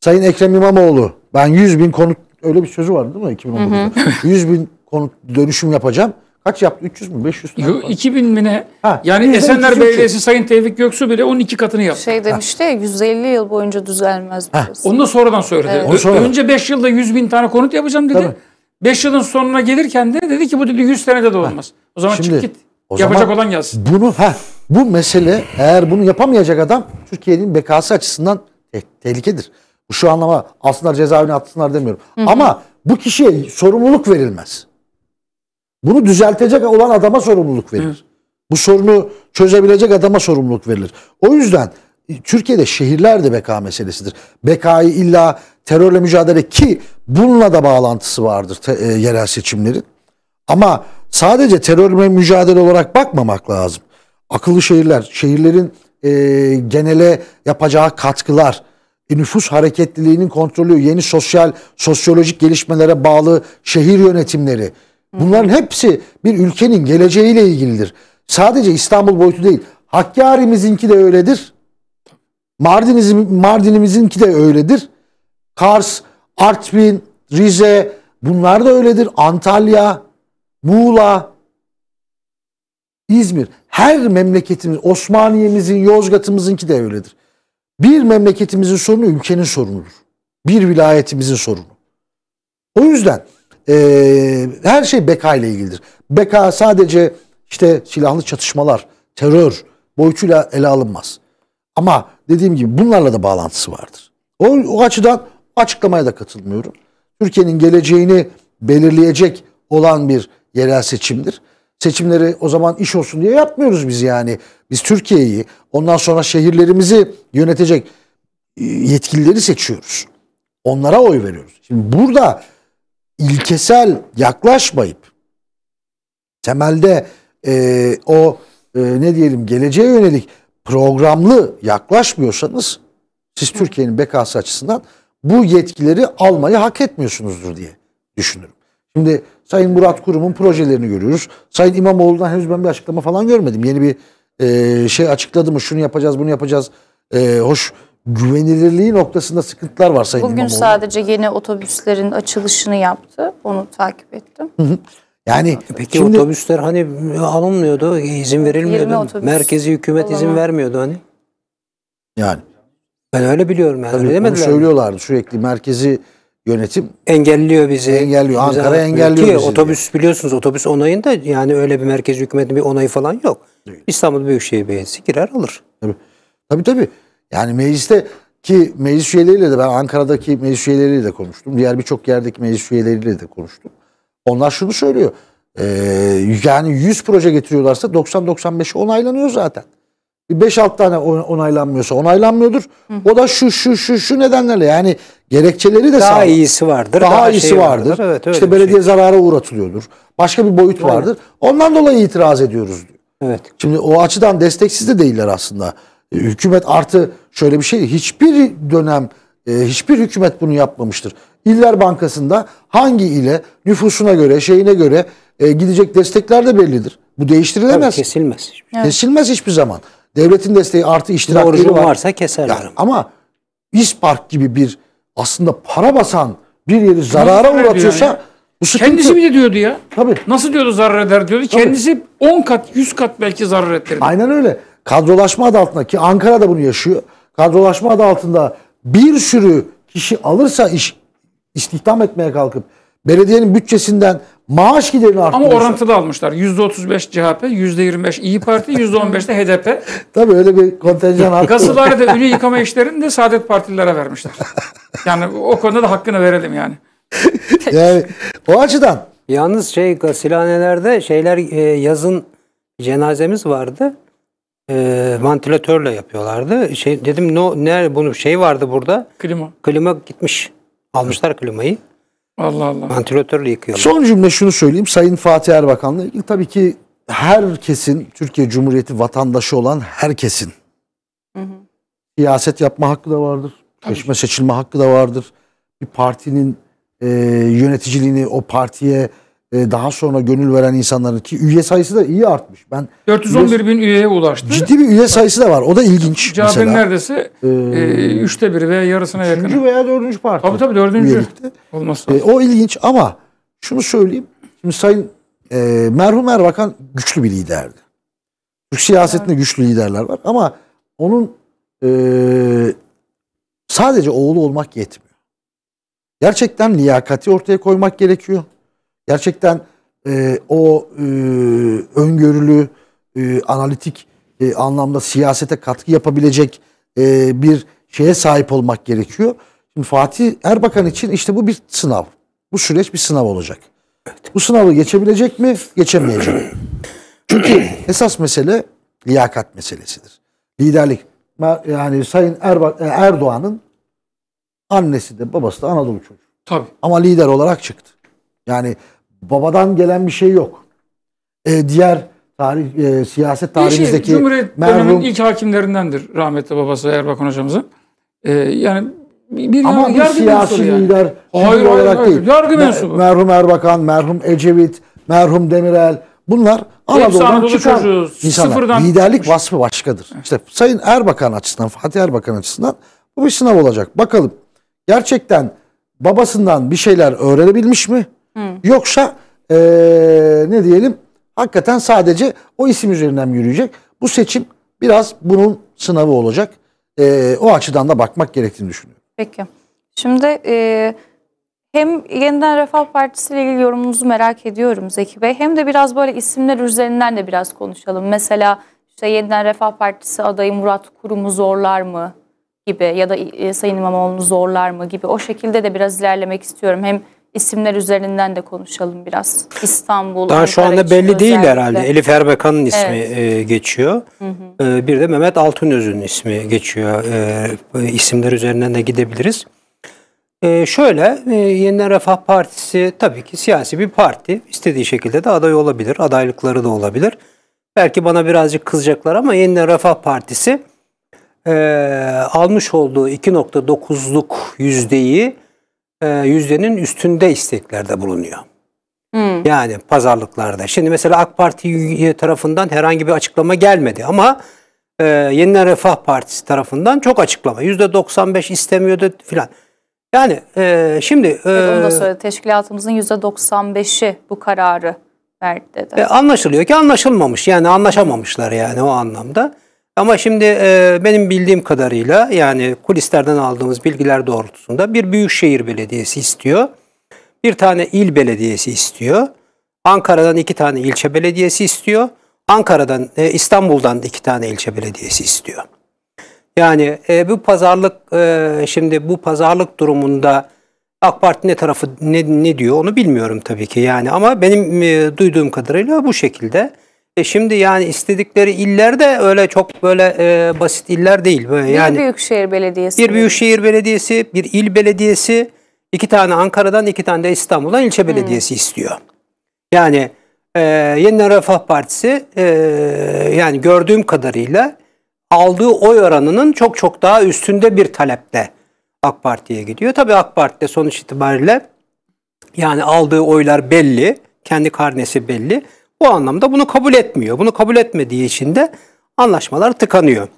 Sayın Ekrem İmamoğlu ben 100 bin konut öyle bir sözü vardı değil mi 2019'da? Hı 100 bin konut dönüşüm yapacağım. Kaç yaptı? 300 mü? 500 mü? 2000 mi ne? Ha, yani Esenler Belediyesi Sayın Tevfik Göksu bile 12 katını yaptı. Şey demişti ya 150 yıl boyunca düzelmez. Ha. Onu da sonradan söyledi. Evet. Sonra... Önce 5 yılda 100 bin tane konut yapacağım dedi. Tabii. 5 yılın sonuna gelirken de dedi ki bu dedi 100 senede de olmaz. Ha. O zaman Şimdi, çık git. O Yapacak zaman olan gelsin. Bunu ha bu mesele eğer bunu yapamayacak adam Türkiye'nin bekası açısından te tehlikedir. Bu şu anlama alsınlar cezaevine atsınlar demiyorum. Hı hı. Ama bu kişiye sorumluluk verilmez. Bunu düzeltecek olan adama sorumluluk verilir. Hı. Bu sorunu çözebilecek adama sorumluluk verilir. O yüzden Türkiye'de şehirler de beka meselesidir. Bekayı illa terörle mücadele ki bununla da bağlantısı vardır te, e, yerel seçimlerin. Ama sadece terörle mücadele olarak bakmamak lazım. Akıllı şehirler, şehirlerin e, genele yapacağı katkılar, e, nüfus hareketliliğinin kontrolü, yeni sosyal, sosyolojik gelişmelere bağlı şehir yönetimleri. Bunların hepsi bir ülkenin geleceğiyle ilgilidir. Sadece İstanbul boyutu değil. Hakkari'mizinki de öyledir. Mardinimiz, Mardinimizinki de öyledir. Kars, Artvin, Rize bunlar da öyledir. Antalya, Muğla, İzmir. Her memleketimiz, Osmaniye'mizin, Yozgat'ımızınki de öyledir. Bir memleketimizin sorunu ülkenin sorunudur. Bir vilayetimizin sorunu. O yüzden e, her şey beka ile ilgilidir. Beka sadece işte silahlı çatışmalar, terör boyutuyla ele alınmaz. Ama dediğim gibi bunlarla da bağlantısı vardır. O, o açıdan açıklamaya da katılmıyorum. Türkiye'nin geleceğini belirleyecek olan bir yerel seçimdir. Seçimleri o zaman iş olsun diye yapmıyoruz biz yani. Biz Türkiye'yi ondan sonra şehirlerimizi yönetecek e, yetkilileri seçiyoruz. Onlara oy veriyoruz. Şimdi burada ilkesel yaklaşmayıp temelde e, o e, ne diyelim geleceğe yönelik programlı yaklaşmıyorsanız siz Türkiye'nin bekası açısından bu yetkileri almayı hak etmiyorsunuzdur diye düşünürüm. Şimdi Sayın Murat Kurum'un projelerini görüyoruz. Sayın İmamoğlu'dan henüz ben bir açıklama falan görmedim. Yeni bir e, şey açıkladı mı şunu yapacağız bunu yapacağız. E, hoş güvenilirliği noktasında sıkıntılar var Sayın Bugün İmamoğlu. Bugün sadece yeni otobüslerin açılışını yaptı. Onu takip ettim. Hı hı. Yani peki şimdi, otobüsler hani e, alınmıyordu, izin verilmiyordu. Merkezi hükümet Olur. izin vermiyordu hani. Yani. Ben öyle biliyorum yani. Tabii, öyle demediler. söylüyorlardı sürekli merkezi yönetim engelliyor bizi. Engelliyor. Ankara bizi engelliyor ki, bizi. Otobüs diye. biliyorsunuz otobüs onayında yani öyle bir merkezi hükümetin bir onayı falan yok. Değil. İstanbul Büyükşehir Belediyesi girer alır. Tabii. Tabii tabii. Yani mecliste ki meclis üyeleriyle de ben Ankara'daki meclis üyeleriyle de konuştum. Diğer birçok yerdeki meclis üyeleriyle de konuştum. Onlar şunu söylüyor. E, yani 100 proje getiriyorlarsa 90-95'i onaylanıyor zaten. 5-6 tane onaylanmıyorsa onaylanmıyordur. Hı. O da şu şu şu şu nedenlerle yani gerekçeleri de daha sağlam. iyisi vardır. Daha, daha iyisi şey vardır. vardır. Evet, öyle işte belediye şey. zarara uğratılıyordur. Başka bir boyut Aynen. vardır. Ondan dolayı itiraz ediyoruz diyor. Evet. Şimdi o açıdan desteksiz de değiller aslında. E, hükümet artı şöyle bir şey hiçbir dönem e, hiçbir hükümet bunu yapmamıştır. İller Bankası'nda hangi ile nüfusuna göre, şeyine göre e, gidecek destekler de bellidir. Bu değiştirilemez. Tabii kesilmez. Evet. Şey. Kesilmez hiçbir zaman. Devletin desteği artı iştirakleri var. varsa keserler. ama İspark gibi bir aslında para basan bir yeri zarara uğratıyorsa yani? bu sıkıntı. Kendisi bile diyordu ya. Tabii. Nasıl diyordu zarar eder diyordu. Tabii. Kendisi 10 kat 100 kat belki zarar ettirdi. Aynen öyle. Kadrolaşma adı altında ki Ankara da bunu yaşıyor. Kadrolaşma adı altında bir sürü kişi alırsa iş istihdam etmeye kalkıp belediyenin bütçesinden maaş giderini arttırırsa... Ama orantılı almışlar. %35 CHP, %25 İyi Parti, %15 de HDP. Tabii öyle bir kontenjan arttı. Gasıları da ünü yıkama işlerini de Saadet Partililere vermişler. Yani o konuda da hakkını verelim yani. yani o açıdan. Yalnız şey silahanelerde şeyler e, yazın cenazemiz vardı. E, vantilatörle yapıyorlardı. Şey dedim no ne bunu şey vardı burada. Klima. Klima gitmiş. Almışlar klimayı. Allah Allah. Ventilatörle yıkıyorlar. Son cümle şunu söyleyeyim. Sayın Fatih Erbakan'la ilgili tabii ki herkesin, Türkiye Cumhuriyeti vatandaşı olan herkesin siyaset yapma hakkı da vardır. Seçme seçilme hakkı da vardır. Bir partinin e, yöneticiliğini o partiye e, daha sonra gönül veren insanların ki üye sayısı da iyi artmış. Ben 411 üye, bin üyeye ulaştı. Ciddi bir üye sayısı da var. O da ilginç. CHP'nin mesela. neredeyse ee, üçte biri veya yarısına yakın. Üçüncü veya dördüncü parti. Tabii tabii dördüncü. Üyelikte. Olmazsa. E, o ilginç ama şunu söyleyeyim. Şimdi Sayın e, merhum Erbakan güçlü bir liderdi. Türk siyasetinde yani. güçlü liderler var ama onun e, sadece oğlu olmak yetmiyor. Gerçekten liyakati ortaya koymak gerekiyor. Gerçekten e, o e, öngörülü, e, analitik e, anlamda siyasete katkı yapabilecek e, bir şeye sahip olmak gerekiyor. Şimdi Fatih Erbakan için işte bu bir sınav. Bu süreç bir sınav olacak. Evet. Bu sınavı geçebilecek mi? Geçemeyecek. Mi? Çünkü esas mesele liyakat meselesidir. Liderlik. Yani Sayın Erba e, Erdoğan'ın annesi de babası da Anadolu çocuğu. Tabii. Ama lider olarak çıktı. Yani babadan gelen bir şey yok. E, diğer tarih e, siyaset şey, tarihimizdeki şey, Cumhuriyet merhum... ilk hakimlerindendir rahmetli babası Erbakan hocamızın. E, yani bir Ama bir siyasi yani. lider hayır, olarak hayır, değil. Yargı mensubu. Merhum Erbakan, merhum Ecevit, merhum Demirel bunlar Anadolu'dan Anadolu çıkan çocuğu, insanlar. Sıfırdan... Liderlik vasfı başkadır. İşte Sayın Erbakan açısından, Fatih Erbakan açısından bu bir sınav olacak. Bakalım gerçekten babasından bir şeyler öğrenebilmiş mi? Yoksa ee, ne diyelim hakikaten sadece o isim üzerinden yürüyecek? Bu seçim biraz bunun sınavı olacak. E, o açıdan da bakmak gerektiğini düşünüyorum. Peki. Şimdi e, hem yeniden Refah Partisi ile ilgili yorumunuzu merak ediyorum Zeki Bey. Hem de biraz böyle isimler üzerinden de biraz konuşalım. Mesela işte yeniden Refah Partisi adayı Murat Kurum'u zorlar mı gibi ya da Sayın İmamoğlu'nu zorlar mı gibi o şekilde de biraz ilerlemek istiyorum. Hem isimler üzerinden de konuşalım biraz. İstanbul, Daha Ankara şu anda belli değil herhalde. Elif Erbakan'ın ismi evet. e, geçiyor. Hı hı. E, bir de Mehmet Altunöz'ün ismi geçiyor. E, isimler üzerinden de gidebiliriz. E, şöyle, e, Yeniden Refah Partisi tabii ki siyasi bir parti. İstediği şekilde de aday olabilir. Adaylıkları da olabilir. Belki bana birazcık kızacaklar ama Yeniden Refah Partisi e, almış olduğu 2.9'luk yüzdeyi e, yüzdenin üstünde isteklerde bulunuyor. Hmm. Yani pazarlıklarda. Şimdi mesela AK Parti tarafından herhangi bir açıklama gelmedi ama e, Yeniden Refah Partisi tarafından çok açıklama. Yüzde %95 istemiyordu filan. Yani e, şimdi... E, evet, onu da söyledi. Teşkilatımızın %95'i bu kararı verdi. Dedi. E, anlaşılıyor ki anlaşılmamış. Yani anlaşamamışlar yani o anlamda. Ama şimdi e, benim bildiğim kadarıyla yani kulislerden aldığımız bilgiler doğrultusunda bir büyükşehir belediyesi istiyor. Bir tane il belediyesi istiyor. Ankara'dan iki tane ilçe belediyesi istiyor. Ankara'dan, e, İstanbul'dan iki tane ilçe belediyesi istiyor. Yani e, bu pazarlık e, şimdi bu pazarlık durumunda AK Parti ne tarafı ne, ne diyor onu bilmiyorum tabii ki yani ama benim e, duyduğum kadarıyla bu şekilde. E şimdi yani istedikleri iller de öyle çok böyle e, basit iller değil. Böyle bir yani büyükşehir belediyesi. Bir büyükşehir belediyesi, bir il belediyesi, iki tane Ankara'dan, iki tane de İstanbul'dan ilçe belediyesi hmm. istiyor. Yani e, Yeniden Refah Partisi e, yani gördüğüm kadarıyla aldığı oy oranının çok çok daha üstünde bir talepte AK Parti'ye gidiyor. Tabii AK Parti'de sonuç itibariyle yani aldığı oylar belli, kendi karnesi belli bu anlamda bunu kabul etmiyor. Bunu kabul etmediği için de anlaşmalar tıkanıyor.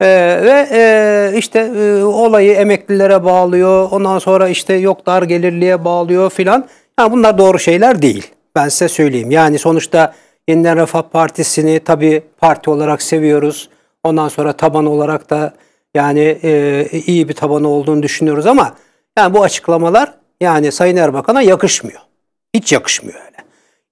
Ee, ve e, işte e, olayı emeklilere bağlıyor. Ondan sonra işte yok dar gelirliye bağlıyor filan. Yani bunlar doğru şeyler değil. Ben size söyleyeyim. Yani sonuçta Yeniden Refah Partisi'ni tabii parti olarak seviyoruz. Ondan sonra taban olarak da yani e, iyi bir taban olduğunu düşünüyoruz ama yani bu açıklamalar yani Sayın Erbakan'a yakışmıyor. Hiç yakışmıyor öyle.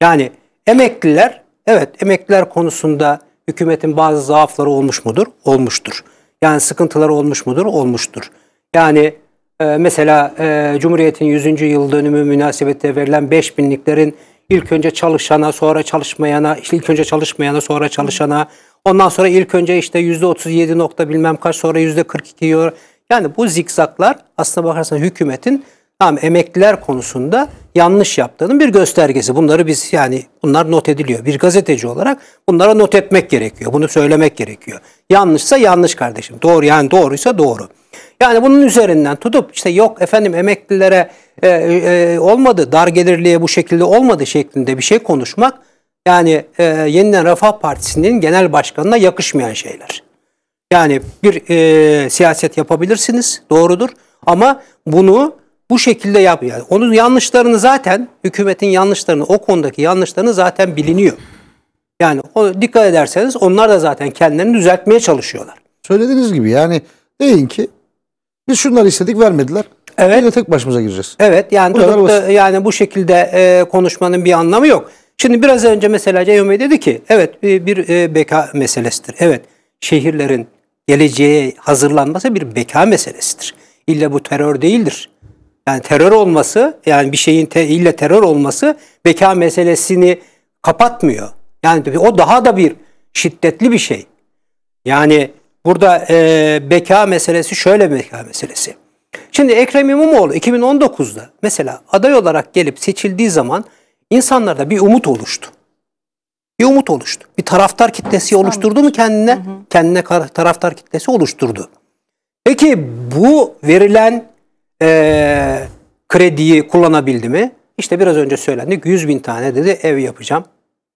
Yani Emekliler, evet emekliler konusunda hükümetin bazı zaafları olmuş mudur? Olmuştur. Yani sıkıntıları olmuş mudur? Olmuştur. Yani e, mesela e, Cumhuriyet'in 100. yıl dönümü münasebette verilen 5000'liklerin ilk önce çalışana, sonra çalışmayana, ilk önce çalışmayana, sonra çalışana, ondan sonra ilk önce işte %37 nokta bilmem kaç, sonra %42 yani bu zikzaklar aslında bakarsan hükümetin tam emekliler konusunda yanlış yaptığının bir göstergesi. Bunları biz yani bunlar not ediliyor. Bir gazeteci olarak bunlara not etmek gerekiyor. Bunu söylemek gerekiyor. Yanlışsa yanlış kardeşim. Doğru yani doğruysa doğru. Yani bunun üzerinden tutup işte yok efendim emeklilere e, e, olmadı, dar gelirliye bu şekilde olmadı şeklinde bir şey konuşmak yani e, yeniden Refah Partisi'nin genel başkanına yakışmayan şeyler. Yani bir e, siyaset yapabilirsiniz doğrudur ama bunu bu şekilde yap. onun yanlışlarını zaten hükümetin yanlışlarını o konudaki yanlışlarını zaten biliniyor. Yani o, dikkat ederseniz onlar da zaten kendilerini düzeltmeye çalışıyorlar. Söylediğiniz gibi yani deyin ki biz şunları istedik vermediler. Evet. Yine tek başımıza gireceğiz. Evet yani bu da, yani bu şekilde e, konuşmanın bir anlamı yok. Şimdi biraz önce mesela Ceyhun Bey dedi ki evet bir, e, bir e, beka meselesidir. Evet şehirlerin geleceğe hazırlanması bir beka meselesidir. İlla bu terör değildir. Yani terör olması yani bir şeyin te, illa terör olması beka meselesini kapatmıyor. Yani o daha da bir şiddetli bir şey. Yani burada e, beka meselesi şöyle beka meselesi. Şimdi Ekrem İmamoğlu 2019'da mesela aday olarak gelip seçildiği zaman insanlarda bir umut oluştu. Bir umut oluştu. Bir taraftar kitlesi oluşturdu mu kendine? Hı hı. Kendine taraftar kitlesi oluşturdu. Peki bu verilen e, krediyi kullanabildi mi? İşte biraz önce söylendik 100 bin tane dedi ev yapacağım,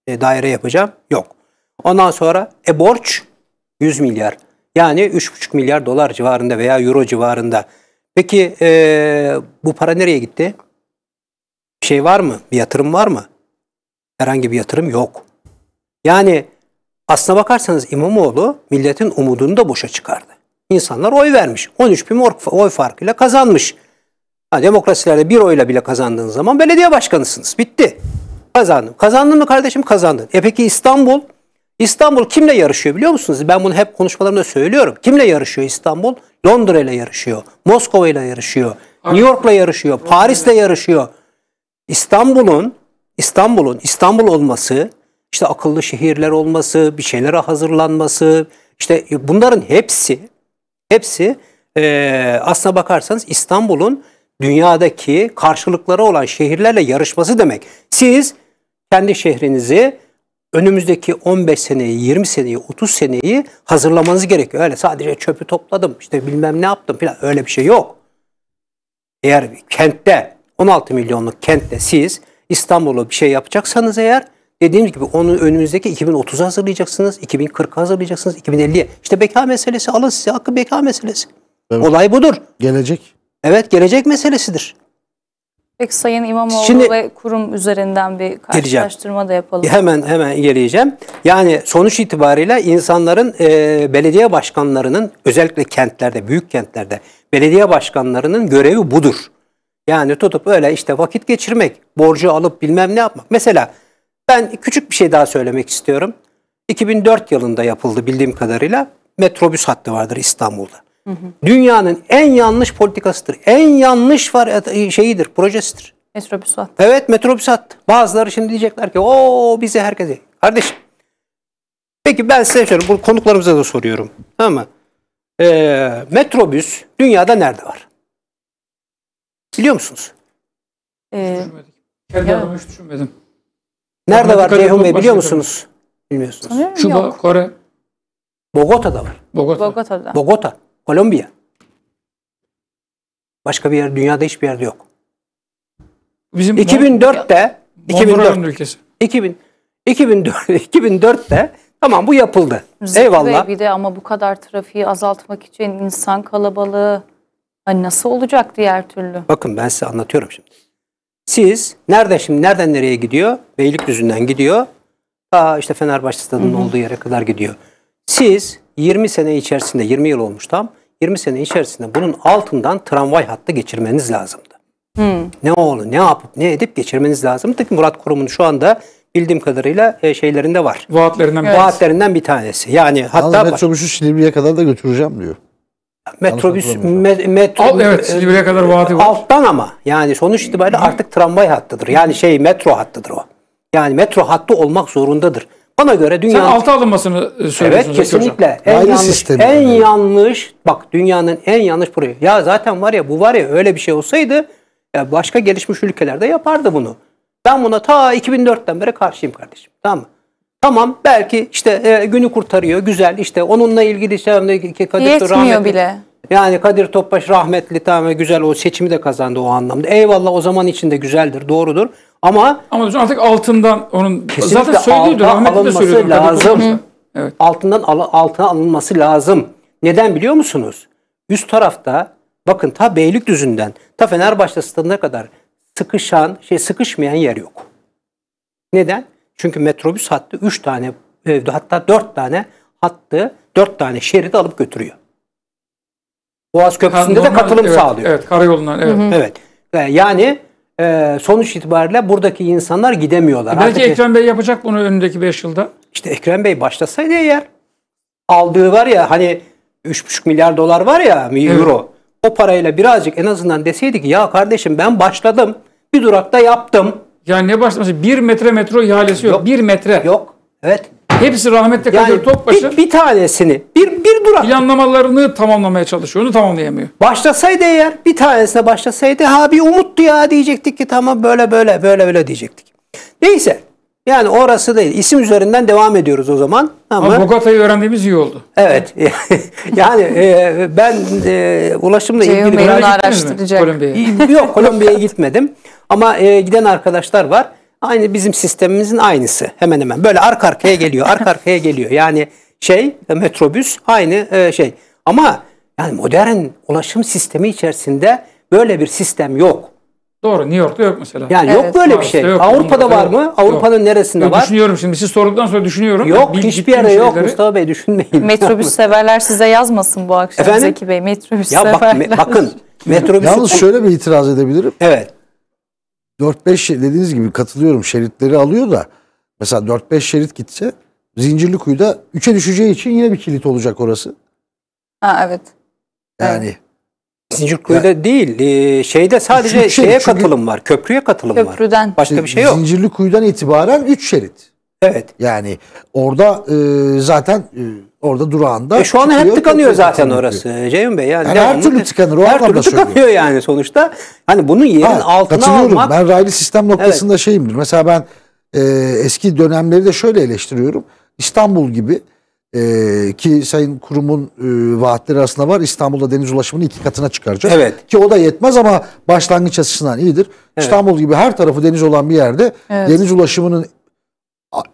e, daire yapacağım. Yok. Ondan sonra e borç 100 milyar. Yani 3,5 milyar dolar civarında veya euro civarında. Peki e, bu para nereye gitti? Bir şey var mı? Bir yatırım var mı? Herhangi bir yatırım yok. Yani aslına bakarsanız İmamoğlu milletin umudunu da boşa çıkardı insanlar oy vermiş. 13 bin oy farkıyla kazanmış. Ha, demokrasilerde bir oyla bile kazandığınız zaman belediye başkanısınız. Bitti. Kazandım. Kazandın mı kardeşim? Kazandın. E peki İstanbul? İstanbul kimle yarışıyor biliyor musunuz? Ben bunu hep konuşmalarımda söylüyorum. Kimle yarışıyor İstanbul? Londra ile yarışıyor. Moskova ile yarışıyor. New York ile yarışıyor. Paris ile yarışıyor. İstanbul'un İstanbul'un İstanbul olması, işte akıllı şehirler olması, bir şeylere hazırlanması, işte bunların hepsi Hepsi e, aslına bakarsanız İstanbul'un dünyadaki karşılıkları olan şehirlerle yarışması demek. Siz kendi şehrinizi önümüzdeki 15 seneyi, 20 seneyi, 30 seneyi hazırlamanız gerekiyor. Öyle sadece çöpü topladım, işte bilmem ne yaptım falan öyle bir şey yok. Eğer kentte 16 milyonluk kentte siz İstanbul'u bir şey yapacaksanız eğer Dediğimiz gibi onu önümüzdeki 2030'a hazırlayacaksınız, 2040'a hazırlayacaksınız, 2050'ye. İşte beka meselesi alın size hakkı beka meselesi. Evet. Olay budur. Gelecek. Evet gelecek meselesidir. Peki Sayın İmamoğlu Şimdi, ve kurum üzerinden bir karşılaştırma geleceğim. da yapalım. Hemen hemen geleceğim. Yani sonuç itibariyle insanların e, belediye başkanlarının özellikle kentlerde, büyük kentlerde belediye başkanlarının görevi budur. Yani tutup öyle işte vakit geçirmek, borcu alıp bilmem ne yapmak. Mesela ben küçük bir şey daha söylemek istiyorum. 2004 yılında yapıldı bildiğim kadarıyla metrobüs hattı vardır İstanbul'da. Hı hı. Dünyanın en yanlış politikasıdır. En yanlış var e, şeyidir, projesidir. Metrobüs hattı. Evet metrobüs hattı. Bazıları şimdi diyecekler ki o bize herkese. Kardeşim. Peki ben size söylüyorum. Bunu konuklarımıza da soruyorum. Tamam mı? Ee, metrobüs dünyada nerede var? Biliyor musunuz? Ee, Kendi evet. adıma hiç düşünmedim. Nerede var Ceyhun Bey biliyor musunuz? Bilmiyorsunuz. Sanırım Küba, yok. Kore. Bogota'da var. Bogota. Bogota'da. Bogota, Kolombiya. Başka bir yer, dünyada hiçbir yerde yok. Bizim 2004'te 2004 ülkesi. 2000 2004 2004'te tamam bu yapıldı. Rızık Eyvallah. Bir de ama bu kadar trafiği azaltmak için insan kalabalığı hani nasıl olacak diğer türlü? Bakın ben size anlatıyorum şimdi. Siz nerede şimdi nereden nereye gidiyor? Beylikdüzü'nden gidiyor. Ta işte Fenerbahçe stadının olduğu yere kadar gidiyor. Siz 20 sene içerisinde 20 yıl olmuş tam 20 sene içerisinde bunun altından tramvay hattı geçirmeniz lazımdı. Hmm. Ne oldu, ne yapıp ne edip geçirmeniz lazımdı ki Murat Kurum'un şu anda bildiğim kadarıyla e, şeylerinde var. Vaatlerinden, evet. vaatlerinden bir tanesi. Yani hatta Yalnız metro bak- Çavuş'u Silivri'ye kadar da götüreceğim diyor. Metrobüs me, metro Alt, evet Silivri'ye kadar vaati var. Alttan ama yani sonuç itibariyle artık tramvay hattıdır. Yani şey metro hattıdır o. Yani metro hattı olmak zorundadır. Bana göre dünyanın... Sen alta alınmasını söylüyorsun. E, evet kesinlikle. En Aynı yanlış, En yani. yanlış bak dünyanın en yanlış proje. Ya zaten var ya bu var ya öyle bir şey olsaydı başka gelişmiş ülkelerde yapardı bunu. Ben buna ta 2004'ten beri karşıyım kardeşim. Tamam mı? Tamam belki işte e, günü kurtarıyor güzel işte onunla ilgili şey ki Kadir Yetmiyor rahmetli. bile. Yani Kadir Topbaş rahmetli tamam ve güzel o seçimi de kazandı o anlamda. Eyvallah o zaman içinde güzeldir doğrudur ama Ama hocam artık altından onun zaten söylüyordu alta rahmetli de söylüyordu. lazım. Evet. altından al- altına alınması lazım. Neden biliyor musunuz? Üst tarafta bakın ta Beylikdüzü'nden ta Fenerbahçe stadına kadar sıkışan şey sıkışmayan yer yok. Neden? Çünkü metrobüs hattı 3 tane e, hatta 4 tane hattı 4 tane şeridi alıp götürüyor. Boğaz Köprüsü'nde de katılım evet, sağlıyor. Evet, karayolundan evet. Hı hı. Evet. Ee, yani e, sonuç itibariyle buradaki insanlar gidemiyorlar. E, belki Artık Ekrem Bey yapacak bunu önündeki 5 yılda. İşte Ekrem Bey başlasaydı eğer aldığı var ya hani 3,5 milyar dolar var ya evet. euro. O parayla birazcık en azından deseydi ki ya kardeşim ben başladım. Bir durakta yaptım. Yani ne başlaması? Şey, bir metre metro ihalesi yok. yok. Bir metre. Yok. Evet. Hepsi rahmetli yani Kadir Topbaşı. Bir, bir tanesini, bir, bir durak. Planlamalarını tamamlamaya çalışıyor. Onu tamamlayamıyor. Başlasaydı eğer, bir tanesine başlasaydı ha bir umuttu ya diyecektik ki tamam böyle böyle böyle böyle diyecektik. Neyse. Yani orası değil. İsim üzerinden devam ediyoruz o zaman. Ama, Ama öğrendiğimiz iyi oldu. Evet. yani e, ben e, ulaşımla şey, ilgili... Ceyhun araştıracak. Kolombiya'ya. Yok Kolombiya'ya gitmedim. Ama e, giden arkadaşlar var. Aynı bizim sistemimizin aynısı hemen hemen. Böyle arka arkaya geliyor, arka arkaya geliyor. Yani şey e, metrobüs aynı e, şey. Ama yani modern ulaşım sistemi içerisinde böyle bir sistem yok. Doğru New York'ta yok mesela. Yani evet. yok böyle bir şey. Yok, Avrupa'da var mı? Yok. Avrupa'nın neresinde yok, var? Düşünüyorum şimdi siz sorduktan sonra düşünüyorum. Yok Bil, hiçbir yerde şeyleri... yok Mustafa Bey düşünmeyin. Metrobüs severler size yazmasın bu akşam Efendim? Zeki Bey metrobüs ya, severler. Bak, me, bakın metrobüs... Yalnız şöyle bir itiraz edebilirim. Evet. 4-5 dediğiniz gibi katılıyorum şeritleri alıyor da mesela 4-5 şerit gitse Zincirli Kuyu'da 3'e düşeceği için yine bir kilit olacak orası. Ha evet. Yani evet. kuyuda yani, değil, e, şeyde sadece şeye şerit, katılım var, köprüye katılım Köprüden. var. Başka bir şey yok. Zincirli kuyudan itibaren 3 şerit. Evet. Yani orada e, zaten e, orada durağında. E şu an hep tıkanıyor zaten orası e, Ceyhun Bey. Yani, yani her türlü tıkanır. O her türlü tıkanıyor söylüyor. yani sonuçta. Hani bunun yerin ha, altına katılıyorum. almak. Ben raylı sistem noktasında evet. şeyimdir. Mesela ben e, eski dönemleri de şöyle eleştiriyorum. İstanbul gibi e, ki sayın kurumun e, vaatleri arasında var. İstanbul'da deniz ulaşımını iki katına çıkaracak. Evet. Ki o da yetmez ama başlangıç açısından iyidir. Evet. İstanbul gibi her tarafı deniz olan bir yerde evet. deniz ulaşımının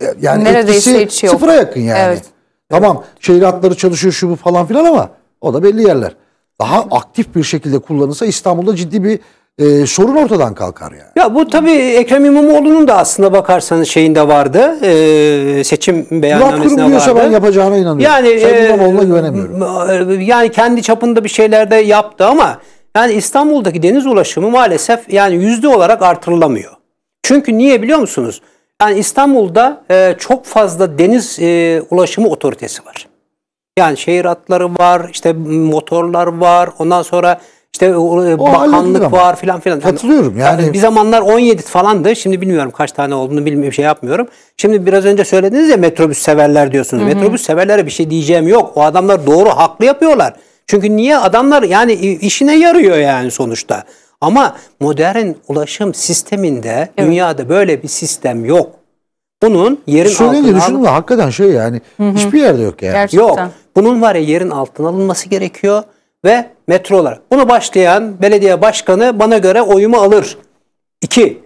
e, yani Neredeyse etkisi hiç şey yok. sıfıra yakın yani. Evet. Tamam şehir hatları çalışıyor şu bu falan filan ama o da belli yerler. Daha aktif bir şekilde kullanılsa İstanbul'da ciddi bir e, sorun ortadan kalkar yani. Ya bu tabii Ekrem İmamoğlu'nun da aslında bakarsanız şeyinde vardı. E, seçim beyannamesinde vardı. diyorsa ben yapacağına inanıyorum. Yani Sayın e, güvenemiyorum. E, yani kendi çapında bir şeyler de yaptı ama yani İstanbul'daki deniz ulaşımı maalesef yani yüzde olarak artırılamıyor. Çünkü niye biliyor musunuz? Yani İstanbul'da e, çok fazla deniz e, ulaşımı otoritesi var. Yani şehir atları var, işte motorlar var, ondan sonra işte e, o e, bakanlık var filan filan. Katılıyorum yani. yani. Bir zamanlar 17 falandı. Şimdi bilmiyorum kaç tane olduğunu bilmiyorum şey yapmıyorum. Şimdi biraz önce söylediniz ya metrobüs severler diyorsunuz. Hı hı. Metrobüs severlere bir şey diyeceğim yok. O adamlar doğru haklı yapıyorlar. Çünkü niye adamlar yani işine yarıyor yani sonuçta. Ama modern ulaşım sisteminde evet. dünyada böyle bir sistem yok. Bunun yerin Söyleyince altına... Söyleyince hakikaten şey yani hı hı. hiçbir yerde yok yani. Gerçekten. Yok. Bunun var ya yerin altına alınması gerekiyor ve metrolar. Bunu başlayan belediye başkanı bana göre oyumu alır. İki,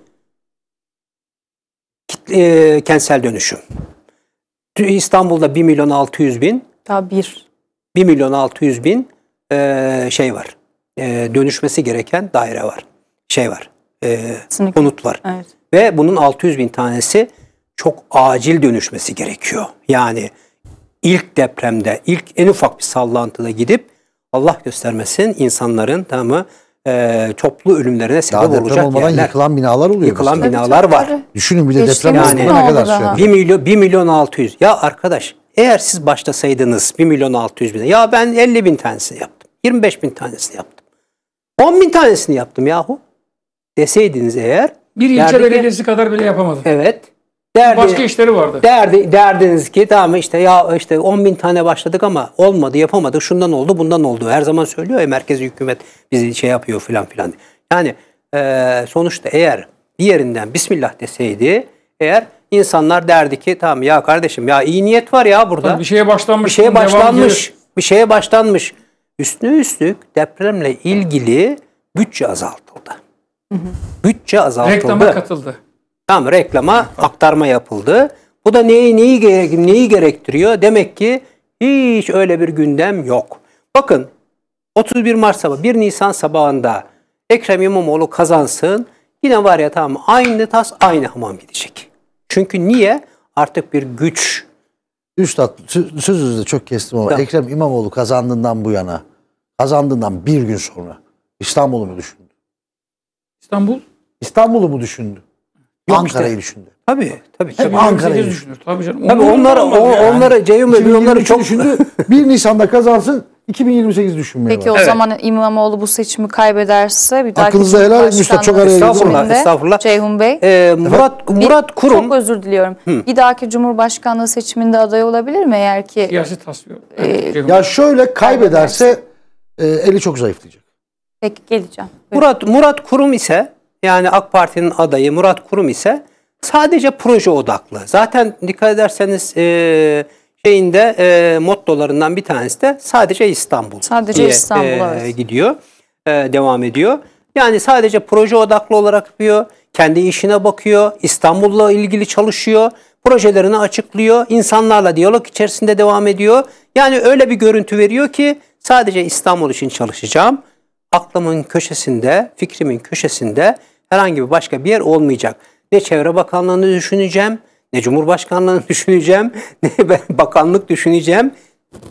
e, kentsel dönüşüm. İstanbul'da 1 milyon 600 bin. Daha bir. 1 milyon 600 bin e, şey var e, dönüşmesi gereken daire var. Şey var. E, konut var. Evet. Ve bunun 600 bin tanesi çok acil dönüşmesi gerekiyor. Yani ilk depremde, ilk en ufak bir sallantıda gidip Allah göstermesin insanların tamamı e, toplu ölümlerine sebep daha olacak olmadan yerler. yıkılan binalar oluyor. Yıkılan mesela. binalar var. Düşünün bir de deprem yani, ne kadar süre. 1 milyon, 1 milyon 600. Ya arkadaş eğer siz başlasaydınız 1 milyon 600 bin. Ya ben 50 bin tanesini yaptım. 25 bin tanesini yaptım. 10 bin tanesini yaptım yahu deseydiniz eğer. Bir ilçe belediyesi kadar bile yapamadı. Evet. Derdi, Başka işleri vardı. Derdi, derdiniz ki tamam işte ya işte 10 bin tane başladık ama olmadı yapamadık şundan oldu bundan oldu. Her zaman söylüyor ya merkezi hükümet bizi şey yapıyor filan filan. Yani e, sonuçta eğer bir yerinden Bismillah deseydi eğer insanlar derdi ki tamam ya kardeşim ya iyi niyet var ya burada. Tabii bir şeye başlanmış. Bir şeye başlanmış. Bir şeye başlanmış. Üstüne üstlük depremle ilgili bütçe azaltıldı. Bütçe azaltıldı. Reklama katıldı. Tam reklama aktarma yapıldı. Bu da neyi neyi neyi gerektiriyor? Demek ki hiç öyle bir gündem yok. Bakın 31 Mart sabahı 1 Nisan sabahında Ekrem İmamoğlu kazansın. Yine var ya tamam aynı tas aynı hamam gidecek. Çünkü niye? Artık bir güç Üstad sözünüzü çok kestim ama tamam. Ekrem İmamoğlu kazandığından bu yana kazandığından bir gün sonra İstanbul'u mu düşündü? İstanbul? İstanbul'u mu düşündü? Yok Ankara'yı işte. düşündü. Tabii tabii. tabii. Ankara'yı düşünür. Tabii canım. Tabii onlara o, yani. onlara Ceyhun Bey onları çok düşündü. 1 Nisan'da kazansın 2028 düşünmeye Peki var. o evet. zaman İmamoğlu bu seçimi kaybederse bir daha Aklınızda helal Müstah çok araya Estağfurullah, estağfurullah. Ceyhun Bey. Ee, Murat, Murat Kurum. Çok özür diliyorum. Hı. Bir dahaki Cumhurbaşkanlığı seçiminde aday olabilir mi eğer ki? Siyasi tasfiye. E, ya şöyle kaybederse e, eli çok zayıflayacak. Peki geleceğim. Buyurun. Murat Murat Kurum ise yani AK Parti'nin adayı Murat Kurum ise sadece proje odaklı. Zaten dikkat ederseniz e, şeyinde e, mottolarından bir tanesi de sadece İstanbul. Sadece diye, İstanbul e, evet. gidiyor. E, devam ediyor. Yani sadece proje odaklı olarak yapıyor. Kendi işine bakıyor. İstanbul'la ilgili çalışıyor projelerini açıklıyor. İnsanlarla diyalog içerisinde devam ediyor. Yani öyle bir görüntü veriyor ki sadece İstanbul için çalışacağım. Aklımın köşesinde, fikrimin köşesinde herhangi bir başka bir yer olmayacak. Ne Çevre Bakanlığı'nı düşüneceğim, ne Cumhurbaşkanlığı'nı düşüneceğim, ne bakanlık düşüneceğim.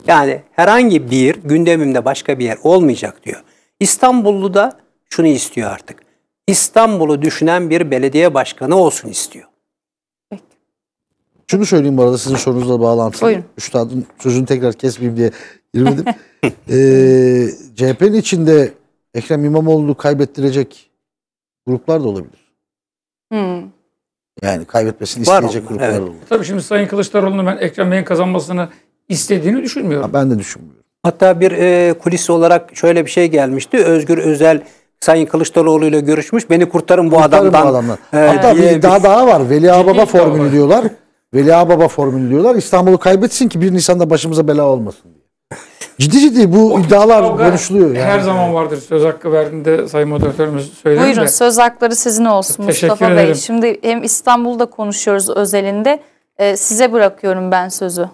Yani herhangi bir gündemimde başka bir yer olmayacak diyor. İstanbullu da şunu istiyor artık. İstanbul'u düşünen bir belediye başkanı olsun istiyor. Şunu söyleyeyim bu arada sizin sorunuzla bağlantılı. Buyurun. Üstadın sözünü tekrar kesmeyeyim diye girmedim. ee, CHP'nin içinde Ekrem İmamoğlu'nu kaybettirecek gruplar da olabilir. Hmm. Yani kaybetmesini Var isteyecek gruplar evet. olur. Tabii şimdi Sayın Kılıçdaroğlu'nun ben Ekrem Bey'in kazanmasını istediğini düşünmüyorum. Ha, ben de düşünmüyorum. Hatta bir e, kulis olarak şöyle bir şey gelmişti. Özgür Özel Sayın Kılıçdaroğlu ile görüşmüş. Beni kurtarın bu kurtarın adamdan. Bu adamdan. E, Hatta bir, daha daha var. Veli Ağbaba formülü diyorlar. Veli Baba formülü diyorlar. İstanbul'u kaybetsin ki 1 Nisan'da başımıza bela olmasın diye. ciddi ciddi bu o iddialar konuşuluyor. Yani. Her zaman vardır. Söz hakkı verdiğinde Sayın Moderatörümüz söyler. Buyurun de. söz hakları sizin olsun Teşekkür Mustafa ederim. Bey. Şimdi hem İstanbul'da konuşuyoruz özelinde. Ee, size bırakıyorum ben sözü.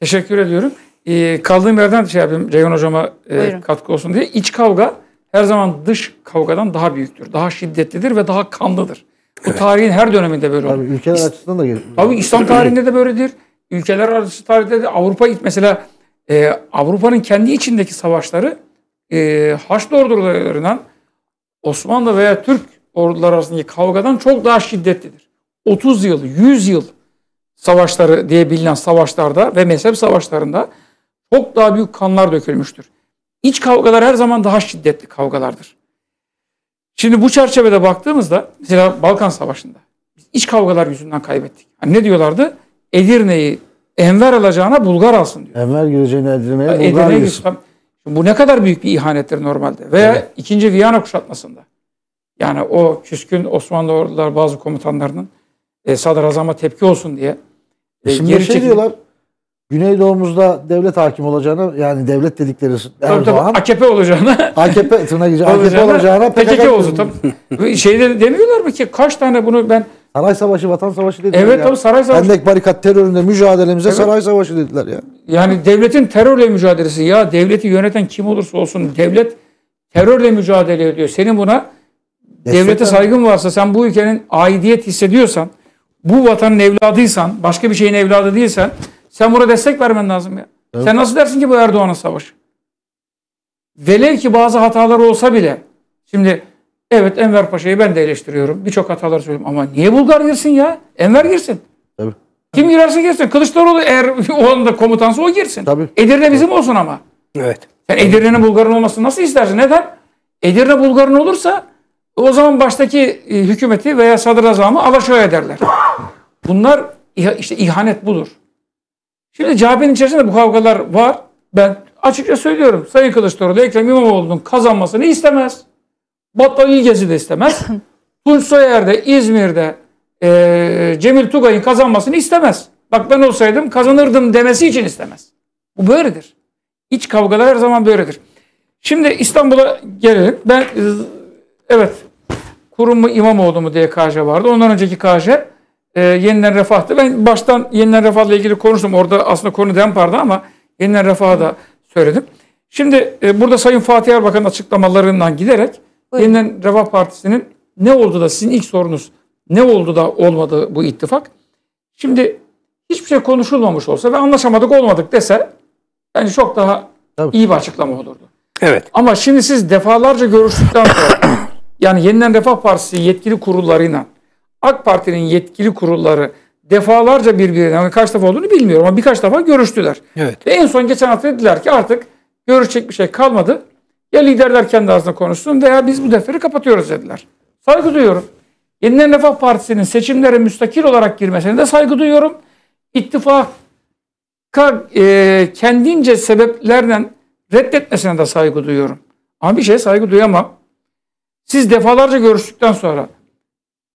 Teşekkür ediyorum. Ee, kaldığım yerden şey yapayım Ceyhun Hocam'a e, katkı olsun diye. İç kavga her zaman dış kavgadan daha büyüktür. Daha şiddetlidir ve daha kanlıdır. Evet. Bu tarihin her döneminde böyle olur. Tabii ülkeler açısından da gelir. Tabii İslam tarihinde de böyledir. Ülkeler arası tarihte de Avrupa mesela e, Avrupa'nın kendi içindeki savaşları e, Haçlı ordularından Osmanlı veya Türk ordular arasındaki kavgadan çok daha şiddetlidir. 30 yıl, 100 yıl savaşları diye bilinen savaşlarda ve mezhep savaşlarında çok daha büyük kanlar dökülmüştür. İç kavgalar her zaman daha şiddetli kavgalardır. Şimdi bu çerçevede baktığımızda mesela Balkan Savaşı'nda iç kavgalar yüzünden kaybettik. Yani ne diyorlardı? Edirne'yi Enver alacağına Bulgar alsın diyor. Enver gireceğine Edirne'ye Bulgar Edirne girsin. Bu ne kadar büyük bir ihanettir normalde. Veya evet. ikinci Viyana kuşatmasında. Yani o küskün Osmanlı ordular bazı komutanlarının e, Sadrazam'a tepki olsun diye. E, e Şimdi şey çekildi. diyorlar Güneydoğumuzda devlet hakim olacağına yani devlet dedikleri Erdoğan. Tabii, tabii, AKP olacağına. AKP tırnak içi AKP olacağına PKK, PKK olsun. Tabii. Şeyleri demiyorlar mı ki kaç tane bunu ben Saray Savaşı, Vatan Savaşı dediler Evet ya. tabii Saray Savaşı. Endek barikat teröründe mücadelemize evet. Saray Savaşı dediler ya. Yani devletin terörle mücadelesi ya devleti yöneten kim olursa olsun devlet terörle mücadele ediyor. Senin buna Destekler. devlete saygın varsa sen bu ülkenin aidiyet hissediyorsan, bu vatanın evladıysan, başka bir şeyin evladı değilsen sen buna destek vermen lazım ya. Evet. Sen nasıl dersin ki bu Erdoğan'a savaş? Velev ki bazı hataları olsa bile. Şimdi evet Enver Paşa'yı ben de eleştiriyorum. Birçok hatalar söylüyorum ama niye Bulgar girsin ya? Enver girsin. Tabii. Kim girerse girsin. Kılıçdaroğlu eğer o anda komutansa o girsin. Tabii. Edirne bizim olsun ama. Evet. Sen yani Edirne'nin Bulgar'ın olmasını nasıl istersin? Neden? Edirne Bulgar'ın olursa o zaman baştaki e, hükümeti veya sadrazamı alaşağı ederler. Bunlar işte ihanet budur. Şimdi CHP'nin içerisinde bu kavgalar var. Ben açıkça söylüyorum. Sayın Kılıçdaroğlu Ekrem İmamoğlu'nun kazanmasını istemez. Battal İlgez'i de istemez. Tunç Soyer'de, İzmir'de e, Cemil Tugay'ın kazanmasını istemez. Bak ben olsaydım kazanırdım demesi için istemez. Bu böyledir. İç kavgalar her zaman böyledir. Şimdi İstanbul'a gelelim. Ben e, evet kurum mu imam oldu mu diye KJ vardı. Ondan önceki KJ e, ee, yeniden refahtı. Ben baştan yeniden refahla ilgili konuştum. Orada aslında konu dempardı ama yeniden refahı da söyledim. Şimdi e, burada Sayın Fatih Erbakan açıklamalarından giderek Buyurun. yeniden refah partisinin ne oldu da sizin ilk sorunuz ne oldu da olmadı bu ittifak? Şimdi hiçbir şey konuşulmamış olsa ve anlaşamadık olmadık dese bence çok daha Tabii. iyi bir açıklama olurdu. Evet. Ama şimdi siz defalarca görüştükten sonra yani yeniden Refah Partisi yetkili kurullarıyla AK Parti'nin yetkili kurulları defalarca birbirine yani kaç defa olduğunu bilmiyorum ama birkaç defa görüştüler. Evet. Ve en son geçen hafta dediler ki artık görüşecek bir şey kalmadı. Ya liderler kendi arasında konuşsun veya biz bu defteri kapatıyoruz dediler. Saygı duyuyorum. Yeniden Refah Partisi'nin seçimlere müstakil olarak girmesine de saygı duyuyorum. İttifaka e, kendince sebeplerle reddetmesine de saygı duyuyorum. Ama bir şeye saygı duyamam. Siz defalarca görüştükten sonra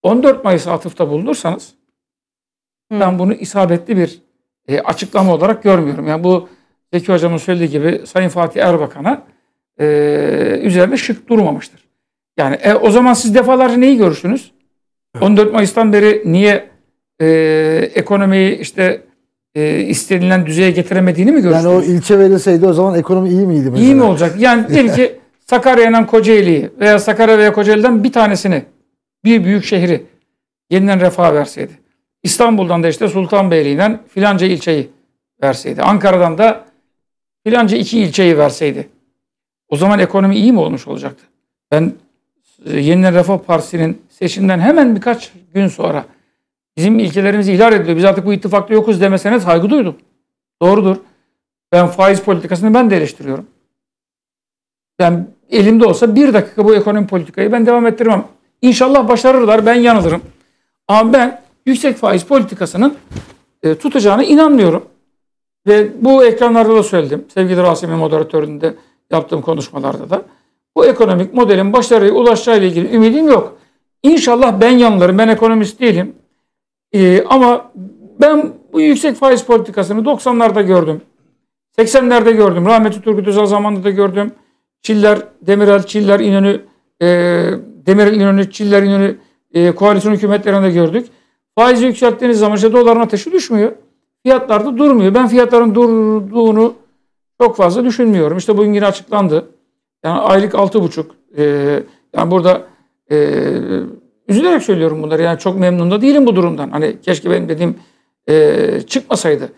14 Mayıs atıfta bulunursanız Hı. ben bunu isabetli bir e, açıklama olarak görmüyorum. Yani bu Zeki Hocam'ın söylediği gibi Sayın Fatih Erbakan'a e, üzerinde şık durmamıştır. Yani e, o zaman siz defalarca neyi görürsünüz? Evet. 14 Mayıs'tan beri niye e, ekonomiyi işte e, istenilen düzeye getiremediğini mi görürsünüz? Yani o ilçe verilseydi o zaman ekonomi iyi miydi? Mesela? İyi mi olacak? Yani diyelim ki Sakarya'dan Kocaeli'yi veya Sakarya veya Kocaeli'den bir tanesini bir büyük şehri yeniden refaha verseydi. İstanbul'dan da işte Sultanbeyli'den filanca ilçeyi verseydi. Ankara'dan da filanca iki ilçeyi verseydi. O zaman ekonomi iyi mi olmuş olacaktı? Ben e, Yeniden Refah Partisi'nin seçimden hemen birkaç gün sonra bizim ilkelerimiz ihlal ediliyor. Biz artık bu ittifakta yokuz demesene saygı duydum. Doğrudur. Ben faiz politikasını ben de eleştiriyorum. Ben elimde olsa bir dakika bu ekonomi politikayı ben devam ettirmem. İnşallah başarırlar ben yanılırım. Ama ben yüksek faiz politikasının e, tutacağına inanmıyorum. Ve bu ekranlarda da söyledim. Sevgili Rasim'i moderatöründe yaptığım konuşmalarda da. Bu ekonomik modelin başarıya ulaşacağıyla ilgili ümidim yok. İnşallah ben yanılırım. Ben ekonomist değilim. Ee, ama ben bu yüksek faiz politikasını 90'larda gördüm. 80'lerde gördüm. Rahmetli Turgut Özal zamanında da gördüm. Çiller, Demirel, Çiller, İnönü e, Demir İnönü, Çiller İnönü e, koalisyon hükümetlerinde gördük. Faizi yükselttiğiniz zaman işte doların ateşi düşmüyor. Fiyatlar da durmuyor. Ben fiyatların durduğunu çok fazla düşünmüyorum. İşte bugün yine açıklandı. Yani aylık 6,5. E, yani burada e, üzülerek söylüyorum bunları. Yani çok memnun da değilim bu durumdan. Hani keşke benim dediğim e, çıkmasaydı.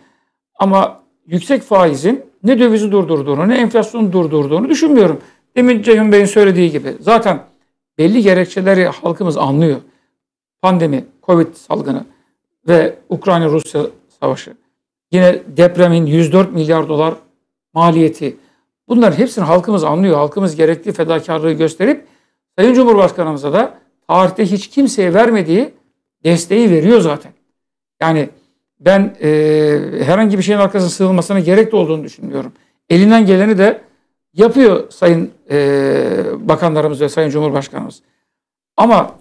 Ama yüksek faizin ne dövizi durdurduğunu ne enflasyonu durdurduğunu düşünmüyorum. Demin Ceyhun Bey'in söylediği gibi zaten belli gerekçeleri halkımız anlıyor. Pandemi, Covid salgını ve Ukrayna-Rusya savaşı. Yine depremin 104 milyar dolar maliyeti. Bunların hepsini halkımız anlıyor. Halkımız gerekli fedakarlığı gösterip Sayın Cumhurbaşkanımıza da tarihte hiç kimseye vermediği desteği veriyor zaten. Yani ben e, herhangi bir şeyin arkasına sığılmasına gerek de olduğunu düşünmüyorum. Elinden geleni de yapıyor Sayın e, bakanlarımız ve Sayın Cumhurbaşkanımız. Ama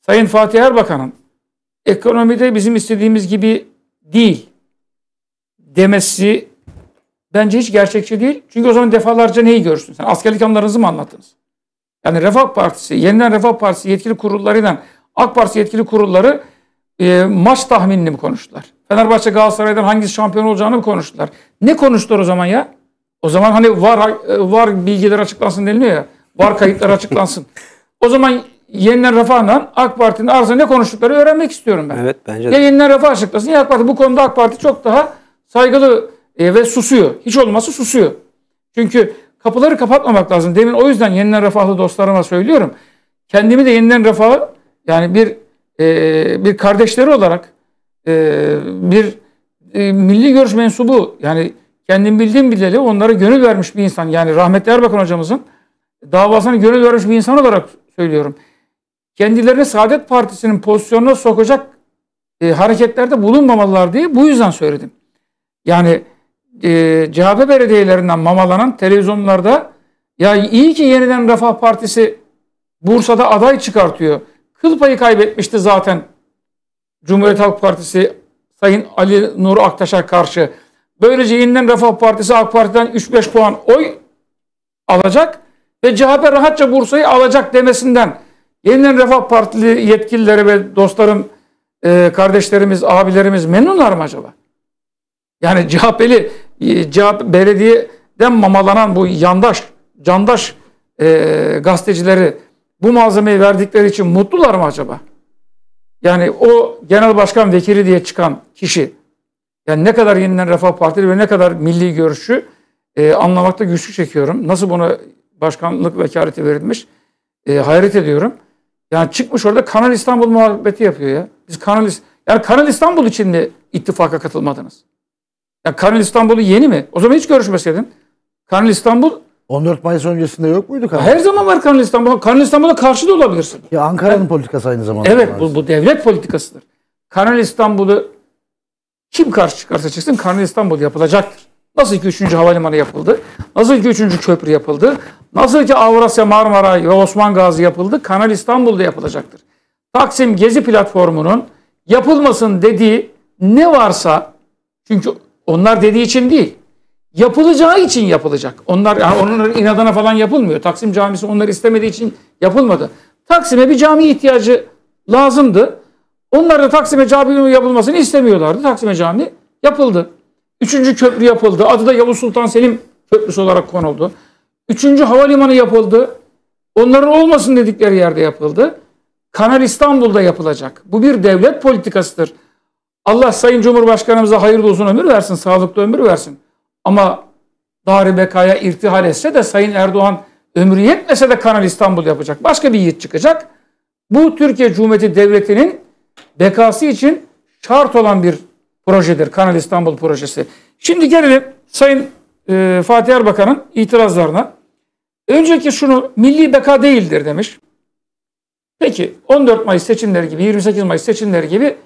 Sayın Fatih Erbakan'ın ekonomide bizim istediğimiz gibi değil demesi bence hiç gerçekçi değil. Çünkü o zaman defalarca neyi görürsün? Sen askerlik anlarınızı mı anlattınız? Yani Refah Partisi, yeniden Refah Partisi yetkili kurullarıyla AK Parti yetkili kurulları e, maç tahminini mi konuştular? Fenerbahçe Galatasaray'dan hangisi şampiyon olacağını mı konuştular? Ne konuştular o zaman ya? O zaman hani var e, var bilgiler açıklansın deniliyor ya. Var kayıtlar açıklansın. o zaman Yeniden Refah'la AK Parti'nin arasında ne konuştukları öğrenmek istiyorum ben. Evet bence de. Ya Yeniden Refah açıklasın ya AK Parti. Bu konuda AK Parti çok daha saygılı e, ve susuyor. Hiç olması susuyor. Çünkü kapıları kapatmamak lazım. Demin o yüzden Yeniden Refahlı dostlarıma söylüyorum. Kendimi de Yeniden Refah'ı yani bir e, bir kardeşleri olarak e, bir e, milli görüş mensubu yani kendim bildiğim bileli onlara gönül vermiş bir insan. Yani rahmetli Erbakan hocamızın davasına gönül vermiş bir insan olarak söylüyorum. Kendilerini Saadet Partisi'nin pozisyonuna sokacak e, hareketlerde bulunmamalılar diye bu yüzden söyledim. Yani e, CHP belediyelerinden mamalanan televizyonlarda ya iyi ki yeniden Refah Partisi Bursa'da aday çıkartıyor. Kıl payı kaybetmişti zaten Cumhuriyet Halk Partisi Sayın Ali Nur Aktaş'a karşı. Böylece yeniden Refah Partisi AK Parti'den 3-5 puan oy alacak ve CHP rahatça Bursa'yı alacak demesinden yeniden Refah Partili yetkilileri ve dostlarım, e, kardeşlerimiz, abilerimiz memnunlar mı acaba? Yani CHP'li, e, CHP belediyeden mamalanan bu yandaş, candaş e, gazetecileri bu malzemeyi verdikleri için mutlular mı acaba? Yani o genel başkan vekili diye çıkan kişi yani ne kadar yeniden Refah Partili ve ne kadar milli görüşü e, anlamakta güçlük çekiyorum. Nasıl buna başkanlık vekaleti verilmiş e, hayret ediyorum. Yani çıkmış orada Kanal İstanbul muhabbeti yapıyor ya. Biz Kanal İstanbul, yani Kanal İstanbul için de ittifaka katılmadınız. Ya yani Kanal İstanbul'u yeni mi? O zaman hiç görüşmeseydin. Kanal İstanbul 14 Mayıs öncesinde yok muydu Kanal? Her zaman var Kanal İstanbul. Kanal İstanbul'a karşı da olabilirsin. Ya Ankara'nın yani, politikası aynı zamanda. Evet bu, bu devlet politikasıdır. Kanal İstanbul'u kim karşı çıkarsa çıksın Kanal İstanbul yapılacaktır. Nasıl ki 3. Havalimanı yapıldı, nasıl ki 3. Köprü yapıldı, nasıl ki Avrasya Marmara ve Osman Gazi yapıldı, Kanal İstanbul'da yapılacaktır. Taksim Gezi Platformu'nun yapılmasın dediği ne varsa, çünkü onlar dediği için değil, yapılacağı için yapılacak. Onlar yani onun inadına falan yapılmıyor. Taksim Camisi onları istemediği için yapılmadı. Taksim'e bir cami ihtiyacı lazımdı. Onların Taksim'e Camii'nin yapılmasını istemiyorlardı. Taksim'e cami yapıldı. Üçüncü köprü yapıldı. Adı da Yavuz Sultan Selim Köprüsü olarak konuldu. Üçüncü havalimanı yapıldı. Onların olmasın dedikleri yerde yapıldı. Kanal İstanbul'da yapılacak. Bu bir devlet politikasıdır. Allah Sayın Cumhurbaşkanımıza hayırlı uzun ömür versin, sağlıklı ömür versin. Ama dar bekaya irtihal etse de Sayın Erdoğan ömrü yetmese de Kanal İstanbul yapacak. Başka bir yiğit çıkacak. Bu Türkiye Cumhuriyeti Devleti'nin bekası için şart olan bir projedir Kanal İstanbul projesi. Şimdi gelelim Sayın e, Fatih Erbakan'ın itirazlarına. Önceki şunu milli beka değildir demiş. Peki 14 Mayıs seçimleri gibi 28 Mayıs seçimleri gibi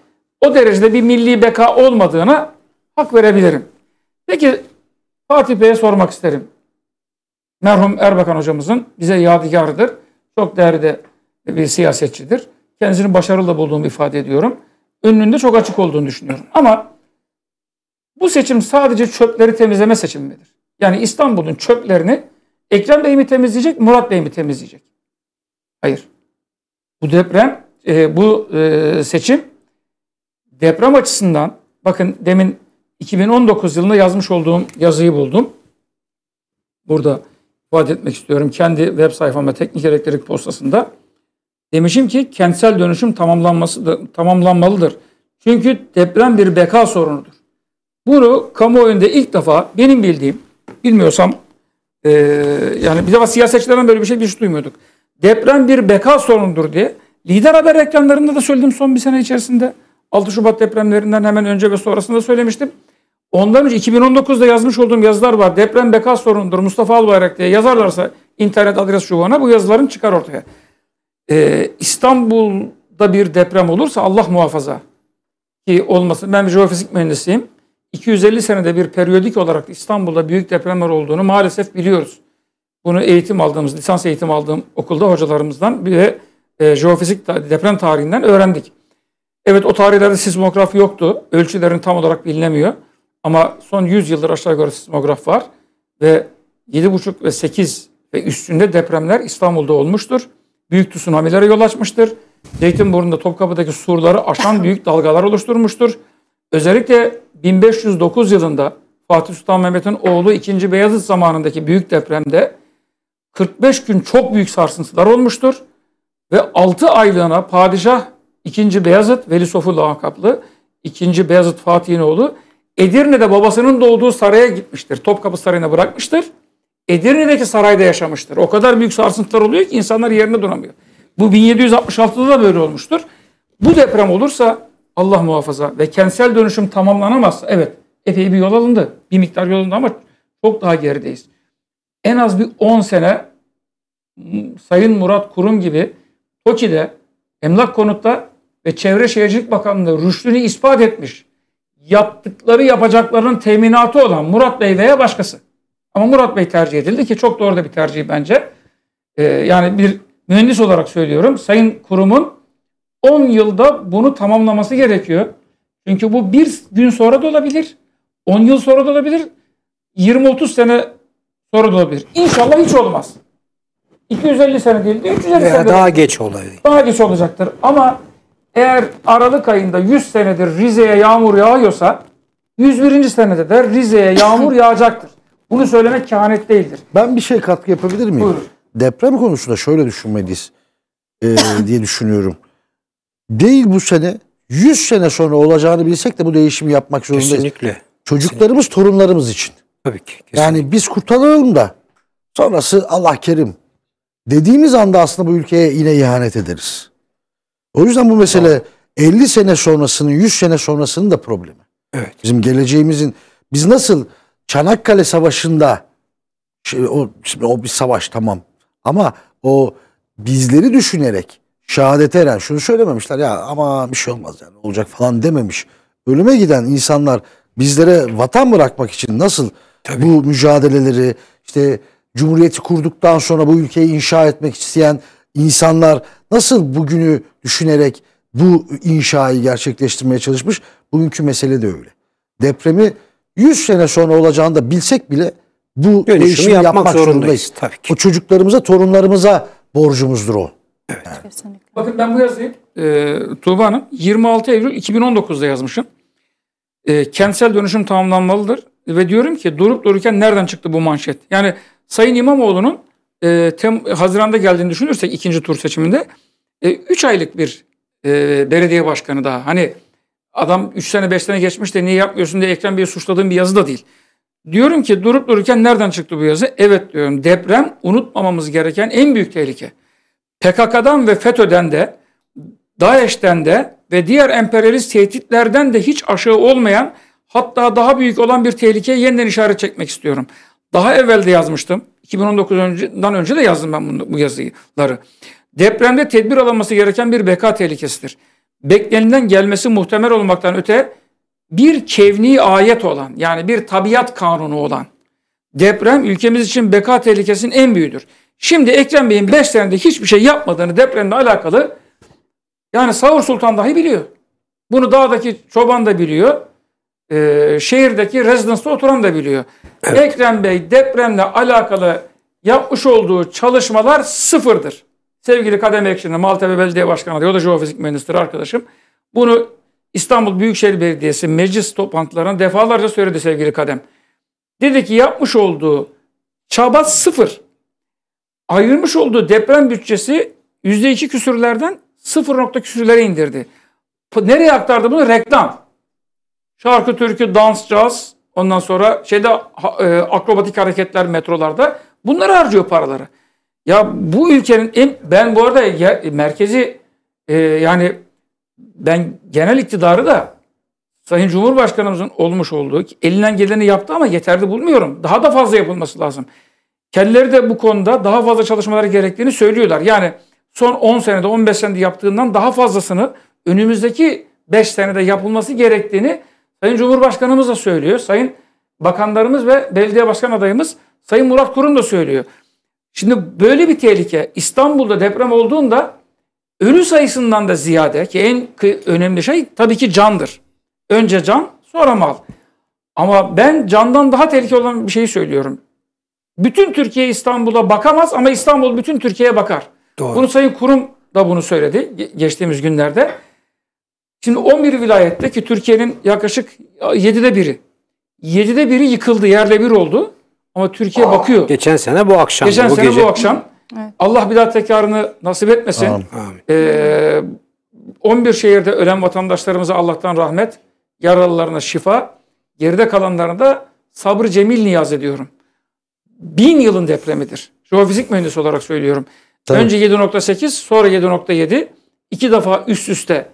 o derecede bir milli beka olmadığına hak verebilirim. Peki Fatih Bey'e sormak isterim. Merhum Erbakan hocamızın bize yadigarıdır. Çok değerli de bir siyasetçidir kendisini başarılı da bulduğumu ifade ediyorum. Önünde çok açık olduğunu düşünüyorum. Ama bu seçim sadece çöpleri temizleme seçimi midir? Yani İstanbul'un çöplerini Ekrem Bey mi temizleyecek, Murat Bey mi temizleyecek? Hayır. Bu deprem, e, bu e, seçim deprem açısından bakın demin 2019 yılında yazmış olduğum yazıyı buldum. Burada ifade etmek istiyorum. Kendi web sayfamda teknik elektrik postasında. Demişim ki kentsel dönüşüm tamamlanması da, tamamlanmalıdır. Çünkü deprem bir beka sorunudur. Bunu kamuoyunda ilk defa benim bildiğim, bilmiyorsam e, yani bir defa siyasetçilerden böyle bir şey hiç duymuyorduk. Deprem bir beka sorunudur diye lider haber reklamlarında da söyledim son bir sene içerisinde. 6 Şubat depremlerinden hemen önce ve sonrasında söylemiştim. Ondan önce 2019'da yazmış olduğum yazılar var. Deprem beka sorunudur Mustafa Albayrak diye yazarlarsa internet adres çubuğuna bu yazıların çıkar ortaya e, İstanbul'da bir deprem olursa Allah muhafaza ki olmasın. Ben bir jeofizik mühendisiyim. 250 senede bir periyodik olarak İstanbul'da büyük depremler olduğunu maalesef biliyoruz. Bunu eğitim aldığımız, lisans eğitim aldığım okulda hocalarımızdan ve e, jeofizik deprem tarihinden öğrendik. Evet o tarihlerde sismograf yoktu. Ölçülerin tam olarak bilinemiyor. Ama son 100 yıldır aşağı yukarı sismograf var. Ve 7,5 ve 8 ve üstünde depremler İstanbul'da olmuştur büyük tsunami'lere yol açmıştır. Zeytinburnu'nda Topkapı'daki surları aşan büyük dalgalar oluşturmuştur. Özellikle 1509 yılında Fatih Sultan Mehmet'in oğlu 2. Beyazıt zamanındaki büyük depremde 45 gün çok büyük sarsıntılar olmuştur. Ve 6 aylığına padişah 2. Beyazıt, Veli Sofu lakaplı 2. Beyazıt Fatih'in oğlu Edirne'de babasının doğduğu saraya gitmiştir. Topkapı Sarayı'na bırakmıştır. Edirne'deki sarayda yaşamıştır. O kadar büyük sarsıntılar oluyor ki insanlar yerine duramıyor. Bu 1766'da da böyle olmuştur. Bu deprem olursa Allah muhafaza ve kentsel dönüşüm tamamlanamazsa evet epey bir yol alındı. Bir miktar yol alındı ama çok daha gerideyiz. En az bir 10 sene Sayın Murat Kurum gibi TOKİ'de Emlak Konut'ta ve Çevre Şehircilik Bakanlığı rüştünü ispat etmiş yaptıkları yapacaklarının teminatı olan Murat Bey veya başkası ama Murat Bey tercih edildi ki çok doğru da bir tercih bence. Ee, yani bir mühendis olarak söylüyorum. Sayın kurumun 10 yılda bunu tamamlaması gerekiyor. Çünkü bu bir gün sonra da olabilir. 10 yıl sonra da olabilir. 20-30 sene sonra da olabilir. İnşallah hiç olmaz. 250 sene değil de 350 sene. Daha geç olabilir. Daha geç olacaktır. Ama eğer Aralık ayında 100 senedir Rize'ye yağmur yağıyorsa 101. senede de Rize'ye yağmur yağacaktır. Bunu söylemek kehanet değildir. Ben bir şey katkı yapabilir miyim? Buyurun. Deprem konusunda şöyle düşünmeliyiz e, diye düşünüyorum. Değil bu sene 100 sene sonra olacağını bilsek de bu değişimi yapmak zorundayız. Kesinlikle. Çocuklarımız, kesinlikle. torunlarımız için. Tabii ki. Kesinlikle. Yani biz kurtaralım da sonrası Allah kerim dediğimiz anda aslında bu ülkeye yine ihanet ederiz. O yüzden bu mesele tamam. 50 sene sonrasının, 100 sene sonrasının da problemi. Evet. Bizim geleceğimizin biz nasıl Çanakkale Savaşı'nda şey, o, o bir savaş tamam ama o bizleri düşünerek şehadete eren şunu söylememişler ya ama bir şey olmaz yani olacak falan dememiş. Ölüme giden insanlar bizlere vatan bırakmak için nasıl Tabii. bu mücadeleleri işte Cumhuriyeti kurduktan sonra bu ülkeyi inşa etmek isteyen insanlar nasıl bugünü düşünerek bu inşayı gerçekleştirmeye çalışmış? Bugünkü mesele de öyle. Depremi 100 sene sonra olacağını da bilsek bile bu Dönüşümü değişimi yapmak, yapmak zorundayız. Tabii ki. O çocuklarımıza, torunlarımıza borcumuzdur o. Evet. Bakın ben bu yazıyı e, Tuğba Hanım 26 Eylül 2019'da yazmışım. E, kentsel dönüşüm tamamlanmalıdır. Ve diyorum ki durup dururken nereden çıktı bu manşet? Yani Sayın İmamoğlu'nun e, tem, Haziran'da geldiğini düşünürsek ikinci tur seçiminde 3 e, aylık bir e, belediye başkanı daha. Hani Adam 3 sene 5 sene geçmiş de niye yapmıyorsun diye Ekrem Bey'i suçladığım bir yazı da değil. Diyorum ki durup dururken nereden çıktı bu yazı? Evet diyorum deprem unutmamamız gereken en büyük tehlike. PKK'dan ve FETÖ'den de DAEŞ'ten de ve diğer emperyalist tehditlerden de hiç aşağı olmayan hatta daha büyük olan bir tehlikeye yeniden işaret çekmek istiyorum. Daha evvel de yazmıştım. 2019'dan önce de yazdım ben bu yazıları. Depremde tedbir alınması gereken bir beka tehlikesidir beklenenden gelmesi muhtemel olmaktan öte bir kevni ayet olan yani bir tabiat kanunu olan deprem ülkemiz için beka tehlikesinin en büyüğüdür. Şimdi Ekrem Bey'in 5 senede hiçbir şey yapmadığını depremle alakalı yani Savur Sultan dahi biliyor. Bunu dağdaki çoban da biliyor. E, şehirdeki rezidansta oturan da biliyor. Evet. Ekrem Bey depremle alakalı yapmış olduğu çalışmalar sıfırdır. Sevgili Kadem Ekşin'de Maltepe Belediye Başkanı adayı, o da jeofizik mühendisidir arkadaşım. Bunu İstanbul Büyükşehir Belediyesi meclis toplantılarına defalarca söyledi sevgili Kadem. Dedi ki yapmış olduğu çaba sıfır. Ayırmış olduğu deprem bütçesi yüzde iki küsürlerden sıfır nokta küsürlere indirdi. Nereye aktardı bunu? Reklam. Şarkı, türkü, dans, caz, ondan sonra şeyde e, akrobatik hareketler metrolarda. Bunları harcıyor paraları. Ya bu ülkenin en, ben bu arada ya, merkezi e, yani ben genel iktidarı da Sayın Cumhurbaşkanımızın olmuş olduğu elinden geleni yaptı ama yeterli bulmuyorum. Daha da fazla yapılması lazım. Kendileri de bu konuda daha fazla çalışmaları gerektiğini söylüyorlar. Yani son 10 senede 15 senede yaptığından daha fazlasını önümüzdeki 5 senede yapılması gerektiğini Sayın Cumhurbaşkanımız da söylüyor. Sayın bakanlarımız ve belediye başkan adayımız Sayın Murat Kurum da söylüyor. Şimdi böyle bir tehlike İstanbul'da deprem olduğunda ölü sayısından da ziyade ki en önemli şey tabii ki candır. Önce can sonra mal. Ama ben candan daha tehlikeli olan bir şeyi söylüyorum. Bütün Türkiye İstanbul'a bakamaz ama İstanbul bütün Türkiye'ye bakar. Doğru. Bunu Sayın Kurum da bunu söyledi geçtiğimiz günlerde. Şimdi 11 vilayette ki Türkiye'nin yaklaşık 7'de biri. 7'de biri yıkıldı, yerle bir oldu. Ama Türkiye Aa, bakıyor. Geçen sene bu akşam. Geçen bu sene gece. bu akşam. Evet. Allah bir daha tekrarını nasip etmesin. Amin. Ee, 11 şehirde ölen vatandaşlarımıza Allah'tan rahmet, yaralılarına şifa, geride kalanlarına da sabır cemil niyaz ediyorum. Bin yılın depremidir. Jeofizik mühendisi olarak söylüyorum. Tabii. Önce 7.8 sonra 7.7 iki defa üst üste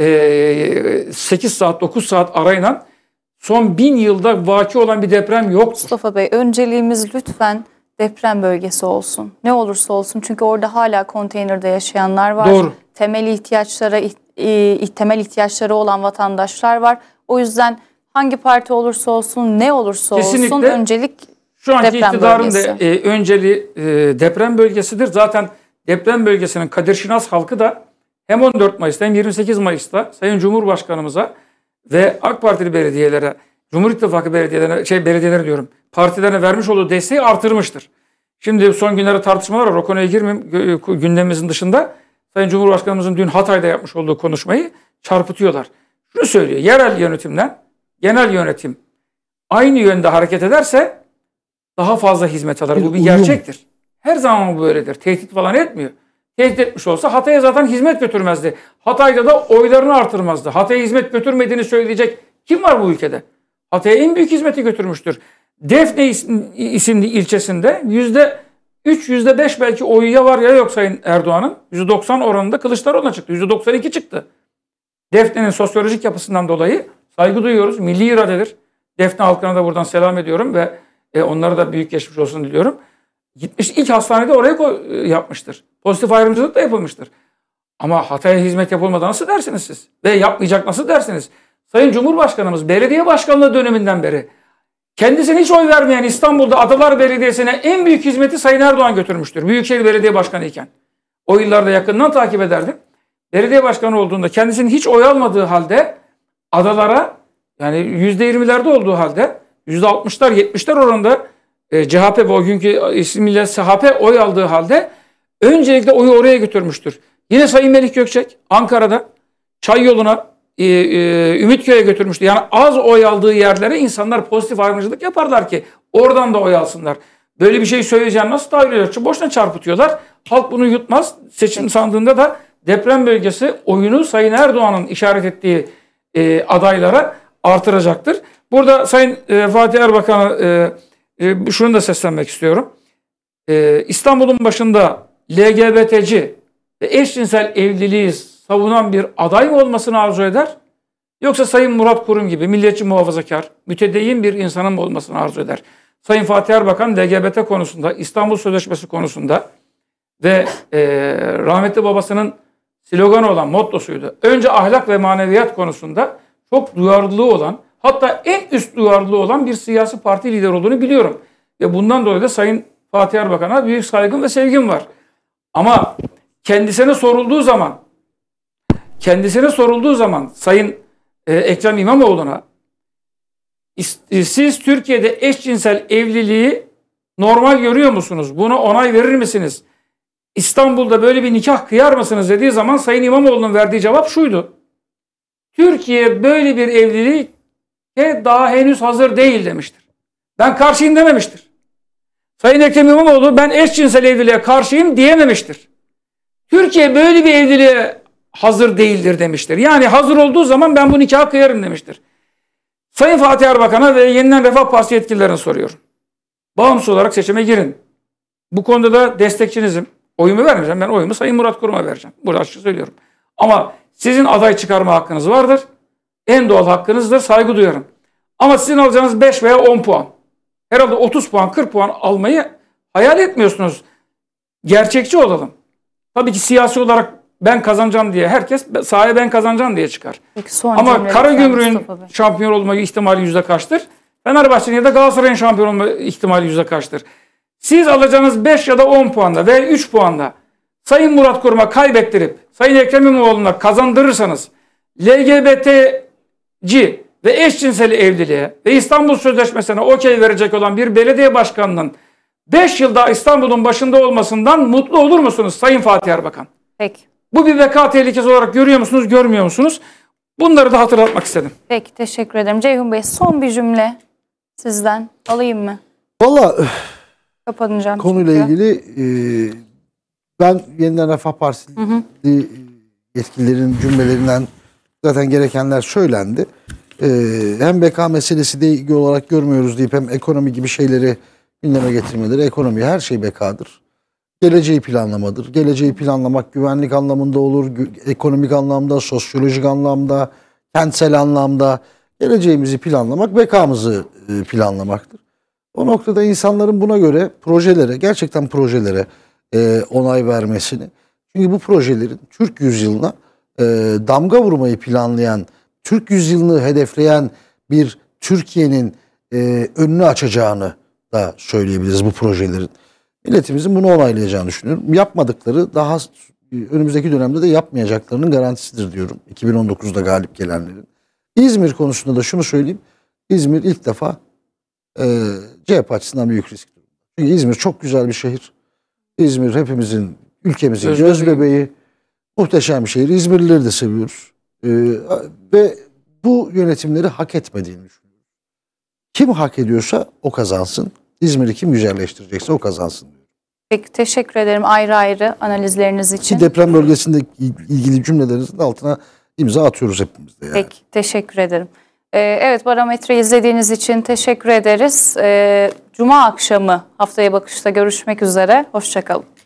e, ee, 8 saat 9 saat arayla son bin yılda vaki olan bir deprem yok. Mustafa Bey önceliğimiz lütfen deprem bölgesi olsun. Ne olursa olsun çünkü orada hala konteynerde yaşayanlar var. Doğru. Temel ihtiyaçlara temel ihtiyaçları olan vatandaşlar var. O yüzden hangi parti olursa olsun ne olursa Kesinlikle. olsun öncelik şu anki deprem iktidarın bölgesi. da e, önceliği e, deprem bölgesidir. Zaten deprem bölgesinin Kadir Şinas halkı da hem 14 Mayıs'ta hem 28 Mayıs'ta Sayın Cumhurbaşkanımıza ve AK Partili belediyelere, Cumhur İttifakı belediyelerine, şey belediyelerine diyorum, partilerine vermiş olduğu desteği artırmıştır. Şimdi son günlerde tartışmalar var. O konuya girmeyeyim e, gündemimizin dışında. Sayın Cumhurbaşkanımızın dün Hatay'da yapmış olduğu konuşmayı çarpıtıyorlar. Şunu söylüyor. Yerel yönetimden genel yönetim aynı yönde hareket ederse daha fazla hizmet alır. bu bir gerçektir. Her zaman bu böyledir. Tehdit falan etmiyor tehdit etmiş olsa Hatay'a zaten hizmet götürmezdi. Hatay'da da oylarını artırmazdı. Hatay'a hizmet götürmediğini söyleyecek kim var bu ülkede? Hatay'a en büyük hizmeti götürmüştür. Defne isimli ilçesinde yüzde üç, yüzde beş belki oyu ya var ya yok Sayın Erdoğan'ın. Yüzde doksan oranında Kılıçdaroğlu'na çıktı. Yüzde doksan iki çıktı. Defne'nin sosyolojik yapısından dolayı saygı duyuyoruz. Milli iradedir. Defne halkına da buradan selam ediyorum ve e, onlara da büyük geçmiş olsun diliyorum. Gitmiş ilk hastanede oraya koy, e, yapmıştır. Pozitif ayrımcılık da yapılmıştır. Ama Hatay'a hizmet yapılmadan nasıl dersiniz siz? Ve yapmayacak nasıl dersiniz? Sayın Cumhurbaşkanımız belediye başkanlığı döneminden beri kendisine hiç oy vermeyen İstanbul'da Adalar Belediyesi'ne en büyük hizmeti Sayın Erdoğan götürmüştür. Büyükşehir Belediye Başkanı iken. O yıllarda yakından takip ederdim. Belediye başkanı olduğunda kendisinin hiç oy almadığı halde adalara yani %20'lerde olduğu halde %60'lar 70'ler oranında e, CHP ve o günkü ismiyle SHP oy aldığı halde öncelikle oyu oraya götürmüştür. Yine Sayın Melih Gökçek Ankara'da çay yoluna e, e, Ümitköy'e götürmüştü. Yani az oy aldığı yerlere insanlar pozitif ayrımcılık yaparlar ki oradan da oy alsınlar. Böyle bir şey söyleyeceğim nasıl tahayyül ediyor? Boşuna çarpıtıyorlar. Halk bunu yutmaz. Seçim sandığında da deprem bölgesi oyunu Sayın Erdoğan'ın işaret ettiği e, adaylara artıracaktır. Burada Sayın e, Fatih Erbakan'ı e, e, şunu da seslenmek istiyorum. E, İstanbul'un başında LGBT'ci ve eşcinsel evliliği savunan bir aday mı olmasını arzu eder? Yoksa Sayın Murat Kurum gibi milliyetçi muhafazakar, mütedeyyin bir insanın mı olmasını arzu eder? Sayın Fatih Erbakan LGBT konusunda, İstanbul Sözleşmesi konusunda ve e, rahmetli babasının sloganı olan mottosuydu. Önce ahlak ve maneviyat konusunda çok duyarlılığı olan, hatta en üst duyarlı olan bir siyasi parti lideri olduğunu biliyorum. Ve bundan dolayı da Sayın Fatih Erbakan'a büyük saygım ve sevgim var. Ama kendisine sorulduğu zaman kendisine sorulduğu zaman Sayın e, Ekrem İmamoğlu'na e, siz Türkiye'de eşcinsel evliliği normal görüyor musunuz? Buna onay verir misiniz? İstanbul'da böyle bir nikah kıyar mısınız dediği zaman Sayın İmamoğlu'nun verdiği cevap şuydu. Türkiye böyle bir evliliği e daha henüz hazır değil demiştir. Ben karşıyım dememiştir. Sayın Ekrem İmamoğlu ben eşcinsel evliliğe karşıyım diyememiştir. Türkiye böyle bir evliliğe hazır değildir demiştir. Yani hazır olduğu zaman ben bu nikah kıyarım demiştir. Sayın Fatih Erbakan'a ve yeniden Refah Partisi yetkililerine soruyorum. Bağımsız olarak seçime girin. Bu konuda da destekçinizim. Oyumu vermeyeceğim. Ben oyumu Sayın Murat Kurum'a vereceğim. Burada açıkça söylüyorum. Ama sizin aday çıkarma hakkınız vardır en doğal hakkınızdır. Saygı duyarım. Ama sizin alacağınız 5 veya 10 puan. Herhalde 30 puan, 40 puan almayı hayal etmiyorsunuz. Gerçekçi olalım. Tabii ki siyasi olarak ben kazanacağım diye herkes sahaya ben kazanacağım diye çıkar. Peki, son Ama Karagümrük'ün şampiyon olma ihtimali yüzde kaçtır? Fenerbahçe'nin ya da Galatasaray'ın şampiyon olma ihtimali yüzde kaçtır? Siz alacağınız 5 ya da 10 puanda veya 3 puanda Sayın Murat Kurum'a kaybettirip Sayın Ekrem İmamoğlu'na kazandırırsanız LGBT ci ve eşcinsel evliliğe ve İstanbul Sözleşmesi'ne okey verecek olan bir belediye başkanının 5 yılda İstanbul'un başında olmasından mutlu olur musunuz Sayın Fatih Erbakan? Peki. Bu bir veka tehlikesi olarak görüyor musunuz, görmüyor musunuz? Bunları da hatırlatmak istedim. Peki, teşekkür ederim. Ceyhun Bey son bir cümle sizden alayım mı? Valla kapanacağım. Konuyla çünkü. ilgili e, ben yeniden Refah Partisi yetkililerin cümlelerinden zaten gerekenler söylendi. E, hem beka meselesi de ilgili olarak görmüyoruz deyip hem ekonomi gibi şeyleri gündeme getirmeleri. Ekonomi her şey bekadır. Geleceği planlamadır. Geleceği planlamak güvenlik anlamında olur, ekonomik anlamda, sosyolojik anlamda, kentsel anlamda. Geleceğimizi planlamak bekamızı e, planlamaktır. O noktada insanların buna göre projelere, gerçekten projelere e, onay vermesini. Çünkü bu projelerin Türk yüzyılına e, damga vurmayı planlayan, Türk yüzyılını hedefleyen bir Türkiye'nin e, önünü açacağını da söyleyebiliriz bu projelerin. Milletimizin bunu onaylayacağını düşünüyorum. Yapmadıkları daha e, önümüzdeki dönemde de yapmayacaklarının garantisidir diyorum. 2019'da galip gelenlerin. İzmir konusunda da şunu söyleyeyim. İzmir ilk defa e, CHP açısından büyük risk. Çünkü İzmir çok güzel bir şehir. İzmir hepimizin, ülkemizin göz bebeği. Muhteşem şehir. İzmirlileri de seviyoruz. Ee, ve bu yönetimleri hak etmediğini düşünüyorum. Kim hak ediyorsa o kazansın. İzmir'i kim güzelleştirecekse o kazansın. Peki teşekkür ederim ayrı ayrı analizleriniz için. Ki deprem bölgesinde ilgili cümlelerinizin altına imza atıyoruz hepimiz de. Yani. Peki teşekkür ederim. Ee, evet barometre izlediğiniz için teşekkür ederiz. Ee, Cuma akşamı haftaya bakışta görüşmek üzere. Hoşçakalın.